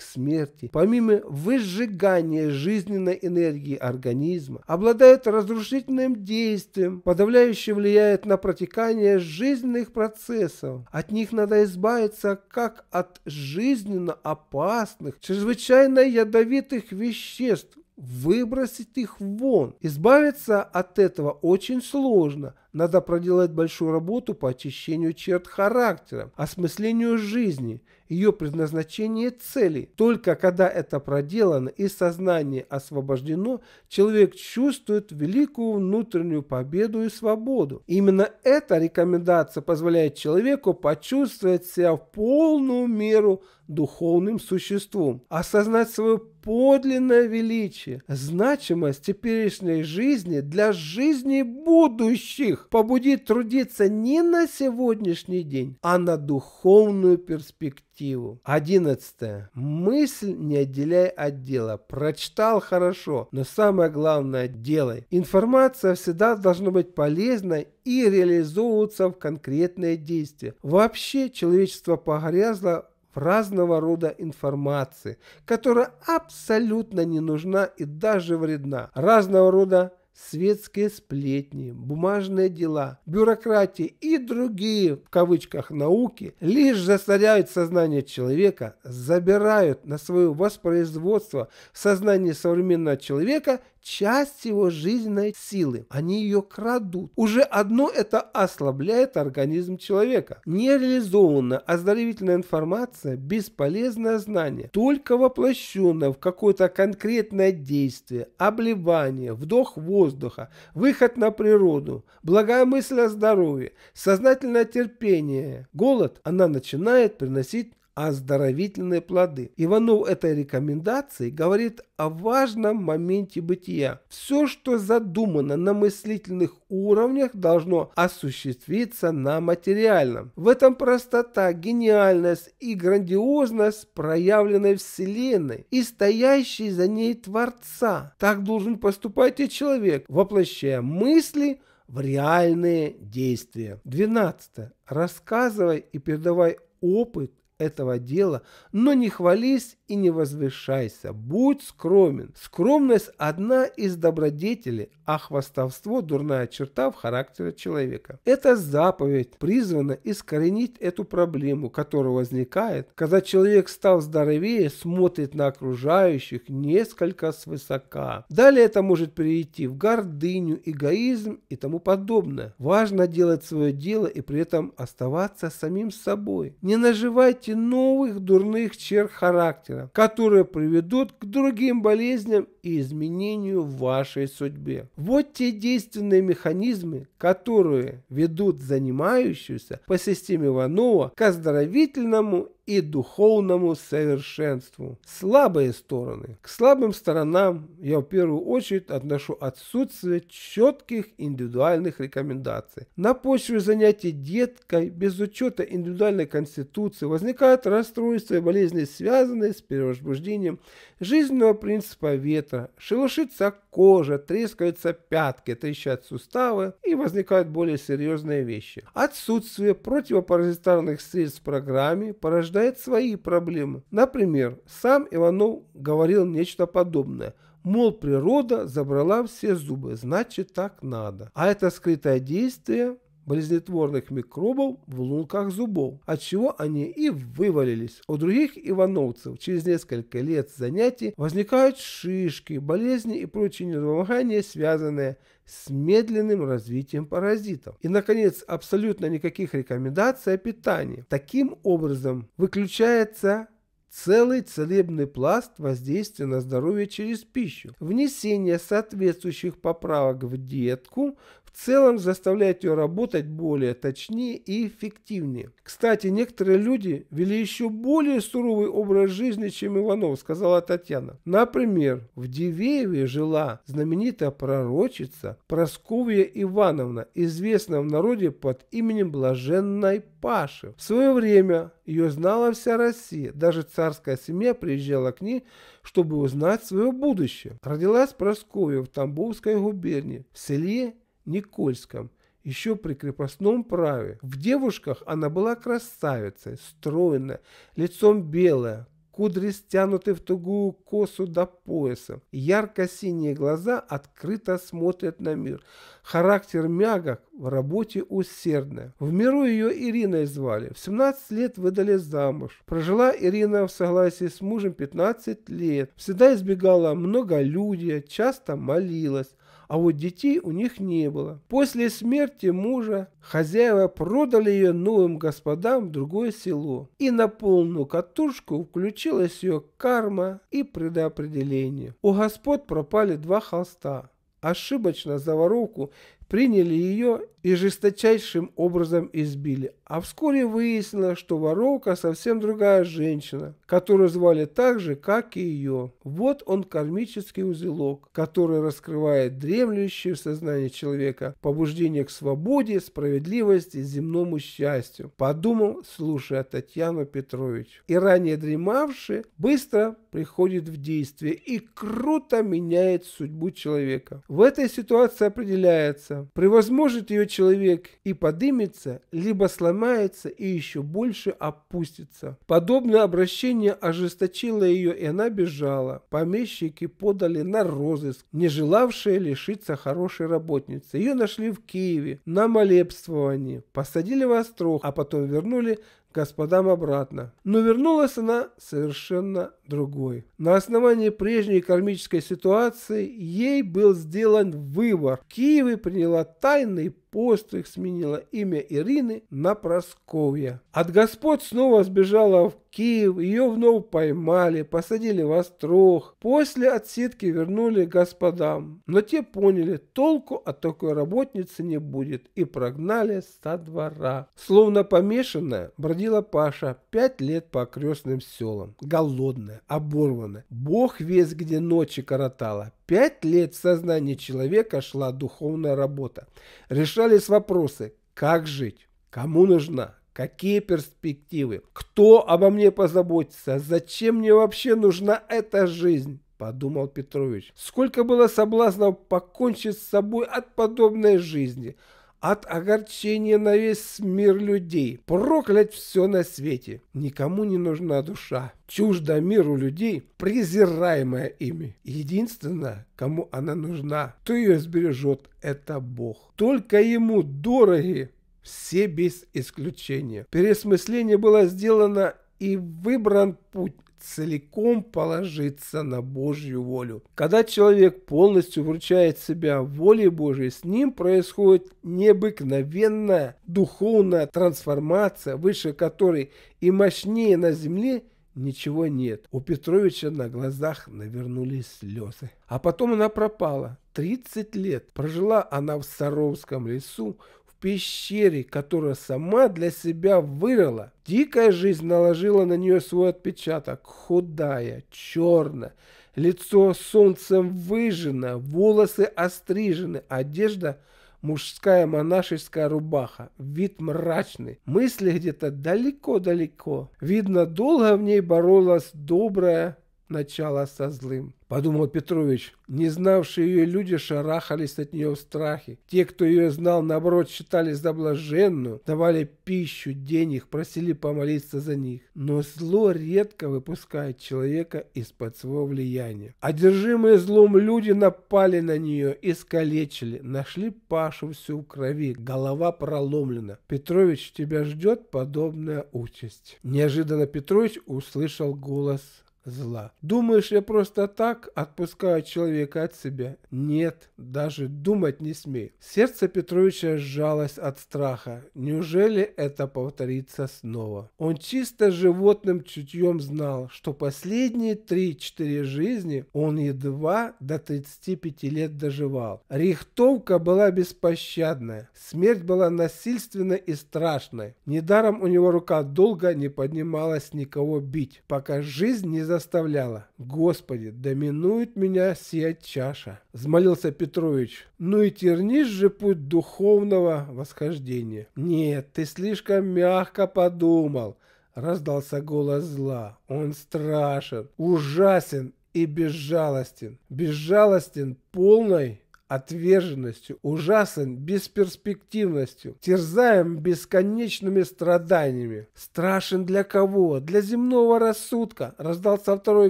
смерти, помимо выжигания жизненной энергии организма, обладают разрушительным действием, подавляюще влияет на протекание жизненных процессов. От них надо избавиться как от жизненно опасных, чрезвычайно ядовитых веществ, Выбросить их вон. Избавиться от этого очень сложно. Надо проделать большую работу по очищению черт характера, осмыслению жизни, ее предназначения и целей. Только когда это проделано и сознание освобождено, человек чувствует великую внутреннюю победу и свободу. Именно эта рекомендация позволяет человеку почувствовать себя в полную меру духовным существом. Осознать свое подлинное величие, значимость теперешней жизни для жизни будущих побудит трудиться не на сегодняшний день, а на духовную перспективу. Одиннадцатое. Мысль не отделяй от дела. Прочитал хорошо, но самое главное – делай. Информация всегда должна быть полезной и реализовываться в конкретные действия. Вообще человечество погрязло в разного рода информации, которая абсолютно не нужна и даже вредна. Разного рода светские сплетни, бумажные дела, бюрократия и другие, в кавычках, науки лишь засоряют сознание человека, забирают на свое воспроизводство в сознании современного человека часть его жизненной силы. Они ее крадут. Уже одно это ослабляет организм человека. Нереализованная оздоровительная информация – бесполезное знание, только воплощенное в какое-то конкретное действие, обливание, вдох воздуха, воздуха, выход на природу, благая мысль о здоровье, сознательное терпение, голод, она начинает приносить оздоровительные плоды. Иванов этой рекомендации говорит о важном моменте бытия. Все, что задумано на мыслительных уровнях, должно осуществиться на материальном. В этом простота, гениальность и грандиозность проявленной Вселенной и стоящей за ней Творца. Так должен поступать и человек, воплощая мысли, в реальные действия. 12. Рассказывай и передавай опыт этого дела, но не хвались и не возвышайся, будь скромен. Скромность – одна из добродетелей, а хвастовство – дурная черта в характере человека. Эта заповедь призвана искоренить эту проблему, которая возникает, когда человек, стал здоровее, смотрит на окружающих несколько свысока. Далее это может перейти в гордыню, эгоизм и тому подобное. Важно делать свое дело и при этом оставаться самим собой. Не наживайте новых дурных черт характера, фактора, которые приведут к другим болезням и изменению вашей судьбе. Вот те действенные механизмы, которые ведут занимающуюся по системе Иванова к оздоровительному и духовному совершенству. Слабые стороны. К слабым сторонам я в первую очередь отношу отсутствие четких индивидуальных рекомендаций. На почве занятий деткой без учета индивидуальной конституции возникают расстройства и болезни, связанные с перевозбуждением жизненного принципа ветра. Шелушится кожа, трескаются пятки, трещат суставы и возникают более серьезные вещи. Отсутствие противопаразитарных средств в программе порождает знает свои проблемы. Например, сам Иванов говорил нечто подобное – Мол, природа забрала все зубы, значит так надо. А это скрытое действие болезнетворных микробов в лунках зубов, от чего они и вывалились. У других ивановцев через несколько лет занятий возникают шишки, болезни и прочие недомогания, связанные с медленным развитием паразитов. И, наконец, абсолютно никаких рекомендаций о питании. Таким образом, выключается целый целебный пласт воздействия на здоровье через пищу. Внесение соответствующих поправок в диетку в целом заставляет ее работать более точнее и эффективнее. Кстати, некоторые люди вели еще более суровый образ жизни, чем Иванов, сказала Татьяна. Например, в Дивееве жила знаменитая пророчица Просковья Ивановна, известная в народе под именем Блаженной Паши. В свое время ее знала вся Россия, даже царская семья приезжала к ней, чтобы узнать свое будущее. Родилась Просковья в Тамбовской губернии, в селе Никольском, еще при крепостном праве. В девушках она была красавицей, стройная, лицом белая, кудри стянуты в тугую косу до пояса. Ярко-синие глаза открыто смотрят на мир. Характер мягок, в работе усердная. В миру ее Ириной звали. В 17 лет выдали замуж. Прожила Ирина в согласии с мужем 15 лет. Всегда избегала много людей часто молилась а вот детей у них не было. После смерти мужа хозяева продали ее новым господам в другое село, и на полную катушку включилась ее карма и предопределение. У господ пропали два холста. Ошибочно за воровку приняли ее и жесточайшим образом избили. А вскоре выяснилось, что воровка совсем другая женщина, которую звали так же, как и ее. Вот он кармический узелок, который раскрывает дремлющее в сознании человека побуждение к свободе, справедливости, земному счастью, подумал, слушая Татьяну Петровичу. И ранее дремавший быстро приходит в действие и круто меняет судьбу человека. В этой ситуации определяется, превозможет ее человек и подымется, либо сломается и еще больше опустится. Подобное обращение ожесточило ее, и она бежала. Помещики подали на розыск, не желавшие лишиться хорошей работницы. Ее нашли в Киеве на молебствовании, посадили в острог, а потом вернули господам обратно. Но вернулась она совершенно другой. На основании прежней кармической ситуации ей был сделан выбор. Киевы приняла тайный постых сменила имя Ирины на Просковья. От господ снова сбежала в Киев, ее вновь поймали, посадили в острог. После отсидки вернули господам, но те поняли, толку от такой работницы не будет и прогнали со двора. Словно помешанная бродила Паша пять лет по окрестным селам, голодная, оборванная. Бог весь где ночи коротала, пять лет в сознании человека шла духовная работа. Решались вопросы, как жить, кому нужна, какие перспективы, кто обо мне позаботится, зачем мне вообще нужна эта жизнь подумал Петрович. Сколько было соблазнов покончить с собой от подобной жизни – от огорчения на весь мир людей, проклять все на свете. Никому не нужна душа, чужда миру людей, презираемая ими. Единственное, кому она нужна, кто ее сбережет, это Бог. Только ему дороги все без исключения. Пересмысление было сделано и выбран путь целиком положиться на Божью волю. Когда человек полностью вручает себя воле Божьей, с ним происходит необыкновенная духовная трансформация, выше которой и мощнее на земле ничего нет. У Петровича на глазах навернулись слезы. А потом она пропала. 30 лет прожила она в Саровском лесу, пещере, которую сама для себя вырыла. Дикая жизнь наложила на нее свой отпечаток. Худая, черная, лицо солнцем выжжено, волосы острижены, одежда мужская монашеская рубаха, вид мрачный, мысли где-то далеко-далеко. Видно, долго в ней боролась добрая Начало со злым. Подумал Петрович, не знавшие ее люди шарахались от нее в страхе. Те, кто ее знал, наоборот, считали за блаженную, давали пищу, денег, просили помолиться за них. Но зло редко выпускает человека из-под своего влияния. Одержимые злом люди напали на нее, искалечили, нашли Пашу всю в крови, голова проломлена. Петрович, тебя ждет подобная участь. Неожиданно Петрович услышал голос зла. Думаешь, я просто так отпускаю человека от себя? Нет, даже думать не смей. Сердце Петровича сжалось от страха. Неужели это повторится снова? Он чисто животным чутьем знал, что последние 3-4 жизни он едва до 35 лет доживал. Рихтовка была беспощадная. Смерть была насильственной и страшной. Недаром у него рука долго не поднималась никого бить, пока жизнь не заставляла. Господи, доминует меня сия чаша, взмолился Петрович. Ну и тернишь же путь духовного восхождения. Нет, ты слишком мягко подумал. Раздался голос зла. Он страшен, ужасен и безжалостен. Безжалостен полной отверженностью, ужасен бесперспективностью, терзаем бесконечными страданиями. Страшен для кого? Для земного рассудка, раздался второй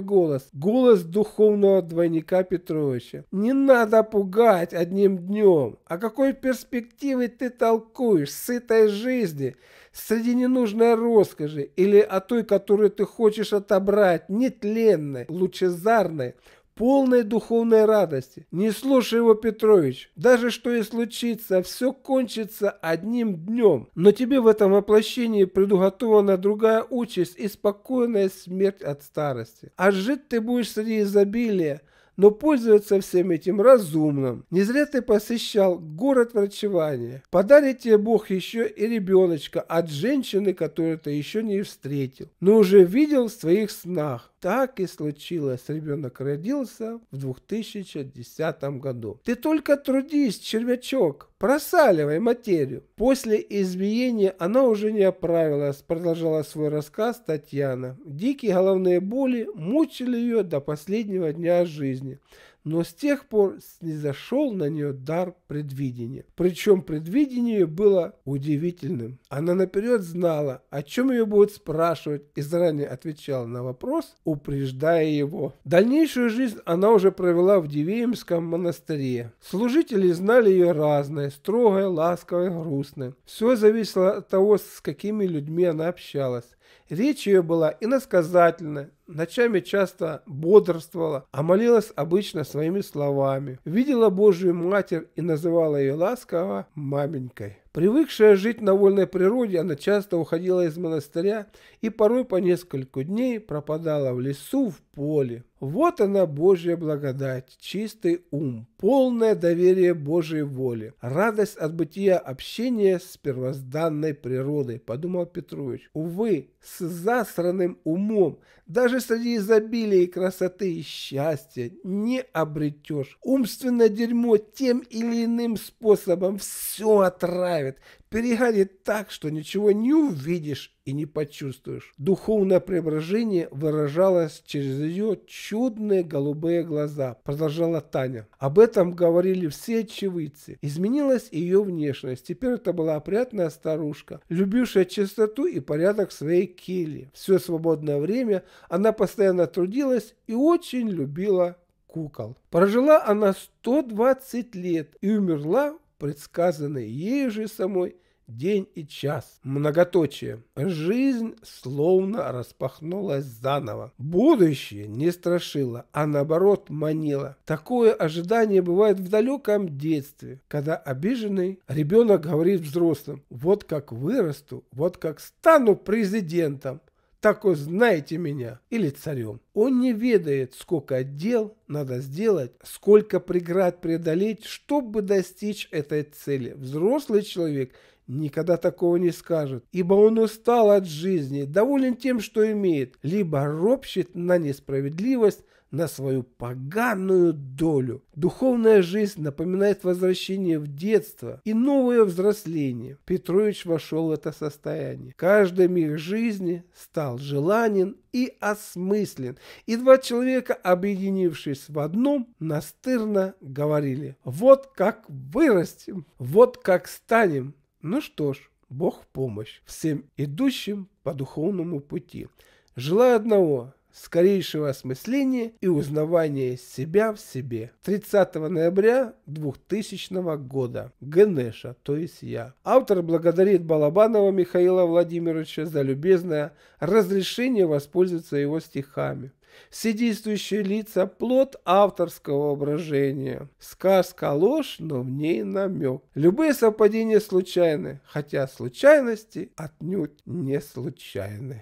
голос, голос духовного двойника Петровича. Не надо пугать одним днем. О какой перспективе ты толкуешь, сытой жизни, среди ненужной роскоши или о той, которую ты хочешь отобрать, нетленной, лучезарной, полной духовной радости. Не слушай его, Петрович. Даже что и случится, все кончится одним днем. Но тебе в этом воплощении предуготована другая участь и спокойная смерть от старости. А жить ты будешь среди изобилия, но пользоваться всем этим разумным. Не зря ты посещал город врачевания. Подарит тебе Бог еще и ребеночка от женщины, которую ты еще не встретил, но уже видел в своих снах. Так и случилось. Ребенок родился в 2010 году. Ты только трудись, червячок. Просаливай материю. После избиения она уже не оправилась, продолжала свой рассказ Татьяна. Дикие головные боли мучили ее до последнего дня жизни но с тех пор не зашел на нее дар предвидения. Причем предвидение было удивительным. Она наперед знала, о чем ее будут спрашивать, и заранее отвечала на вопрос, упреждая его. Дальнейшую жизнь она уже провела в Дивеемском монастыре. Служители знали ее разное, строгое, ласковое, грустное. Все зависело от того, с какими людьми она общалась. Речь ее была иносказательна, ночами часто бодрствовала, а молилась обычно своими словами. Видела Божью Матерь и называла ее ласково «маменькой». Привыкшая жить на вольной природе, она часто уходила из монастыря и порой по несколько дней пропадала в лесу, в поле. Вот она Божья благодать, чистый ум, полное доверие Божьей воле, радость от бытия общения с первозданной природой, подумал Петрович. Увы, с засранным умом, даже среди изобилия и красоты и счастья не обретешь. Умственное дерьмо тем или иным способом все отравит, перегорит так, что ничего не увидишь и не почувствуешь. Духовное преображение выражалось через ее чудные голубые глаза, продолжала Таня. Об этом говорили все очевидцы. Изменилась ее внешность. Теперь это была опрятная старушка, любившая чистоту и порядок своей кельи. Все свободное время она постоянно трудилась и очень любила кукол. Прожила она 120 лет и умерла предсказанной ею же самой день и час. Многоточие. Жизнь словно распахнулась заново. Будущее не страшило, а наоборот манило. Такое ожидание бывает в далеком детстве, когда обиженный ребенок говорит взрослым, вот как вырасту, вот как стану президентом, так узнаете меня или царем. Он не ведает, сколько дел надо сделать, сколько преград преодолеть, чтобы достичь этой цели. Взрослый человек – никогда такого не скажет, ибо он устал от жизни, доволен тем, что имеет, либо ропщет на несправедливость, на свою поганую долю. Духовная жизнь напоминает возвращение в детство и новое взросление. Петрович вошел в это состояние. Каждый миг жизни стал желанен и осмыслен. И два человека, объединившись в одном, настырно говорили «Вот как вырастем! Вот как станем!» Ну что ж, Бог в помощь всем идущим по духовному пути. Желаю одного – скорейшего осмысления и узнавания себя в себе. 30 ноября 2000 года. Генеша, то есть я. Автор благодарит Балабанова Михаила Владимировича за любезное разрешение воспользоваться его стихами. Все действующие лица – плод авторского воображения. Сказка – ложь, но в ней намек. Любые совпадения случайны, хотя случайности отнюдь не случайны.